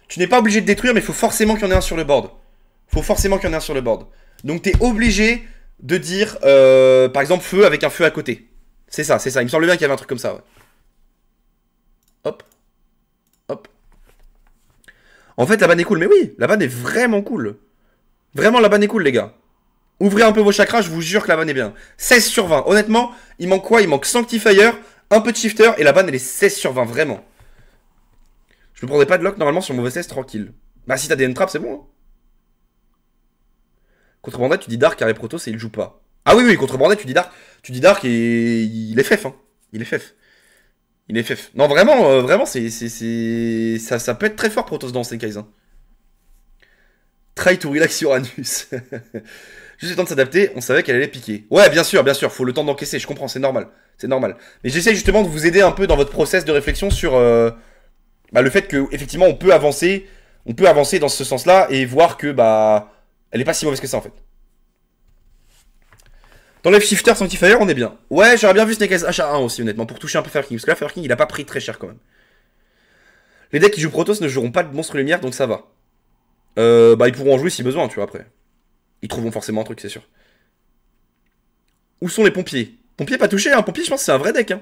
Tu n'es pas obligé de détruire, mais il faut forcément qu'il y en ait un sur le board. Faut forcément qu'il y en ait un sur le board. Donc tu es obligé de dire, euh, par exemple, feu avec un feu à côté. C'est ça, c'est ça. Il me semble bien qu'il y avait un truc comme ça. Hop. Hop. En fait, la banne est cool. Mais oui, la banne est vraiment cool. Vraiment, la banne est cool, les gars. Ouvrez un peu vos chakras, je vous jure que la banne est bien. 16 sur 20. Honnêtement, il manque quoi Il manque Sanctifier, un peu de shifter et la banne elle est 16 sur 20, vraiment. Je me prendrais pas de lock normalement sur mon V16 tranquille. Bah si t'as des entraps c'est bon. Hein. tu dis dark car les protos et il joue pas. Ah oui oui contre tu dis dark. Tu dis dark et il est fef hein. Il est fef. Il est fef. Non vraiment, euh, vraiment c'est. Ça, ça peut être très fort protos dans Senkaizen. Hein. Try to relax Uranus. Juste le temps de s'adapter, on savait qu'elle allait piquer. Ouais, bien sûr, bien sûr, faut le temps d'encaisser, je comprends, c'est normal c'est normal. Mais j'essaie justement de vous aider un peu dans votre process de réflexion sur euh, bah, le fait que effectivement on peut avancer, on peut avancer dans ce sens-là et voir que bah elle est pas si mauvaise que ça en fait. Dans les shifter anti on est bien. Ouais, j'aurais bien vu Snake h 1 aussi, honnêtement, pour toucher un peu Fire King. Parce que là, Fire King, il a pas pris très cher quand même. Les decks qui jouent Protoss ne joueront pas de monstre lumière, donc ça va. Euh, bah, ils pourront en jouer si besoin, tu vois, après. Ils trouveront forcément un truc, c'est sûr. Où sont les pompiers Pompier pas touché, hein. Pompier, je pense que c'est un vrai deck, hein.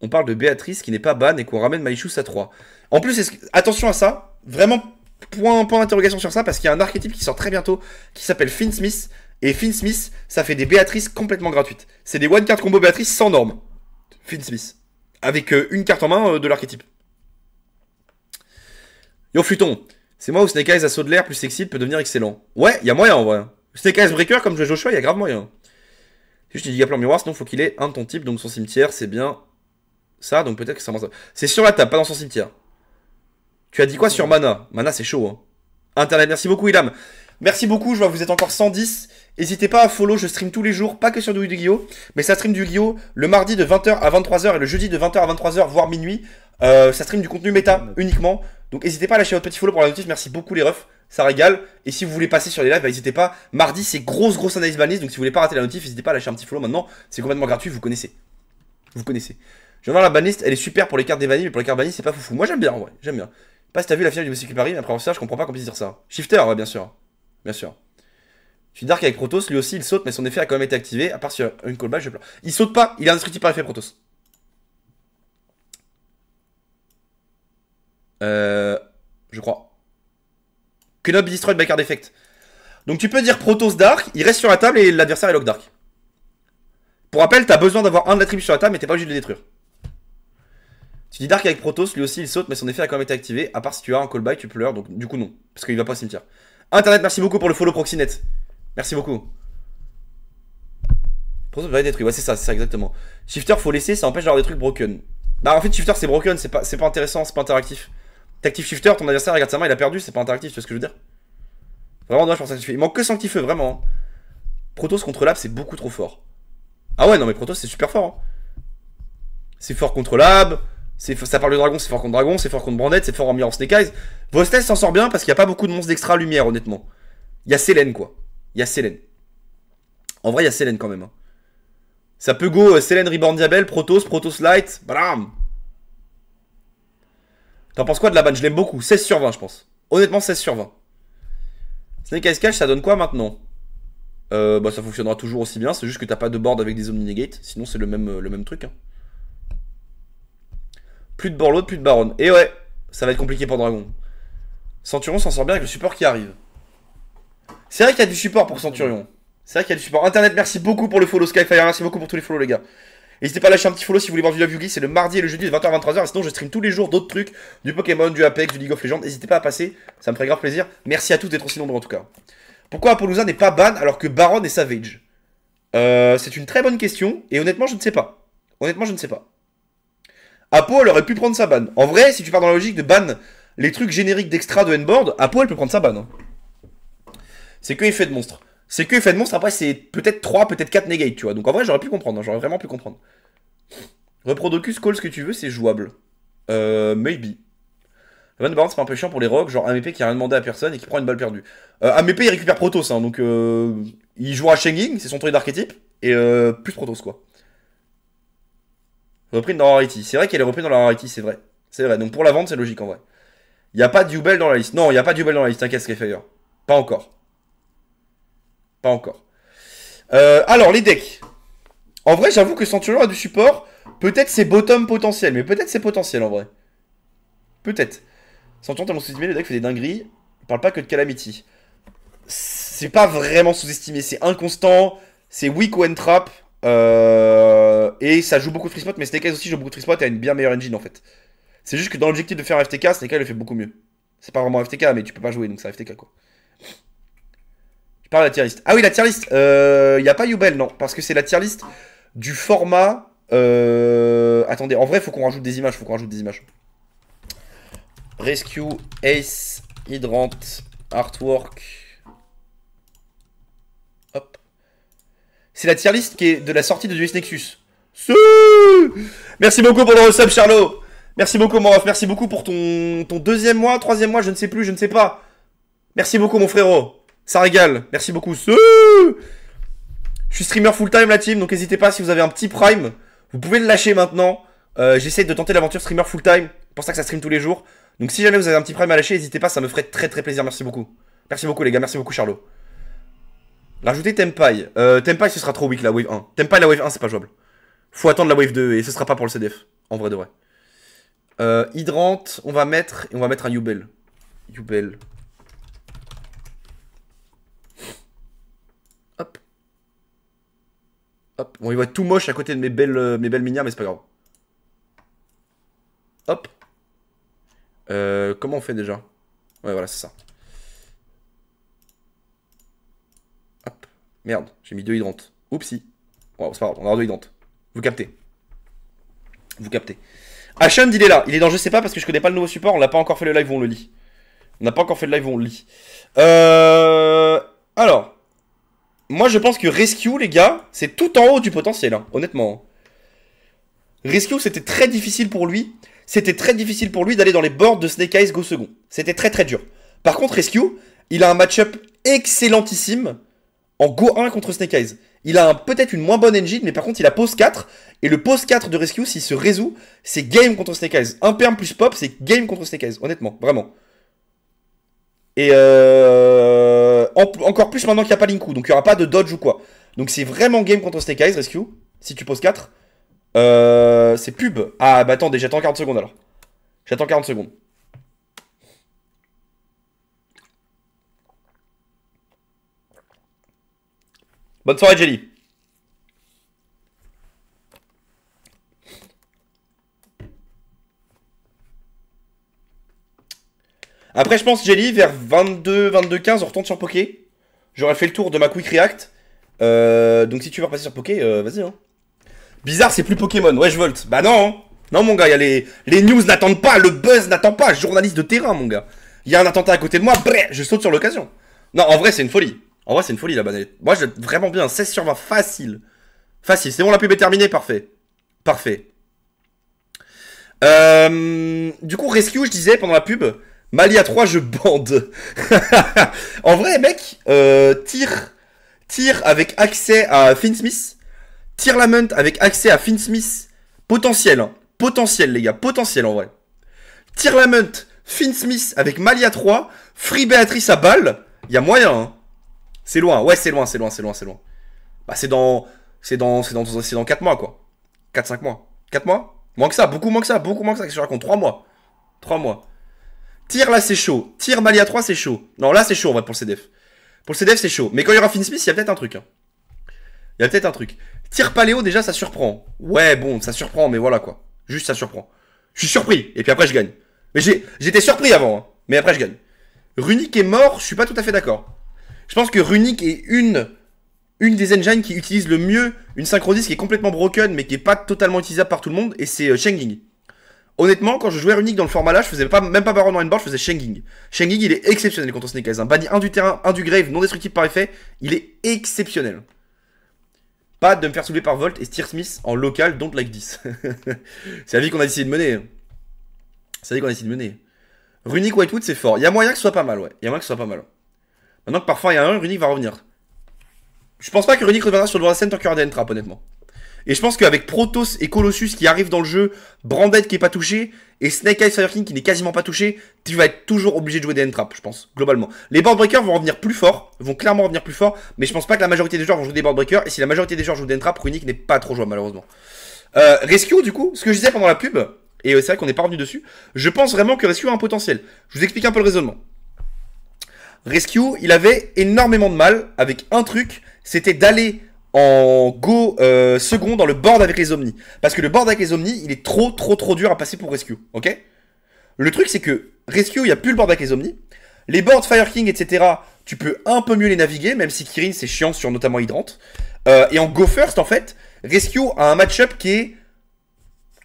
On parle de Béatrice qui n'est pas ban et qu'on ramène Malichus à 3. En plus, attention à ça. Vraiment, point, point d'interrogation sur ça parce qu'il y a un archétype qui sort très bientôt qui s'appelle Finn Smith. Et Finn Smith, ça fait des Béatrices complètement gratuites. C'est des one card combo Béatrice sans norme. Finn Smith. Avec euh, une carte en main euh, de l'archétype. Yo Fluton, c'est moi ou Snake Eyes saut de l'air plus sexy peut devenir excellent. Ouais, il y a moyen en vrai. Hein. Snake Eyes Breaker, comme je joue Joshua, il y a grave moyen. Juste je te dis Miroir, sinon faut qu'il ait un ton type, donc son cimetière, c'est bien ça, donc peut-être que ça C'est sur la table, pas dans son cimetière. Tu as dit quoi sur Mana Mana, c'est chaud. Hein. Internet, merci beaucoup, Ilam. Merci beaucoup, je vois vous êtes encore 110. N'hésitez pas à follow, je stream tous les jours, pas que sur du Guillot, mais ça stream du Guillot le mardi de 20h à 23h et le jeudi de 20h à 23h, voire minuit. Euh, ça stream du contenu méta uniquement. Donc n'hésitez pas à lâcher votre petit follow pour la notice. Merci beaucoup les refs, ça régale. Et si vous voulez passer sur les lives, bah, n'hésitez pas. Mardi, c'est grosse grosse analyse balise. Donc si vous voulez pas rater la notif, n'hésitez pas à lâcher un petit follow maintenant. C'est complètement gratuit, vous connaissez. Vous connaissez. Je vais voir la baniste, elle est super pour les cartes des vanilles, mais pour les cartes vanilles, c'est pas foufou. Moi j'aime bien, vrai, j'aime bien. Pas si t'as vu la finale du monsieur Paris, mais après se ça, je comprends pas qu'on puisse dire ça. Shifter, ouais, bien sûr. Bien sûr. Je suis dark avec Protoss, lui aussi il saute, mais son effet a quand même été activé, à part sur euh, une callback, je pleure. Il saute pas, il est indestructible par effet Protos. Euh, je crois. Knob destroy destroyed by card effect. Donc tu peux dire protos Dark, il reste sur la table et l'adversaire est lock Dark. Pour rappel, t'as besoin d'avoir un de l'attribut sur la table, mais t'es pas obligé de le détruire. Tu dis Dark avec protos, lui aussi il saute, mais son effet a quand même été activé. À part si tu as un callback, tu pleures, donc du coup non, parce qu'il va pas au cimetière. Internet, merci beaucoup pour le follow net. Merci beaucoup. Protoss va être détruit, ouais, c'est ça, c'est ça exactement. Shifter, faut laisser, ça empêche d'avoir des trucs broken. Bah en fait, Shifter c'est broken, c'est pas intéressant, c'est pas interactif. T'actif shifter, ton adversaire regarde sa main, il a perdu, c'est pas interactif, tu vois ce que je veux dire Vraiment dommage tu ça. Il manque que Sancti-feu, vraiment. Hein. Protoss contre Lab, c'est beaucoup trop fort. Ah ouais, non, mais Protoss, c'est super fort. Hein. C'est fort contre Lab, ça parle de dragon, c'est fort contre dragon, c'est fort contre Brandette, c'est fort en mirror Snake Eyes. Vostes s'en sort bien parce qu'il n'y a pas beaucoup de monstres d'extra lumière, honnêtement. Il y a quoi. Il y a En vrai, il y a quand même. Hein. Ça peut go euh, Sélène, Reborn Diabel, Protoss, Protoss Light, BAM T'en pense quoi de la ban Je l'aime beaucoup. 16 sur 20, je pense. Honnêtement, 16 sur 20. Snake Ice Cache ça donne quoi maintenant euh, bah, ça fonctionnera toujours aussi bien, c'est juste que t'as pas de board avec des Omni-Negate, sinon c'est le même, euh, le même truc. Hein. Plus de Borlode, plus de Baron. Et ouais, ça va être compliqué pour Dragon. Centurion s'en sort bien avec le support qui arrive. C'est vrai qu'il y a du support pour Centurion. C'est vrai qu'il y a du support. Internet, merci beaucoup pour le follow Skyfire, merci beaucoup pour tous les follow les gars. N'hésitez pas à lâcher un petit follow si vous voulez voir du Love Yugi, c'est le mardi et le jeudi de 20h à 23h. Et sinon, je stream tous les jours d'autres trucs, du Pokémon, du Apex, du League of Legends. N'hésitez pas à passer, ça me ferait grand plaisir. Merci à tous d'être aussi nombreux en tout cas. Pourquoi Apollosa n'est pas ban alors que Baron est Savage euh, C'est une très bonne question et honnêtement, je ne sais pas. Honnêtement, je ne sais pas. Apo, elle aurait pu prendre sa ban. En vrai, si tu pars dans la logique de ban les trucs génériques d'extra de N-Board, Apo, elle peut prendre sa ban. Hein. C'est que effet de monstre. C'est que effet de monstre, après, c'est peut-être 3, peut-être 4 negates, tu vois. Donc en vrai, j'aurais pu comprendre, hein, j'aurais vraiment pu comprendre. Reprodocus, call ce que tu veux, c'est jouable. Euh, maybe. Van Baron, c'est un peu chiant pour les rogues, genre un MP qui a rien demandé à personne et qui prend une balle perdue. Euh, un MP, il récupère Protoss, hein, donc euh, il joue à Shenging, c'est son truc d'archétype, et euh, plus Protoss, quoi. Repris dans la rarity. C'est vrai qu'elle est repris dans la rarity, c'est vrai. C'est vrai, donc pour la vente, c'est logique en vrai. Il y a pas de Jubel dans la liste. Non, il a pas de Jubel dans la liste, t'inquiète, hein, Skyfire. Pas encore. Pas encore. Euh, alors, les decks. En vrai, j'avoue que Centurion a du support. Peut-être c'est bottom potentiel, mais peut-être c'est potentiel en vrai. Peut-être. Centurion tellement sous-estimé, le deck fait des dingueries. On parle pas que de Calamity. C'est pas vraiment sous-estimé, c'est inconstant, c'est weak when trap. Euh, et ça joue beaucoup de free spot, mais Snake aussi joue beaucoup de free spot et a une bien meilleure engine en fait. C'est juste que dans l'objectif de faire un FTK, Snake le fait beaucoup mieux. C'est pas vraiment FTK, mais tu peux pas jouer donc c'est FTK quoi. Par la tier Ah oui, la tier list. Il euh, n'y a pas Yubel, non. Parce que c'est la tier list du format. Euh, attendez, en vrai, faut qu'on rajoute des images. Faut qu'on rajoute des images. Rescue, Ace, Hydrant, Artwork. Hop. C'est la tier list qui est de la sortie de justice Nexus. Merci beaucoup pour le resub, Charlot. Merci beaucoup, mon ref. Merci beaucoup pour ton, ton deuxième mois, troisième mois, je ne sais plus, je ne sais pas. Merci beaucoup, mon frérot. Ça régale. Merci beaucoup. Je suis streamer full-time, la team. Donc, n'hésitez pas si vous avez un petit prime. Vous pouvez le lâcher maintenant. Euh, J'essaie de tenter l'aventure streamer full-time. C'est pour ça que ça stream tous les jours. Donc, si jamais vous avez un petit prime à lâcher, n'hésitez pas. Ça me ferait très très plaisir. Merci beaucoup. Merci beaucoup, les gars. Merci beaucoup, Charlot. Rajouter Tempai. Euh, Tempai, ce sera trop weak, la wave 1. Tempai, la wave 1, c'est pas jouable. Faut attendre la wave 2 et ce sera pas pour le CDF. En vrai de vrai. Euh, hydrante, on va mettre. Et on va mettre un Yubel. Yubel. bon, il va être tout moche à côté de mes belles, euh, mes belles minières, mais c'est pas grave. Hop. Euh, comment on fait déjà Ouais, voilà, c'est ça. Hop. Merde, j'ai mis deux hydrantes. Oupsie. Bon, c'est pas grave, on aura deux hydrantes. Vous captez. Vous captez. Ashund, il est là. Il est dans je sais pas parce que je connais pas le nouveau support. On l'a pas encore fait le live on le lit. On n'a pas encore fait le live on le lit. Euh... Alors. Moi, je pense que Rescue, les gars, c'est tout en haut du potentiel, hein, honnêtement. Rescue, c'était très difficile pour lui. C'était très difficile pour lui d'aller dans les bords de Snake Eyes Go Second. C'était très très dur. Par contre, Rescue, il a un match-up excellentissime en Go 1 contre Snake Eyes. Il a peut-être une moins bonne engine, mais par contre, il a pose 4. Et le pose 4 de Rescue, s'il se résout, c'est game contre Snake Eyes. Un perm plus pop, c'est game contre Snake Eyes, honnêtement, vraiment. Et euh, encore plus maintenant qu'il n'y a pas Linku, donc il n'y aura pas de dodge ou quoi. Donc c'est vraiment game contre Snake Eyes, Rescue, si tu poses 4. Euh, c'est pub. Ah bah attendez, j'attends 40 secondes alors. J'attends 40 secondes. Bonne soirée Jelly. Après, je pense, Jelly, vers 22, 22, 15, on retourne sur Poké. J'aurais fait le tour de ma Quick React. Euh, donc, si tu veux repasser sur Poké, euh, vas-y. Hein. Bizarre, c'est plus Pokémon. Ouais, je volte. Bah non. Hein. Non, mon gars, y a les... les news n'attendent pas. Le buzz n'attend pas. Journaliste de terrain, mon gars. Il y a un attentat à côté de moi. Bref, je saute sur l'occasion. Non, en vrai, c'est une folie. En vrai, c'est une folie, la banette. Moi, j'ai vraiment bien. 16 sur 20, facile. Facile. C'est bon, la pub est terminée. Parfait. Parfait. Euh, du coup, Rescue, je disais pendant la pub, Malia 3, je bande. en vrai, mec, euh, tire, tire avec accès à Finn Smith. Tire Lament avec accès à Finn Smith. Potentiel, hein. potentiel, les gars, potentiel en vrai. Tire Lament, Finn Smith avec Malia 3. Free Beatrice à balle. Il y a moyen, hein. C'est loin, ouais, c'est loin, c'est loin, c'est loin, c'est loin. Bah, c'est dans, c'est dans, c'est dans, dans 4 mois, quoi. 4-5 mois. 4 mois Moins que ça, beaucoup moins que ça, beaucoup moins que ça. Je raconte 3 mois. 3 mois. Tire là, c'est chaud. Tire Malia 3, c'est chaud. Non, là, c'est chaud en vrai pour le CDF. Pour le CDF, c'est chaud. Mais quand il y aura Finn Smith, il y a peut-être un truc. Hein. Il y a peut-être un truc. Tire Paléo, déjà, ça surprend. Ouais, bon, ça surprend, mais voilà quoi. Juste, ça surprend. Je suis surpris. Et puis après, je gagne. Mais j'étais surpris avant. Hein. Mais après, je gagne. Runic est mort, je suis pas tout à fait d'accord. Je pense que Runic est une, une des engines qui utilise le mieux une synchronise qui est complètement broken, mais qui est pas totalement utilisable par tout le monde, et c'est Shenging. Euh, Honnêtement, quand je jouais Runic dans le format là, je faisais pas, même pas Baron dans une board, je faisais Shenging. Shenging, il est exceptionnel contre Snake Eyes. Hein. Banni 1 du terrain, 1 du grave, non destructible par effet, il est exceptionnel. Pas de me faire soulever par Volt et Steer Smith en local, don't like 10. c'est la vie qu'on a décidé de mener. C'est la vie qu'on a décidé de mener. Runic Whitewood, c'est fort. Il y a moyen que ce soit pas mal, ouais. Il y a moyen que ce soit pas mal. Maintenant que parfois il y a un, Runic va revenir. Je pense pas que Runic reviendra sur le droit de la scène tant qu'il y des honnêtement. Et je pense qu'avec Protoss et Colossus qui arrivent dans le jeu, Branded qui est pas touché, et Snake Eyes Fire King qui n'est quasiment pas touché, tu vas être toujours obligé de jouer des N-Trap, je pense, globalement. Les Board Breakers vont revenir plus fort, vont clairement revenir plus fort, mais je pense pas que la majorité des joueurs vont jouer des Board Breakers, et si la majorité des joueurs jouent des N-Trap, Runic n'est pas trop jouable malheureusement. Euh, Rescue, du coup, ce que je disais pendant la pub, et euh, c'est vrai qu'on n'est pas revenu dessus, je pense vraiment que Rescue a un potentiel. Je vous explique un peu le raisonnement. Rescue, il avait énormément de mal avec un truc, c'était d'aller en go euh, second dans le board avec les omnis. Parce que le board avec les omnis, il est trop trop trop dur à passer pour Rescue, ok Le truc c'est que Rescue, il n'y a plus le board avec les omnis. Les boards Fire King, etc., tu peux un peu mieux les naviguer, même si Kirin c'est chiant sur notamment Hydrante. Euh, et en go first, en fait, Rescue a un match-up qui est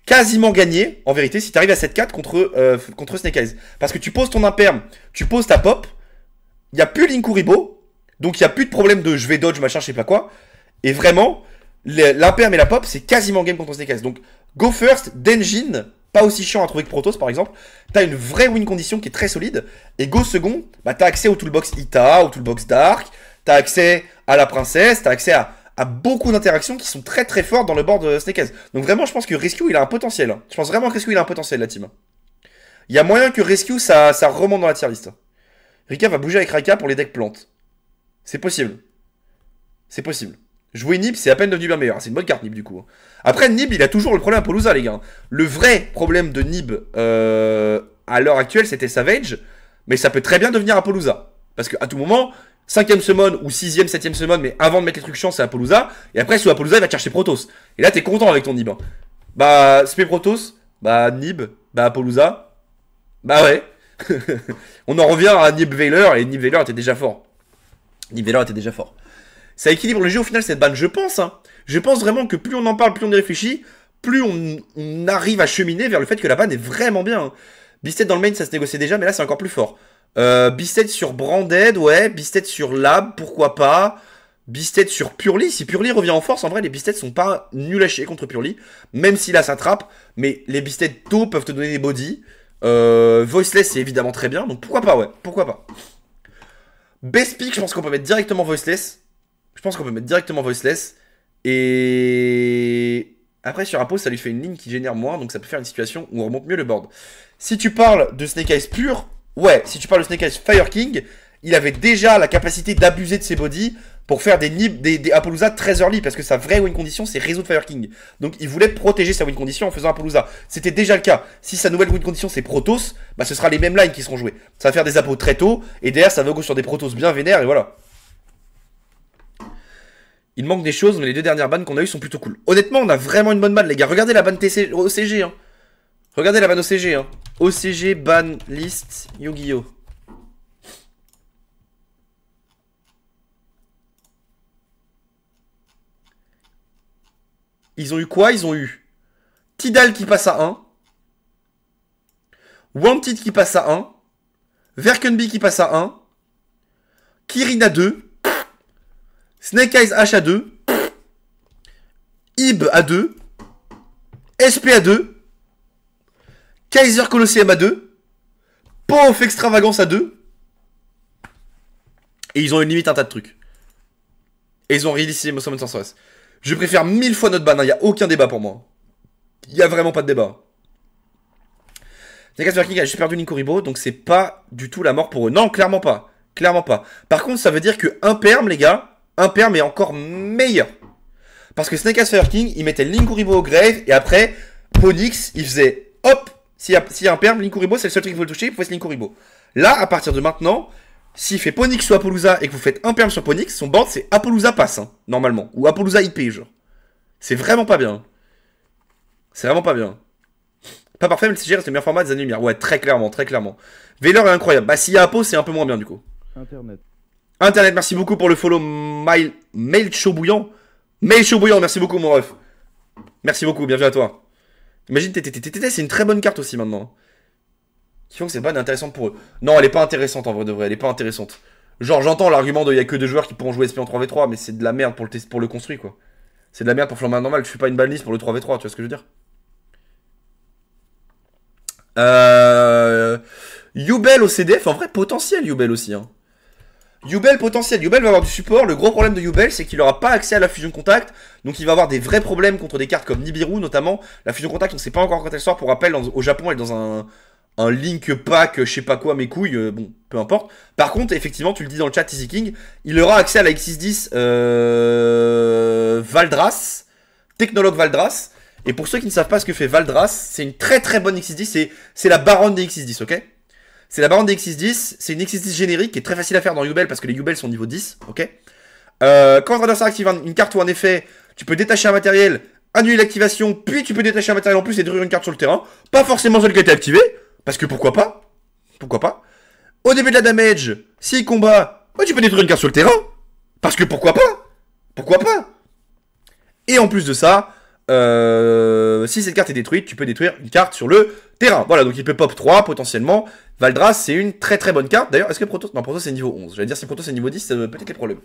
quasiment gagné, en vérité, si tu arrives à 7-4 contre, euh, contre Snake Eyes. Parce que tu poses ton imperm, tu poses ta pop, il n'y a plus Linkuribo, donc il n'y a plus de problème de je vais dodge, machin, je sais pas quoi. Et vraiment, l'imperm et la pop, c'est quasiment game contre Snake Donc, go first, d'engine, pas aussi chiant à trouver que Protoss par exemple, t'as une vraie win condition qui est très solide, et go second, bah t'as accès au toolbox Ita, au toolbox Dark, t'as accès à la princesse, t'as accès à, beaucoup d'interactions qui sont très très fortes dans le board de euh, Snake Donc vraiment je pense que Rescue il a un potentiel, je pense vraiment que Rescue il a un potentiel la team. Il y a moyen que Rescue ça, ça remonte dans la tier list. Rika va bouger avec Rika pour les decks plantes. C'est possible. C'est possible. Jouer Nib, c'est à peine devenu bien meilleur. C'est une bonne carte, Nib, du coup. Hein. Après, Nib, il a toujours le problème à les gars. Hein. Le vrai problème de Nib euh, à l'heure actuelle, c'était Savage. Mais ça peut très bien devenir Apollouza. Parce qu'à tout moment, 5ème semaine ou 6ème, 7ème semaine mais avant de mettre les trucs chiants, c'est Apollouza. Et après, sous Apollouza, il va chercher Protos Et là, t'es content avec ton Nib. Hein. Bah, Spé Protos bah Nib, bah Apollouza. Bah ouais. On en revient à Nib Veiler, et Nib Veiler était déjà fort. Nib Veiler était déjà fort ça équilibre le jeu au final cette banne, je pense. Hein. Je pense vraiment que plus on en parle, plus on y réfléchit, plus on, arrive à cheminer vers le fait que la banne est vraiment bien. Hein. dans le main, ça se négociait déjà, mais là c'est encore plus fort. Euh, Bisted sur Branded, ouais. Bisted sur Lab, pourquoi pas. Bisted sur Purly. Si Purly revient en force, en vrai, les Bisted sont pas nuls à chier contre Purly. Même si là, ça trappe. Mais les bisted tôt peuvent te donner des bodies. Euh, Voiceless, c'est évidemment très bien. Donc pourquoi pas, ouais. Pourquoi pas. Best pick, je pense qu'on peut mettre directement Voiceless. Je pense qu'on peut mettre directement voiceless. Et après, sur un ça lui fait une ligne qui génère moins, donc ça peut faire une situation où on remonte mieux le board. Si tu parles de Snake Eyes pur, ouais. Si tu parles de Snake Eyes Fire King, il avait déjà la capacité d'abuser de ses bodies pour faire des nib, des, des très early, parce que sa vraie win condition, c'est réseau de Fire King. Donc il voulait protéger sa win condition en faisant Apollosa C'était déjà le cas. Si sa nouvelle win condition, c'est Protoss, bah ce sera les mêmes lines qui seront jouées. Ça va faire des appos très tôt, et derrière, ça va go sur des Protoss bien vénères, et voilà. Il manque des choses, mais les deux dernières bannes qu'on a eues sont plutôt cool. Honnêtement, on a vraiment une bonne banne, les gars. Regardez la banne OCG, hein. Regardez la banne OCG, hein. OCG, ban, list, Yu-Gi-Oh. Ils ont eu quoi Ils ont eu Tidal qui passe à 1. Wanted qui passe à 1. Verkenby qui passe à 1. Kirina à 2. Snake Eyes H à 2, Ib à 2, SP à 2, Kaiser Colosseum à 2, Pof Extravagance à 2, et ils ont une limite un tas de trucs. Et ils ont réalisé les Summon Je préfère mille fois notre ban, il hein. n'y a aucun débat pour moi. Il n'y a vraiment pas de débat. Snake Eyes King j'ai perdu Nikoribo, donc c'est pas du tout la mort pour eux. Non, clairement pas. Clairement pas. Par contre, ça veut dire que un perm, les gars, perm' mais encore meilleur. Parce que Snake King, il mettait Linkuribo au grave, et après, Ponix, il faisait hop, s'il y, a un perm, Linkuribo, c'est le seul truc qu'il faut toucher, il pouvait se Linkuribo. Là, à partir de maintenant, s'il fait Ponix ou Apolusa et que vous faites un perm sur Ponix, son board c'est Apolusa passe, hein, normalement. Ou Apolusa IP, genre. C'est vraiment pas bien. C'est vraiment pas bien. Pas parfait, mais le CG reste le meilleur format des années lumière. Ouais, très clairement, très clairement. Vélor est incroyable. Bah, s'il y a Apo, c'est un peu moins bien du coup. Internet. Internet, merci beaucoup pour le follow. Mail, mail chaud bouillant. Mail chaud bouillant, merci beaucoup, mon ref. Merci beaucoup, bienvenue à toi. Imagine TTTTT, c'est une très bonne carte aussi maintenant. Qui font que c'est pas intéressant pour eux. Non, elle est pas intéressante en vrai de vrai, elle est pas intéressante. Genre, j'entends l'argument de il y a que deux joueurs qui pourront jouer SP en 3v3, mais c'est de la merde pour le, pour le construit quoi. C'est de la merde pour Flambard normal, je suis pas une balise pour le 3v3, tu vois ce que je veux dire euh... Youbel au CDF, en vrai potentiel Youbel aussi. Hein. Yubel potentiel, Yubel va avoir du support, le gros problème de Yubel c'est qu'il n'aura pas accès à la fusion contact, donc il va avoir des vrais problèmes contre des cartes comme Nibiru notamment, la fusion contact on sait pas encore quand elle sort, pour rappel au Japon elle est dans un, un Link Pack, je sais pas quoi, mes couilles, euh, bon, peu importe. Par contre, effectivement, tu le dis dans le chat, Easy King, il aura accès à la X610 euh, Valdras, technologue Valdras, et pour ceux qui ne savent pas ce que fait Valdras, c'est une très très bonne x 10 c'est la baronne des x 10 ok c'est la baronne des x 10 C'est une x 10 générique qui est très facile à faire dans Yubel parce que les Yubel sont niveau 10. Ok euh, Quand adversaire active une carte ou un effet, tu peux détacher un matériel, annuler l'activation, puis tu peux détacher un matériel en plus et détruire une carte sur le terrain. Pas forcément celle qui a été activée, parce que pourquoi pas Pourquoi pas Au début de la damage, s'il combat, bah, tu peux détruire une carte sur le terrain. Parce que pourquoi pas Pourquoi pas Et en plus de ça, euh, si cette carte est détruite, tu peux détruire une carte sur le terrain. Voilà, donc il peut pop 3 potentiellement. Valdras, c'est une très très bonne carte. D'ailleurs, est-ce que Protoss... Non, Protoss c'est niveau 11. J'allais dire si Protoss c'est niveau 10, ça peut être les problèmes.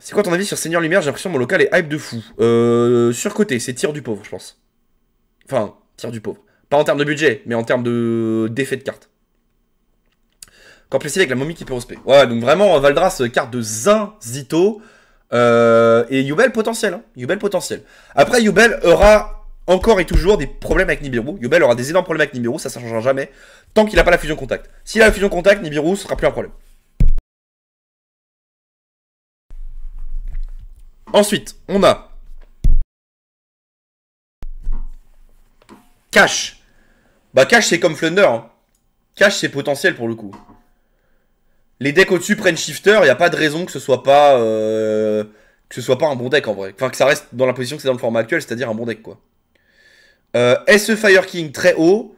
C'est quoi ton avis sur Seigneur Lumière J'ai l'impression que mon local est hype de fou. Euh, surcoté, c'est tir du pauvre, je pense. Enfin, tir du pauvre. Pas en termes de budget, mais en termes de d'effet de carte. c'est avec la momie qui peut respect. Ouais, donc vraiment, Valdras, carte de Zinzito. Euh, et Yubel potentiel, hein. potentiel. Après, Yubel aura encore et toujours des problèmes avec Nibiru. Yubel aura des énormes problèmes avec Nibiru, ça, ne changera jamais. Tant qu'il n'a pas la fusion contact. S'il a la fusion contact, Nibiru sera plus un problème. Ensuite, on a Cash. Bah Cash c'est comme Flunder. cache hein. Cash c'est potentiel pour le coup les decks au-dessus prennent shifter, il n'y a pas de raison que ce soit pas euh, que ce soit pas un bon deck en vrai. Enfin que ça reste dans la position que c'est dans le format actuel, c'est-à-dire un bon deck quoi. Euh, SE Fire King très haut,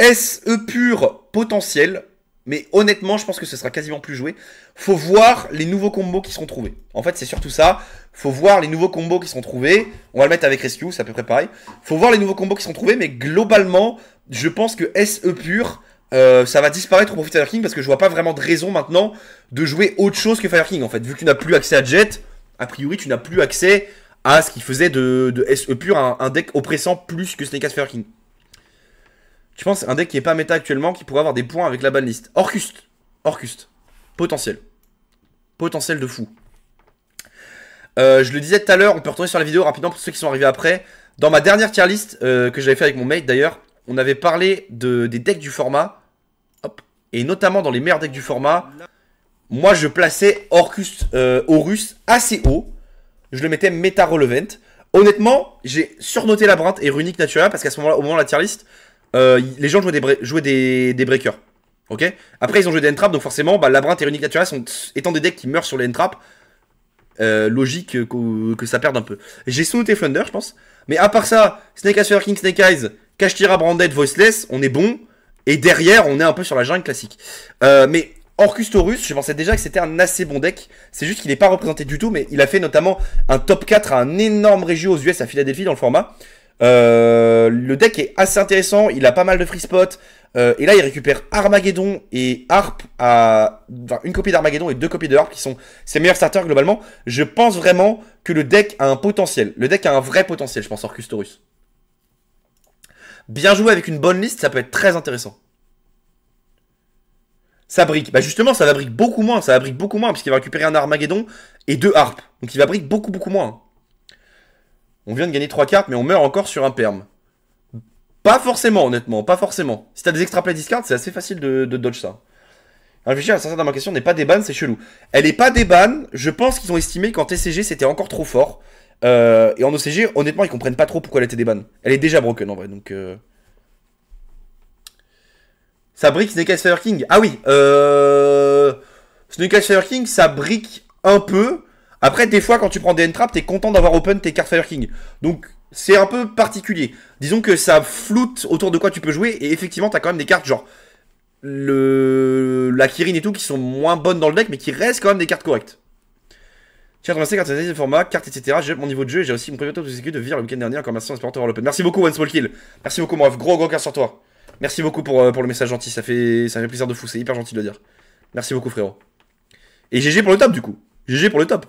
SE pur potentiel, mais honnêtement je pense que ce sera quasiment plus joué. Faut voir les nouveaux combos qui seront trouvés. En fait c'est surtout ça, faut voir les nouveaux combos qui seront trouvés. On va le mettre avec Rescue, c'est à peu près pareil. Faut voir les nouveaux combos qui seront trouvés, mais globalement je pense que SE pur euh, ça va disparaître au profit de Fire King parce que je vois pas vraiment de raison maintenant de jouer autre chose que Fire King en fait. Vu que tu n'as plus accès à Jet, a priori tu n'as plus accès à ce qui faisait de, SE e pur un, deck oppressant plus que Snake Fire King. Tu penses un deck qui est pas méta actuellement qui pourrait avoir des points avec la banlist Orcust. Orcust. Potentiel. Potentiel de fou. Euh, je le disais tout à l'heure, on peut retourner sur la vidéo rapidement pour ceux qui sont arrivés après. Dans ma dernière tier list euh, que j'avais fait avec mon mate d'ailleurs, on avait parlé de, des decks du format. Et notamment dans les meilleurs decks du format, moi je plaçais Orcus, euh, Horus assez haut. Je le mettais meta relevant. Honnêtement, j'ai surnoté Labyrinthe et Runic Natural parce qu'à ce moment-là, au moment de la tier list, euh, les gens jouaient des, des, breakers. Ok Après, ils ont joué des entraps, donc forcément, bah, Labyrinthe et Runic Natural sont, étant des decks qui meurent sur les entraps, euh, logique que, ça perde un peu. J'ai sous-noté je pense. Mais à part ça, Snake Eyes, King, Snake Eyes, Kashtira Branded Voiceless, on est bon. Et derrière, on est un peu sur la jungle classique. Euh, mais Orcustorus, je pensais déjà que c'était un assez bon deck. C'est juste qu'il n'est pas représenté du tout, mais il a fait notamment un top 4 à un énorme régio aux US à Philadelphie dans le format. Euh, le deck est assez intéressant, il a pas mal de free spots. Euh, et là, il récupère Armageddon et Harp à. Enfin, une copie d'Armageddon et deux copies de Harp qui sont ses meilleurs starters globalement. Je pense vraiment que le deck a un potentiel. Le deck a un vrai potentiel, je pense, Orcustorus bien joué avec une bonne liste, ça peut être très intéressant. Ça brique. Bah justement, ça va brique beaucoup moins. Ça va brique beaucoup moins, puisqu'il va récupérer un Armageddon et deux harpes. Donc il va brique beaucoup, beaucoup moins. On vient de gagner trois cartes, mais on meurt encore sur un perm. Pas forcément, honnêtement. Pas forcément. Si t'as des extra play discard, c'est assez facile de, dodge ça. Réfléchir à ça dans ma question n'est pas des c'est chelou. Elle est pas des Je pense qu'ils ont estimé qu'en TCG, c'était encore trop fort. Euh, et en OCG, honnêtement, ils comprennent pas trop pourquoi elle était déban. Elle est déjà broken en vrai, donc. Ça euh. brique Snake Eyes Fire King. Ah oui, euh... Snake Eyes Fire King, ça brique un peu. Après, des fois, quand tu prends des entraps, t'es content d'avoir open tes cartes Fire King. Donc, c'est un peu particulier. Disons que ça floute autour de quoi tu peux jouer, et effectivement, t'as quand même des cartes genre. Le... La Kirin et tout qui sont moins bonnes dans le deck, mais qui restent quand même des cartes correctes format, carte, etc. J'ai mon niveau de jeu et j'ai aussi mon de le dernier. merci l'open. Merci beaucoup, One Small Kill. Merci beaucoup, mon Gros, gros cœur sur toi. Merci beaucoup pour, euh, pour le message gentil. Ça fait, ça fait plaisir de fou. C'est hyper gentil de le dire. Merci beaucoup, frérot. Et GG pour le top, du coup. GG pour le top.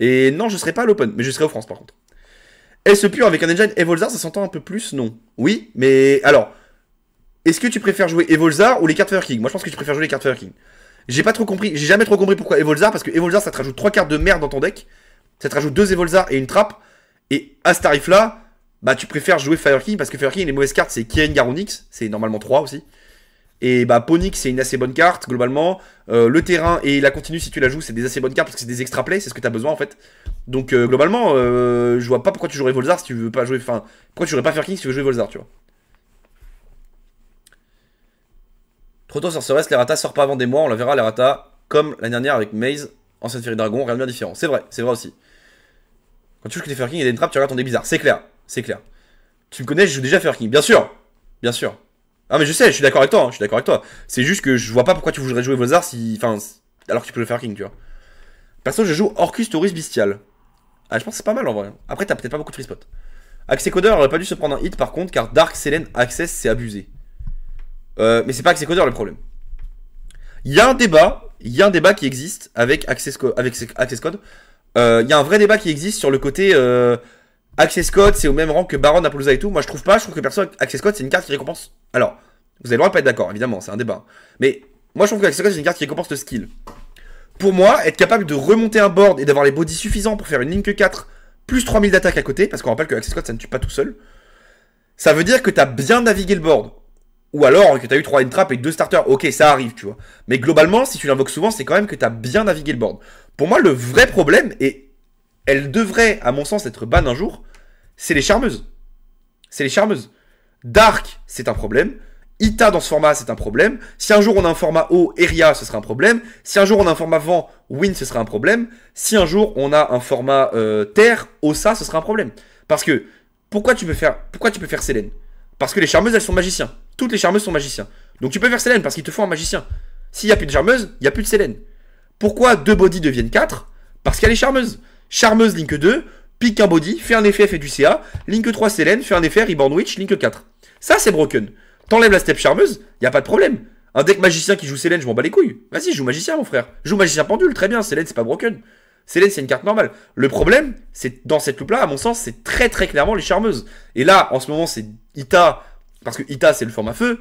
Et non, je serai pas à l'open, mais je serai aux France, par contre. est ce pur avec un engine Evolzar, ça s'entend un peu plus, non Oui, mais alors. Est-ce que tu préfères jouer Evolzar ou les cartes Fire King Moi, je pense que tu préfères jouer les cartes Fire King. J'ai pas trop compris, j'ai jamais trop compris pourquoi Evolzar, parce que Evolzar ça te rajoute 3 cartes de merde dans ton deck, ça te rajoute 2 Evolzar et une trappe, et à ce tarif là, bah tu préfères jouer Fire King, parce que Fire King les mauvaises cartes c'est Kirin Garonix, c'est normalement 3 aussi, et bah Ponix c'est une assez bonne carte globalement, euh, le terrain et la continue si tu la joues c'est des assez bonnes cartes parce que c'est des extra plays, c'est ce que t'as besoin en fait. Donc euh, globalement, euh, je vois pas pourquoi tu jouerais Evolzar si tu veux pas jouer, enfin, pourquoi tu jouerais pas Fire King si tu veux jouer Evolzar, tu vois. Proto Sorceress, les ratas sort pas avant des mois, on la verra les ratas comme l'année dernière avec Maze, ancienne Fury Dragon, rien de bien différent. C'est vrai, c'est vrai aussi. Quand tu joues Fire King et des trappes, tu regardes ton des bizarre, c'est clair, c'est clair. Tu me connais, je joue déjà Fire King, bien sûr, bien sûr. Ah mais je sais, je suis d'accord avec toi, hein, je suis d'accord avec toi. C'est juste que je vois pas pourquoi tu voudrais jouer Volzar si, enfin, alors que tu peux le faire King, tu vois. Perso, je joue Orcus Taurus Bestial. Ah, je pense que c'est pas mal en vrai. Après, t'as peut-être pas beaucoup de free spot. accès Coder aurait pas dû se prendre un hit par contre, car Dark Selene Access, c'est abusé. Euh, mais c'est pas Access Coder le problème. Il y a un débat, il y a un débat qui existe avec Access, avec Access Code. Euh, il y a un vrai débat qui existe sur le côté euh, Access Code, c'est au même rang que Baron, Apollosa et tout. Moi, je trouve pas. Je trouve que perso, Access Code, c'est une carte qui récompense. Alors, vous avez le droit de pas être d'accord, évidemment, c'est un débat. Mais moi, je trouve que Access Code, c'est une carte qui récompense le skill. Pour moi, être capable de remonter un board et d'avoir les bodies suffisants pour faire une link 4 plus 3000 d'attaque à côté, parce qu'on rappelle que Access Code, ça ne tue pas tout seul, ça veut dire que t'as bien navigué le board. Ou alors que t'as eu 3 entraps et 2 starters. Ok, ça arrive, tu vois. Mais globalement, si tu l'invoques souvent, c'est quand même que t'as bien navigué le board. Pour moi, le vrai problème, et elle devrait, à mon sens, être ban un jour, c'est les charmeuses. C'est les charmeuses. Dark, c'est un problème. Ita dans ce format, c'est un problème. Si un jour on a un format haut, Eria, ce sera un problème. Si un jour on a un format vent, Win, ce sera un problème. Si un jour on a un format euh, terre, Osa, ce sera un problème. Parce que pourquoi tu peux faire, pourquoi tu peux faire Parce que les charmeuses, elles sont magiciens. Toutes les charmeuses sont magiciens. Donc tu peux faire Sélène parce qu'il te faut un magicien. S'il n'y a plus de charmeuse, il n'y a plus de Sélène. Pourquoi deux body deviennent quatre Parce qu'elle est charmeuse. Charmeuse Link 2, pique un body, fait un effet, fait du CA. Link 3 Sélène, fait un effet, Reborn Link 4. Ça c'est broken. T'enlèves la step charmeuse, il n'y a pas de problème. Un deck magicien qui joue Sélène, je m'en bats les couilles. Vas-y, joue magicien mon frère. Joue magicien pendule, très bien, Sélène c'est pas broken. Sélène, c'est une carte normale. Le problème, c'est dans cette loupe-là, à mon sens, c'est très très clairement les charmeuses. Et là, en ce moment, c'est Ita parce que Ita, c'est le format feu.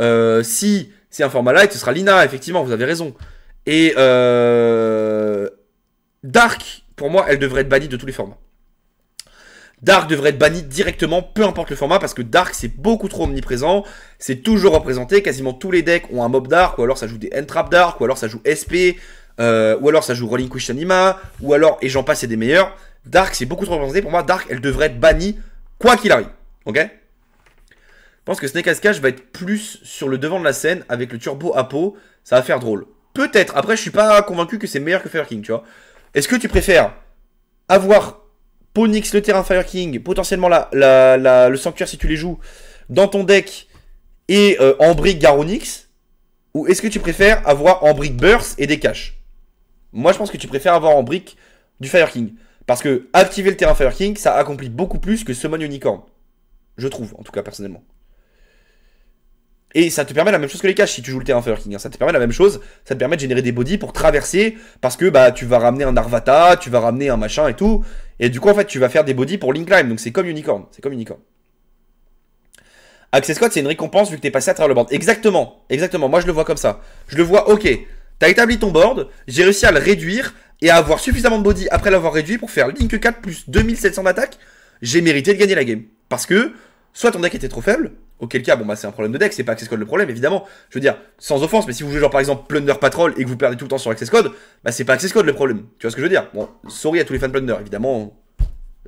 Euh, si c'est un format light, ce sera Lina, effectivement, vous avez raison. Et euh, Dark, pour moi, elle devrait être bannie de tous les formats. Dark devrait être bannie directement, peu importe le format, parce que Dark c'est beaucoup trop omniprésent, c'est toujours représenté, quasiment tous les decks ont un mob Dark, ou alors ça joue des Entrap Dark, ou alors ça joue SP, euh, ou alors ça joue Rolling Anima, ou alors, et j'en passe, c'est des meilleurs. Dark c'est beaucoup trop représenté, pour moi Dark elle devrait être bannie, quoi qu'il arrive, ok je pense que Snake va être plus sur le devant de la scène avec le turbo à peau, Ça va faire drôle. Peut-être. Après, je suis pas convaincu que c'est meilleur que Fire King, tu vois. Est-ce que tu préfères avoir Ponix, le terrain Fire King, potentiellement la, le sanctuaire si tu les joues, dans ton deck et euh, en brique Garonix Ou est-ce que tu préfères avoir en brique Burst et des caches Moi, je pense que tu préfères avoir en brique du Fire King. Parce que activer le terrain Fire King, ça accomplit beaucoup plus que Summon Unicorn. Je trouve, en tout cas, personnellement. Et ça te permet la même chose que les caches si tu joues le terrain Fire King. Hein. Ça te permet la même chose. Ça te permet de générer des bodies pour traverser parce que bah tu vas ramener un Arvata, tu vas ramener un machin et tout. Et du coup, en fait, tu vas faire des bodies pour Link Climb. Donc c'est comme Unicorn. C'est comme Unicorn. Access Code, c'est une récompense vu que t'es passé à travers le board. Exactement. Exactement. Moi, je le vois comme ça. Je le vois, ok. T'as établi ton board, j'ai réussi à le réduire et à avoir suffisamment de body après l'avoir réduit pour faire Link 4 plus 2700 d'attaque. J'ai mérité de gagner la game. Parce que soit ton deck était trop faible, Auquel cas, bon bah c'est un problème de deck, c'est pas Access Code le problème, évidemment. Je veux dire, sans offense, mais si vous jouez genre par exemple Plunder Patrol et que vous perdez tout le temps sur Access Code, bah c'est pas Access Code le problème. Tu vois ce que je veux dire Bon, sorry à tous les fans de Plunder, évidemment,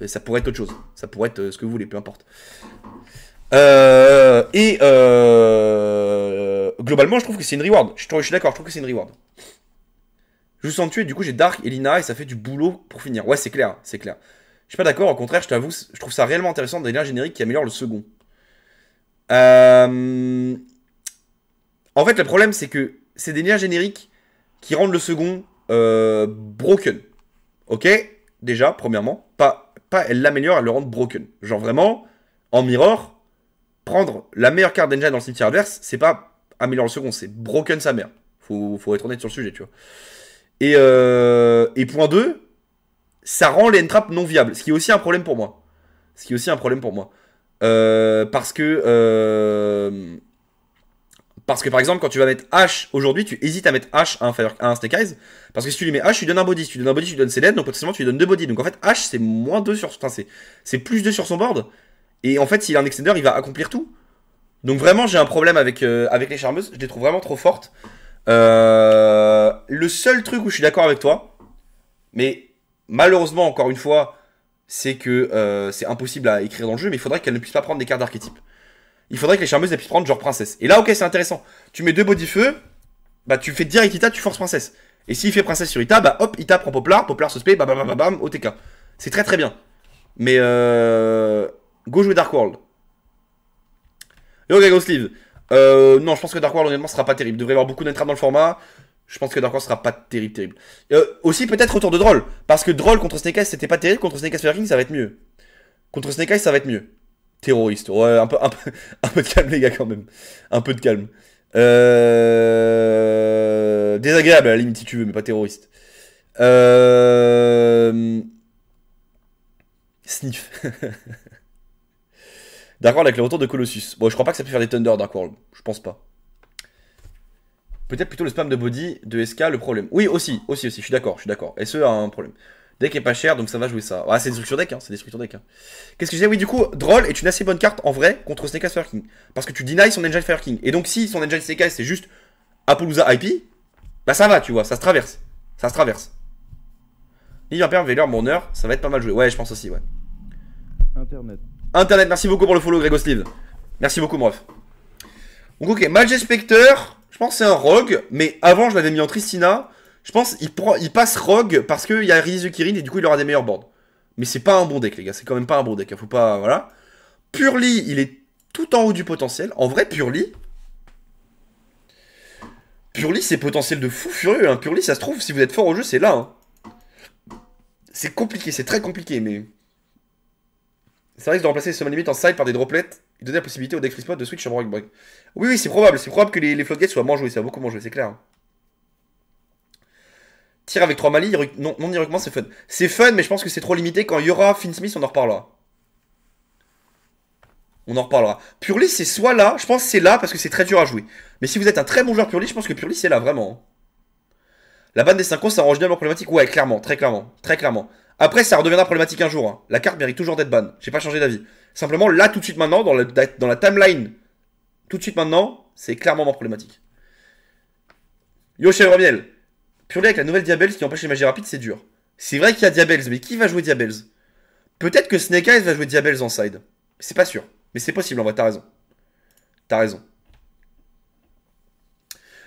hein. ça pourrait être autre chose. Ça pourrait être euh, ce que vous voulez, peu importe. Euh, et euh, globalement, je trouve que c'est une reward. Je, suis d'accord, je trouve que c'est une reward. Je vous sens tué, du coup j'ai Dark et Lina et ça fait du boulot pour finir. Ouais, c'est clair, c'est clair. Je suis pas d'accord, au contraire, je t'avoue, je trouve ça réellement intéressant d'aller un générique qui améliore le second. Euh, en fait, le problème, c'est que c'est des liens génériques qui rendent le second euh, broken. Ok Déjà, premièrement, pas, pas elle l'améliore, elle le rend broken. Genre vraiment, en mirror, prendre la meilleure carte ninja dans le cimetière adverse, c'est pas améliorer le second, c'est broken sa mère. Faut, faut être honnête sur le sujet, tu vois. Et, euh, et point 2, ça rend les entraps non viables, ce qui est aussi un problème pour moi. Ce qui est aussi un problème pour moi. Euh, parce que. Euh, parce que par exemple, quand tu vas mettre H aujourd'hui, tu hésites à mettre H à un, Fire, Parce que si tu lui mets H, tu lui donnes un body. Si tu lui donnes un body, tu lui donnes leds, Donc potentiellement, tu lui donnes deux body. Donc en fait, H, c'est moins 2 sur. c'est plus 2 sur son board. Et en fait, s'il a un extender, il va accomplir tout. Donc vraiment, j'ai un problème avec, euh, avec les charmeuses. Je les trouve vraiment trop fortes. le seul truc où je suis d'accord avec toi, mais malheureusement, encore une fois, c'est que euh, c'est impossible à écrire dans le jeu, mais il faudrait qu'elle ne puisse pas prendre des cartes d'archétype. Il faudrait que les charmeuses puissent prendre genre princesse. Et là, ok, c'est intéressant. Tu mets deux feu, bah tu fais direct Ita, tu forces princesse. Et s'il fait princesse sur Ita, bah hop, Ita prend Poplar, Poplar se spé, bam bam bam OTK. C'est très très bien. Mais euh... Go jouer Dark World. Yo, Gago Sleeve. Euh, non, je pense que Dark World honnêtement sera pas terrible. Il devrait y avoir beaucoup d'entraves dans le format je pense que Dark ne sera pas terrible, terrible. Euh, aussi, peut-être retour de Droll. Parce que Droll contre Snake Eyes, c'était pas terrible. Contre Snake Eyes King, ça va être mieux. Contre Snake Eyes, ça va être mieux. Terroriste. Ouais, un peu, un peu, de calme, les gars, quand même. Un peu de calme. Euh... Désagréable, à la limite, si tu veux, mais pas terroriste. Euh... Sniff. Dark World avec le retour de Colossus. Bon, je crois pas que ça peut faire des Thunder, Dark World. Je pense pas. Peut-être plutôt le spam de body de SK le problème. Oui, aussi, aussi, aussi, je suis d'accord, je suis d'accord. SE a un problème. Deck est pas cher, donc ça va jouer ça. Ah, c'est destruction deck, hein, c'est destruction deck. Hein. Qu'est-ce que je disais Oui, du coup, Droll est une assez bonne carte en vrai contre Snake Fire King. Parce que tu denies son Angel Fire King. Et donc, si son Angel King c'est juste Apolloza IP, bah ça va, tu vois, ça se traverse. Ça se traverse. Lily Imperm, mon heure ça va être pas mal joué. Ouais, je pense aussi, ouais. Internet. Internet, merci beaucoup pour le follow, Sleeve Merci beaucoup, ref. Donc, ok, Magic Spectre. Je pense que c'est un Rogue, mais avant, je l'avais mis en Tristina. Je pense il, il passe Rogue parce qu'il y a Rizu Kirin et du coup, il aura des meilleurs boards. Mais c'est pas un bon deck, les gars. C'est quand même pas un bon deck. Hein. Faut pas. Voilà. Purly, il est tout en haut du potentiel. En vrai, Purly. Purly, c'est potentiel de fou furieux. Hein. Purly, ça se trouve, si vous êtes fort au jeu, c'est là. Hein. C'est compliqué, c'est très compliqué, mais. Ça risque de remplacer les Summon Limit en side par des droplettes. Il donnait la possibilité au deck Free de switch sur Brock Break. Oui, oui, c'est probable. C'est probable que les, les soient moins joués. Ça va beaucoup moins joué, c'est clair. Hein. Tire avec 3 Mali, non, non c'est fun. C'est fun, mais je pense que c'est trop limité. Quand il y aura Finn Smith, on en reparlera. On en reparlera. Purly, c'est soit là, je pense que c'est là parce que c'est très dur à jouer. Mais si vous êtes un très bon joueur Purely, je pense que Purely c'est là, vraiment. Hein. La ban des 5 ans, ça rend bien problématique. Ouais, clairement, très clairement, très clairement. Après, ça redeviendra problématique un jour. Hein. La carte mérite toujours d'être ban. J'ai pas changé d'avis. Simplement, là, tout de suite maintenant, dans, la timeline, tout de suite maintenant, c'est clairement moins problématique. chez Romiel. Purée, avec la nouvelle Diabels qui empêche les magies rapides, c'est dur. C'est vrai qu'il y a Diabels, mais qui va jouer Diabels Peut-être que Snake Eyes va jouer Diabels en side. C'est pas sûr. Mais c'est possible en vrai, t'as raison. T'as raison.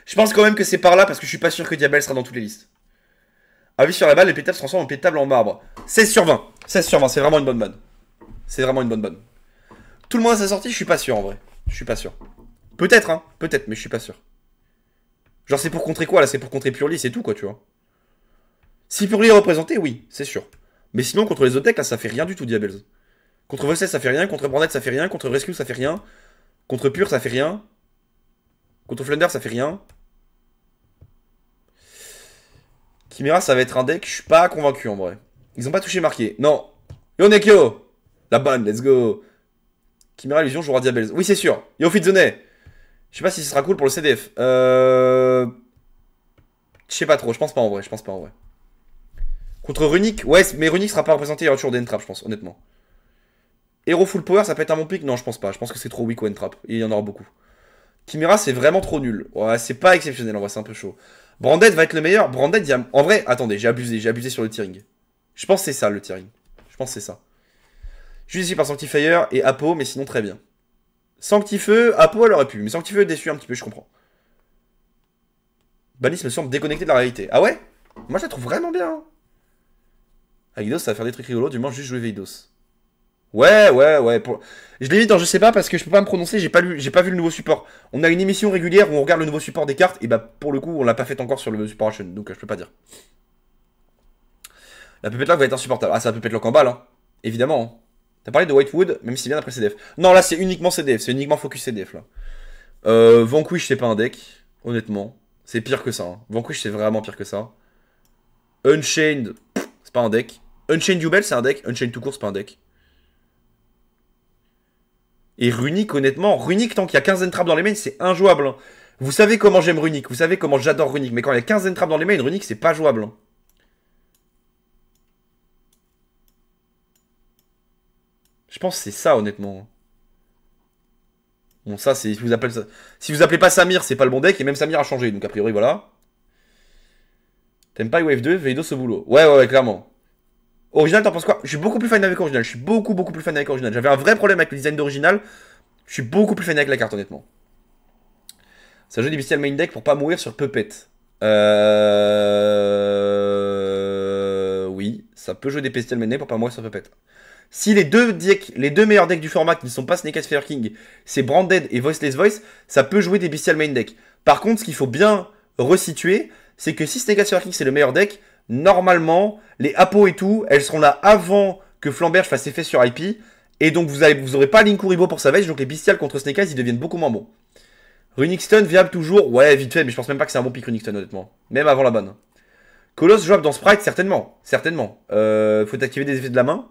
Je pense quand même que c'est par là parce que je suis pas sûr que Diabels sera dans toutes les listes. Avis sur la balle, les pétables se transforment en pétables en marbre. 16 sur 20. 16 sur 20, c'est vraiment une bonne bonne c'est vraiment une bonne bonne. Tout le monde a sa sortie, je suis pas sûr en vrai. Je suis pas sûr. Peut-être, hein. Peut-être, mais je suis pas sûr. Genre, c'est pour contrer quoi là C'est pour contrer Purly, c'est tout quoi, tu vois. Si Purely est représenté, oui, c'est sûr. Mais sinon, contre les autres decks, là, ça fait rien du tout, Diabels. Contre Vossel, ça fait rien. Contre Brandette, ça fait rien. Contre Rescue, ça fait rien. Contre Pure, ça fait rien. Contre Flunder, ça fait rien. Chimera, ça va être un deck, je suis pas convaincu en vrai. Ils ont pas touché marqué. Non. Yonekyo la banne, let's go. Chimera Illusion jouera Diabels. Oui, c'est sûr. Yo Fitzone. Je sais pas si ce sera cool pour le CDF. Euh... Je sais pas trop, je pense pas en vrai, je pense pas en vrai. Contre Runic, ouais, mais Runic sera pas représenté, il y aura toujours des je pense, honnêtement. Hero Full Power, ça peut être un bon pick Non, je pense pas, je pense que c'est trop weak ou entrap. il y en aura beaucoup. Chimera, c'est vraiment trop nul. Ouais, c'est pas exceptionnel, en vrai, c'est un peu chaud. Branded va être le meilleur. Branded, en vrai, attendez, j'ai abusé, j'ai abusé sur le tearing. Je pense que c'est ça, le tearing. Je pense que c'est ça. Juste ici par Sanctifier et Apo, mais sinon très bien. Sanctifeu, Apo elle aurait pu, mais Sanctifeu est déçu un petit peu, je comprends. Banis me semble déconnecté de la réalité. Ah ouais Moi je la trouve vraiment bien. aidos hein. ça va faire des trucs rigolos, du moins juste jouer Veidos. Ouais, ouais, ouais. Pour... Je l'évite dans je sais pas parce que je peux pas me prononcer, j'ai pas lu, j'ai pas vu le nouveau support. On a une émission régulière où on regarde le nouveau support des cartes, et bah pour le coup on l'a pas fait encore sur le support action, donc euh, je peux pas dire. La pépette va être insupportable. Ah c'est la pépette lock en balle, hein. Évidemment. Hein. T'as parlé de Whitewood, même si bien après CDF. Non, là, c'est uniquement CDF, c'est uniquement focus CDF, là. Euh, Vanquish, c'est pas un deck, honnêtement. C'est pire que ça. Hein. Vanquish, c'est vraiment pire que ça. Unchained, c'est pas un deck. Unchained Jubel, c'est un deck. Unchained tout court, c'est pas un deck. Et Runic, honnêtement, Runic, tant qu'il y a 15 entraps dans les mains, c'est injouable. Hein. Vous savez comment j'aime Runic, vous savez comment j'adore Runic, mais quand il y a 15 entraps dans les mains, Runic, c'est pas jouable. Hein. Je pense que c'est ça, honnêtement. Bon, ça, c'est. Si vous appelez Si vous appelez pas Samir, c'est pas le bon deck, et même Samir a changé, donc a priori, voilà. T'aimes pas Wave 2, Veido ce boulot. Ouais, ouais, clairement. Original, t'en penses quoi Je suis beaucoup plus fan avec Original. Je suis beaucoup, beaucoup plus fan avec Original. J'avais un vrai problème avec le design d'Original. Je suis beaucoup plus fan avec la carte, honnêtement. Ça joue des bestial main deck pour pas mourir sur Puppet. Euh. Oui, ça peut jouer des bestial main deck pour pas mourir sur Puppet. Si les deux les deux meilleurs decks du format qui ne sont pas Snake Eyes King, c'est Branded et Voiceless Voice, ça peut jouer des Bestial Main Deck. Par contre, ce qu'il faut bien resituer, c'est que si Snake King c'est le meilleur deck, normalement, les Apo et tout, elles seront là avant que Flamberge fasse effet sur IP. Et donc vous, n'aurez vous aurez pas Linkuribo pour sa donc les bestial contre Snake Eyes, ils deviennent beaucoup moins bons. Runixton, viable toujours Ouais, vite fait, mais je pense même pas que c'est un bon pick Runixton, honnêtement. Même avant la bonne. Colosse, jouable dans Sprite, certainement. Certainement. Euh, faut activer des effets de la main.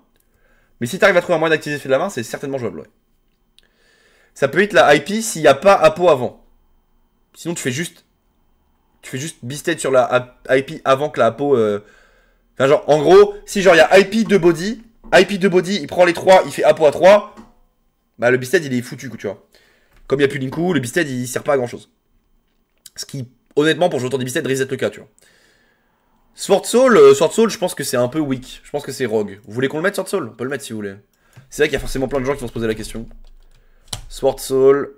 Mais si t'arrives à trouver un moyen d'activer celui de la main, c'est certainement jouable. Ouais. Ça peut être la IP s'il n'y a pas Apo avant. Sinon, tu fais juste. Tu fais juste B-State sur la IP avant que la Apo. Euh, enfin, genre, en gros, si genre il y a IP de body, IP de body, il prend les 3, il fait Apo à 3. Bah, le B-State il est foutu, tu vois. Comme il n'y a plus Linku, le B-State il sert pas à grand chose. Ce qui, honnêtement, pour jouer autour des risque reset le cas, tu vois. Sword Soul, euh, Sword Soul, je pense que c'est un peu weak. Je pense que c'est rogue. Vous voulez qu'on le mette, Sword Soul On peut le mettre si vous voulez. C'est vrai qu'il y a forcément plein de gens qui vont se poser la question. Sword Soul,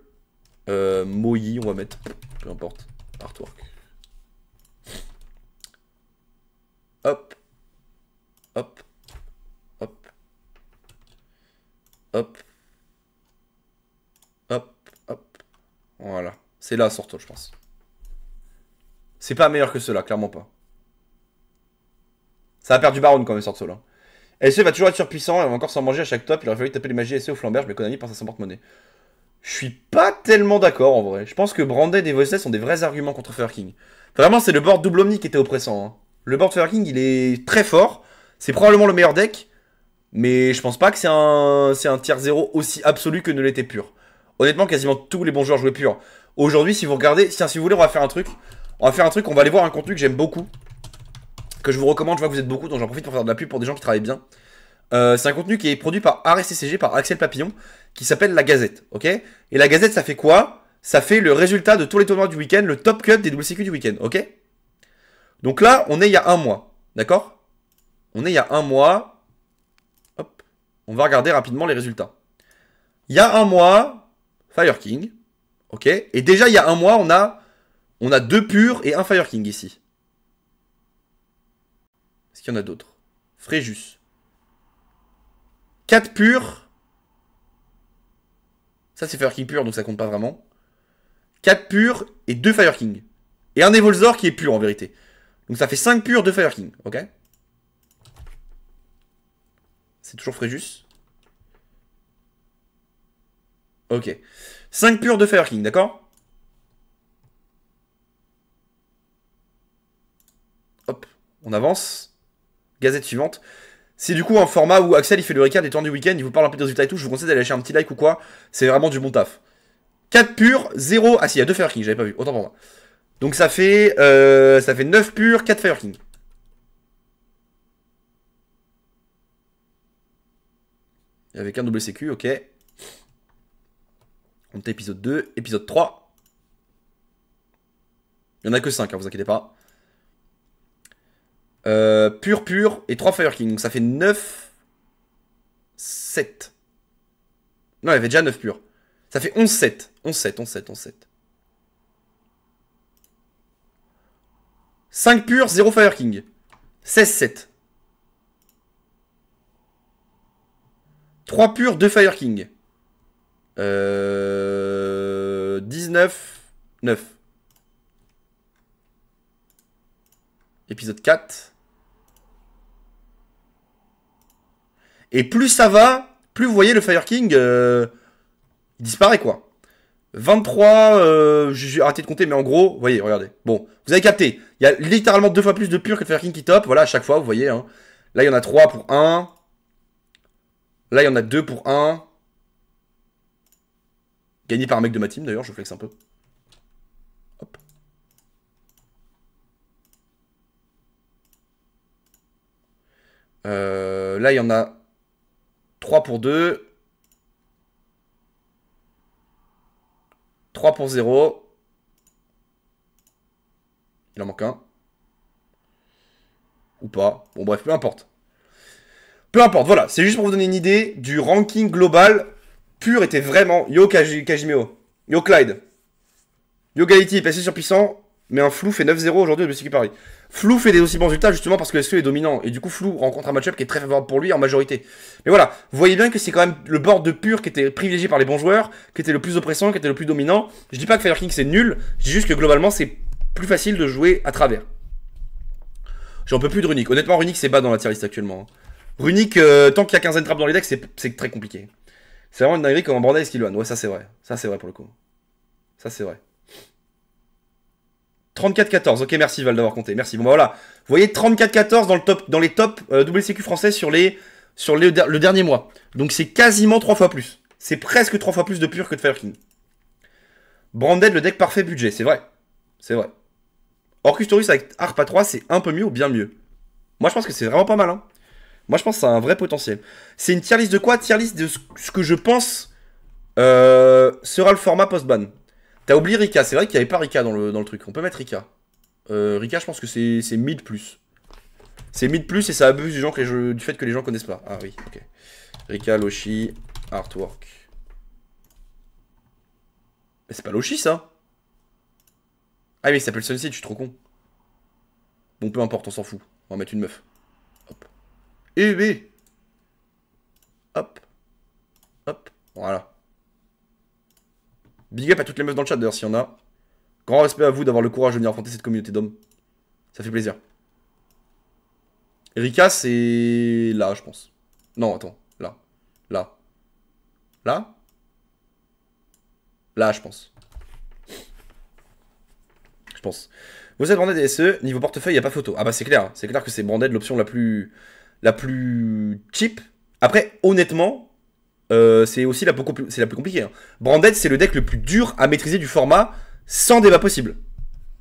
euh, Moi, on va mettre. Peu importe. Artwork. Hop. Hop. Hop. Hop. Hop. Hop. Voilà. C'est là, Sword je pense. C'est pas meilleur que cela, clairement pas. Ça va perdre du baron quand même, Et solo. Hein. se va toujours être surpuissant et va encore s'en manger à chaque top. Il aurait fallu taper les magies SE au flamberge, mais Konami pense à son porte-monnaie. Je suis pas tellement d'accord en vrai. Je pense que Branded et Voiceless sont des vrais arguments contre Fire King. Vraiment, c'est le board double Omni qui était oppressant. Hein. Le board Fire King, il est très fort. C'est probablement le meilleur deck. Mais je pense pas que c'est un, c'est un tier 0 aussi absolu que ne l'était pur. Honnêtement, quasiment tous les bons joueurs jouaient pur. Aujourd'hui, si vous regardez, si, si vous voulez, on va faire un truc. On va faire un truc, on va aller voir un contenu que j'aime beaucoup que je vous recommande. Je vois que vous êtes beaucoup, donc j'en profite pour faire de la pub pour des gens qui travaillent bien. Euh, c'est un contenu qui est produit par RSCCG, par Axel Papillon, qui s'appelle La Gazette. Ok Et La Gazette, ça fait quoi Ça fait le résultat de tous les tournois du week-end, le top cut des WCQ du week-end. Ok Donc là, on est il y a un mois. D'accord On est il y a un mois. Hop. On va regarder rapidement les résultats. Il y a un mois, Fire King. Ok Et déjà, il y a un mois, on a, on a deux purs et un Fire King ici. Est-ce qu'il y en a d'autres. Fréjus. 4 purs. Ça, c'est Fire King pur, donc ça compte pas vraiment. 4 purs et 2 Fire King. Et un Evolzor qui est pur en vérité. Donc ça fait 5 purs, de Fire King, ok C'est toujours Fréjus. Ok. 5 purs, de Fire King, d'accord Hop, on avance. Gazette suivante. C'est du coup un format où Axel il fait le recap des temps du week-end, il vous parle un peu des résultats et tout. Je vous conseille d'aller lâcher un petit like ou quoi. C'est vraiment du bon taf. 4 purs, 0. Ah si, il y a 2 Fire King, j'avais pas vu. Autant pour moi. Donc ça fait, euh, ça fait 9 purs, 4 Fire King. Avec un double sécu, ok. On épisode 2, épisode 3. Il n'y en a que 5, hein, vous inquiétez pas euh, Pur Pur et 3 Fire King. Donc ça fait 9. 7. Non, il y avait déjà 9 pur, Ça fait 11-7. 11-7, 11-7, 11-7. 5 pur, 0 Fire King. 16-7. 3 pur, 2 Fire King. Euh... 19, 9. épisode 4. Et plus ça va, plus vous voyez le Fire King euh, disparaît quoi. 23, euh, j'ai arrêté de compter, mais en gros, vous voyez, regardez. Bon, vous avez capté. Il y a littéralement deux fois plus de pur que le Fire King qui top. Voilà, à chaque fois, vous voyez. Hein. Là, il y en a 3 pour 1. Là, il y en a 2 pour 1. Gagné par un mec de ma team, d'ailleurs, je flex un peu. Euh, là, il y en a 3 pour 2. 3 pour 0. Il en manque un. Ou pas. Bon, bref, peu importe. Peu importe, voilà. C'est juste pour vous donner une idée du ranking global. Pur était vraiment Yo Kajimeo. Yo Clyde. Yo Galiti est passé sur Puissant. Mais un flou fait 9-0 aujourd'hui au Bessie Paris. Flou fait des aussi bons résultats justement parce que SE e est dominant. Et du coup, Flou rencontre un match-up qui est très favorable pour lui en majorité. Mais voilà, vous voyez bien que c'est quand même le bord de pur qui était privilégié par les bons joueurs, qui était le plus oppressant, qui était le plus dominant. Je dis pas que Fire King c'est nul, je dis juste que globalement c'est plus facile de jouer à travers. J'en peux plus de Runic. Honnêtement, Runic c'est bas dans la tier list actuellement. Hein. Runic, euh, tant qu'il y a 15 trappes dans les decks, c'est très compliqué. C'est vraiment une dinguerie comme en Brandel et Ouais, ça c'est vrai. Ça c'est vrai pour le coup. Ça c'est vrai. 34-14. Ok, merci Val d'avoir compté. Merci. Bon, bah voilà. Vous voyez 34-14 dans dans les top euh, WCQ français sur les sur le dernier mois. Donc c'est quasiment 3 fois plus. C'est presque 3 fois plus de pur que de Fire King. Branded, le deck parfait budget, c'est vrai. C'est vrai. Orcustorus avec Arpa 3, c'est un peu mieux ou bien mieux. Moi je pense que c'est vraiment pas mal. Hein. Moi je pense que ça a un vrai potentiel. C'est une tier list de quoi Tier list de ce que je pense euh, sera le format post-ban. T'as oublié Rika, c'est vrai qu'il n'y avait pas Rika dans le, dans le truc. On peut mettre Rika. Euh, Rika, je pense que c'est mid plus. C'est mid plus et ça abuse du, genre que les du fait que les gens connaissent pas. Ah oui, ok. Rika, Loshi, Artwork. Mais c'est pas Loshi ça Ah mais il s'appelle Sunset, je suis trop con. Bon, peu importe, on s'en fout. On va mettre une meuf. Hop. Eh b Hop. Hop. Voilà. Big up à toutes les meufs dans le chat d'ailleurs s'il y en a. Grand respect à vous d'avoir le courage de venir affronter cette communauté d'hommes. Ça fait plaisir. Erika, c'est là, je pense. Non, attends. Là. Là. Là Là, je pense. Je pense. Vous êtes branded et SE, niveau portefeuille, il a pas photo. Ah bah c'est clair, hein. c'est clair que c'est branded l'option la plus la plus cheap. Après, honnêtement, euh, c'est aussi la plus, la plus compliquée. Hein. Branded, c'est le deck le plus dur à maîtriser du format, sans débat possible.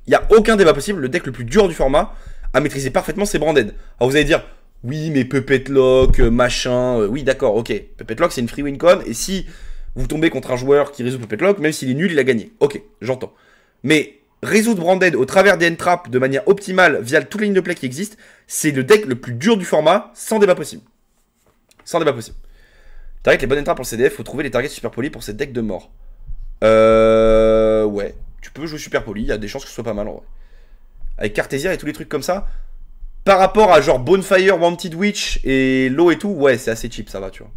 Il y a aucun débat possible, le deck le plus dur du format à maîtriser parfaitement, c'est Branded. Alors vous allez dire, oui, mais Puppet Lock, euh, machin, euh, oui, d'accord, ok. Puppet Lock, c'est une free win con, et si vous tombez contre un joueur qui résout Puppet Lock, même s'il est nul, il a gagné. Ok, j'entends. Mais résoudre Branded au travers des entraps de manière optimale via toutes les lignes de play qui existent, c'est le deck le plus dur du format, sans débat possible. Sans débat possible avec les bonnes entrailles pour le CDF, faut trouver les targets super polis pour cette deck de mort. Euh. Ouais. Tu peux jouer super poli, il y a des chances que ce soit pas mal en vrai. Avec Cartesia et tous les trucs comme ça. Par rapport à genre Bonfire, Wanted Witch et l'eau et tout, ouais, c'est assez cheap, ça va, tu vois.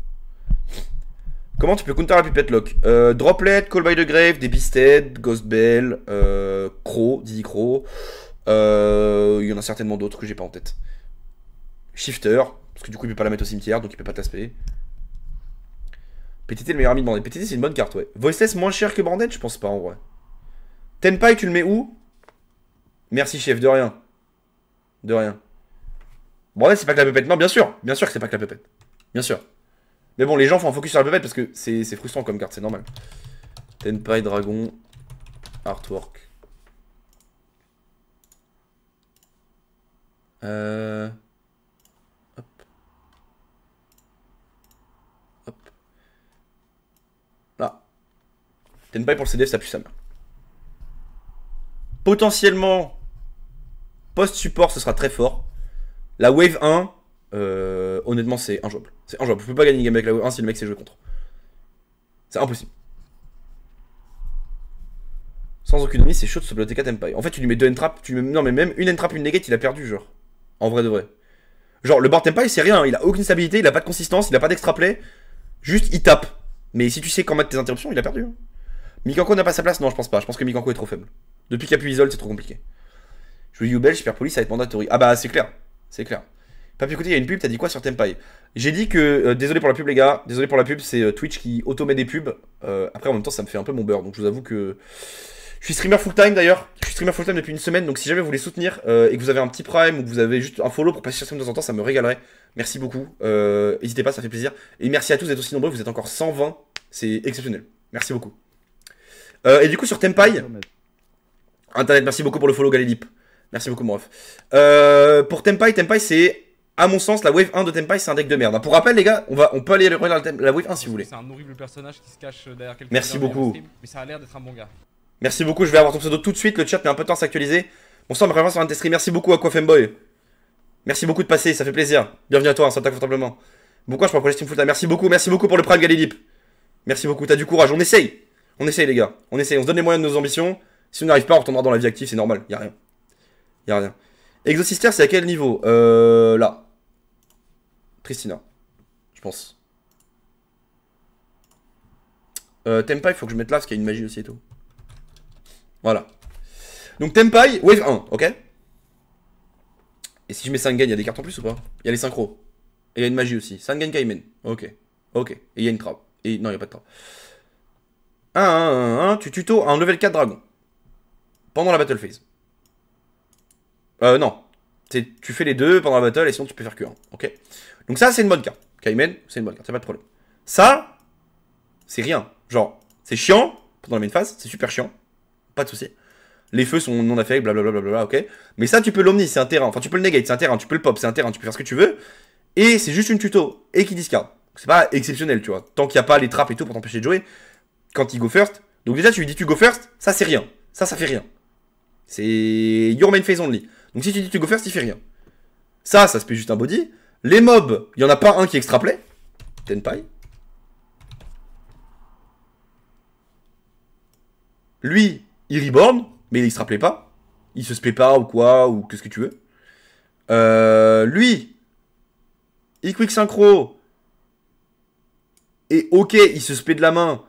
Comment tu peux counter la pipette lock euh, Droplet, Call by the Grave, Debisted, Ghost Bell, euh, Crow, Diddy Crow. Euh, il y en a certainement d'autres que j'ai pas en tête. Shifter, parce que du coup il peut pas la mettre au cimetière, donc il peut pas tasper. PTT le meilleur ami de PTT c'est une bonne carte, ouais. Voiceless moins cher que Bandit, Je pense pas en vrai. Tenpai, tu le mets où Merci chef, de rien. De rien. Bandit, c'est pas que la pépette. Non, bien sûr. Bien sûr que c'est pas que la pépette. Bien sûr. Mais bon, les gens font un focus sur la pépette parce que c'est frustrant comme carte, c'est normal. Tenpai, dragon, artwork. Euh... Tenpai pour le CDF, ça pue sa main. Potentiellement, post-support, ce sera très fort. La wave 1, euh, honnêtement, c'est injouable. C'est injouable. Je peux pas gagner une game avec la wave 1 si le mec s'est joué contre. C'est impossible. Sans aucune ennemi, c'est chaud de se bloquer 4 Tempai. En fait, tu lui mets deux entraps, tu lui mets... Non, mais même une entrap, une negate, il a perdu, genre. En vrai de vrai. Genre, le bar Tempai, c'est rien. Il a aucune stabilité, il a pas de consistance, il a pas d'extra play. Juste, il tape. Mais si tu sais qu'en mettre tes interruptions, il a perdu. Hein. Mikanko n'a pas sa place Non, je pense pas. Je pense que Mikanko est trop faible. Depuis qu'il a Isol, c'est trop compliqué. Je dis super super police, ça va être mandatory. Ah bah, c'est clair. C'est clair. Papi, écoutez, il y a une pub, t'as dit quoi sur Tempai J'ai dit que, euh, désolé pour la pub les gars, désolé pour la pub, c'est euh, Twitch qui automait des pubs. Euh, après en même temps ça me fait un peu mon beurre, donc je vous avoue que... Je suis streamer full time d'ailleurs, je suis streamer full time depuis une semaine, donc si jamais vous voulez soutenir et que vous avez un petit prime ou que vous avez juste un follow pour passer sur stream de temps en temps, ça me régalerait. Merci beaucoup, n'hésitez pas, ça fait plaisir. Et merci à tous d'être aussi nombreux, vous êtes encore 120, c'est exceptionnel. Merci beaucoup. Euh, et du coup, sur Tempai, Internet, merci beaucoup pour le follow, Galilip. Merci beaucoup, mon ref. Euh, pour Tempai, Tempai, c'est, à mon sens, la wave 1 de Tempai, c'est un deck de merde. Pour rappel, les gars, on, va, on peut aller regarder la wave 1 si vous voulez. C'est un horrible personnage qui se cache euh, derrière quelqu'un. Merci beaucoup. mais ça a l'air d'être un bon gars. Merci beaucoup, je vais avoir ton pseudo tout de suite. Le chat met un peu de temps à s'actualiser. Bonsoir, ma préférence sur un Merci beaucoup, à Aquafemboy. Merci beaucoup de passer, ça fait plaisir. Bienvenue à toi, ça hein, confortablement. Pourquoi je prends pour full Steam Merci beaucoup, merci beaucoup pour le Prime Galilip. Merci beaucoup, t'as du courage, on essaye. On essaye, les gars. On essaye. On se donne les moyens de nos ambitions. Si on n'arrive pas, on retournera dans la vie active. C'est normal. Y a rien. Y a rien. Exosister, c'est à quel niveau Euh. Là. Tristina, Je pense. Euh, Tempai, faut que je mette là parce qu'il y a une magie aussi et tout. Voilà. Donc Tempai, wave 1, ok Et si je mets Sangan, il y a des cartes en plus ou pas Il y a les synchros. Et il y a une magie aussi. Sangan Kaimen. Ok. Ok. Et il y a une trappe. Et non, il n'y a pas de trap. 1, 1, 1, 1, tu tuto un level 4 dragon. Pendant la battle phase. Euh, non. Tu fais les deux pendant la battle et sinon tu peux faire que 1. Ok Donc ça, c'est une bonne carte. Kaimen, c'est une bonne carte, c'est pas de problème. Ça, c'est rien. Genre, c'est chiant pendant la main phase, c'est super chiant. Pas de souci. Les feux sont non affectés, blablabla, bla, ok Mais ça, tu peux l'omni, c'est un terrain. Enfin, tu peux le negate, c'est un terrain. Tu peux le pop, c'est un terrain. Tu peux faire ce que tu veux. Et c'est juste une tuto. Et qui discarde C'est pas exceptionnel, tu vois. Tant qu'il n'y a pas les trappes et tout pour t'empêcher de jouer, quand il go first. Donc déjà, tu lui dis tu go first, ça c'est rien. Ça, ça fait rien. C'est your main phase only. Donc si tu dis tu go first, il fait rien. Ça, ça se fait juste un body. Les mobs, il n'y en a pas un qui extraplait. Tenpai. Lui, il reborn, mais il extraplait pas. Il se spé pas ou quoi, ou qu'est-ce que tu veux. Euh, lui, il quick synchro. Et ok, il se spé de la main,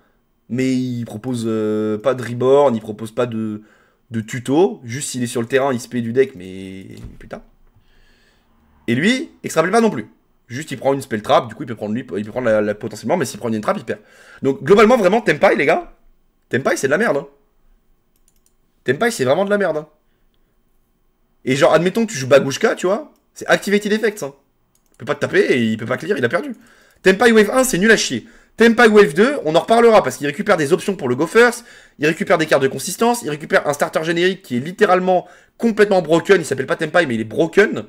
mais il propose euh, pas de reborn, il propose pas de, de tuto. Juste s'il est sur le terrain, il se paye du deck, mais putain. Et lui, extrapole pas non plus. Juste il prend une spell trap, du coup il peut prendre lui, il peut prendre la, potentiellement, mais s'il prend une trap, il perd. Donc globalement, vraiment, Tempai, les gars, Tempai c'est de la merde. Hein. Tempai c'est vraiment de la merde. Hein. Et genre, admettons que tu joues Bagushka, tu vois, c'est Activated Effects. Hein. Il peut pas te taper et il peut pas clear, il a perdu. Tempai Wave 1, c'est nul à chier. Tempai Wave 2, on en reparlera parce qu'il récupère des options pour le Gophers, il récupère des cartes de consistance, il récupère un starter générique qui est littéralement complètement broken, il s'appelle pas Tempai mais il est broken.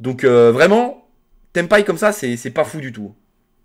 Donc euh, vraiment, Tempai comme ça, c'est pas fou du tout.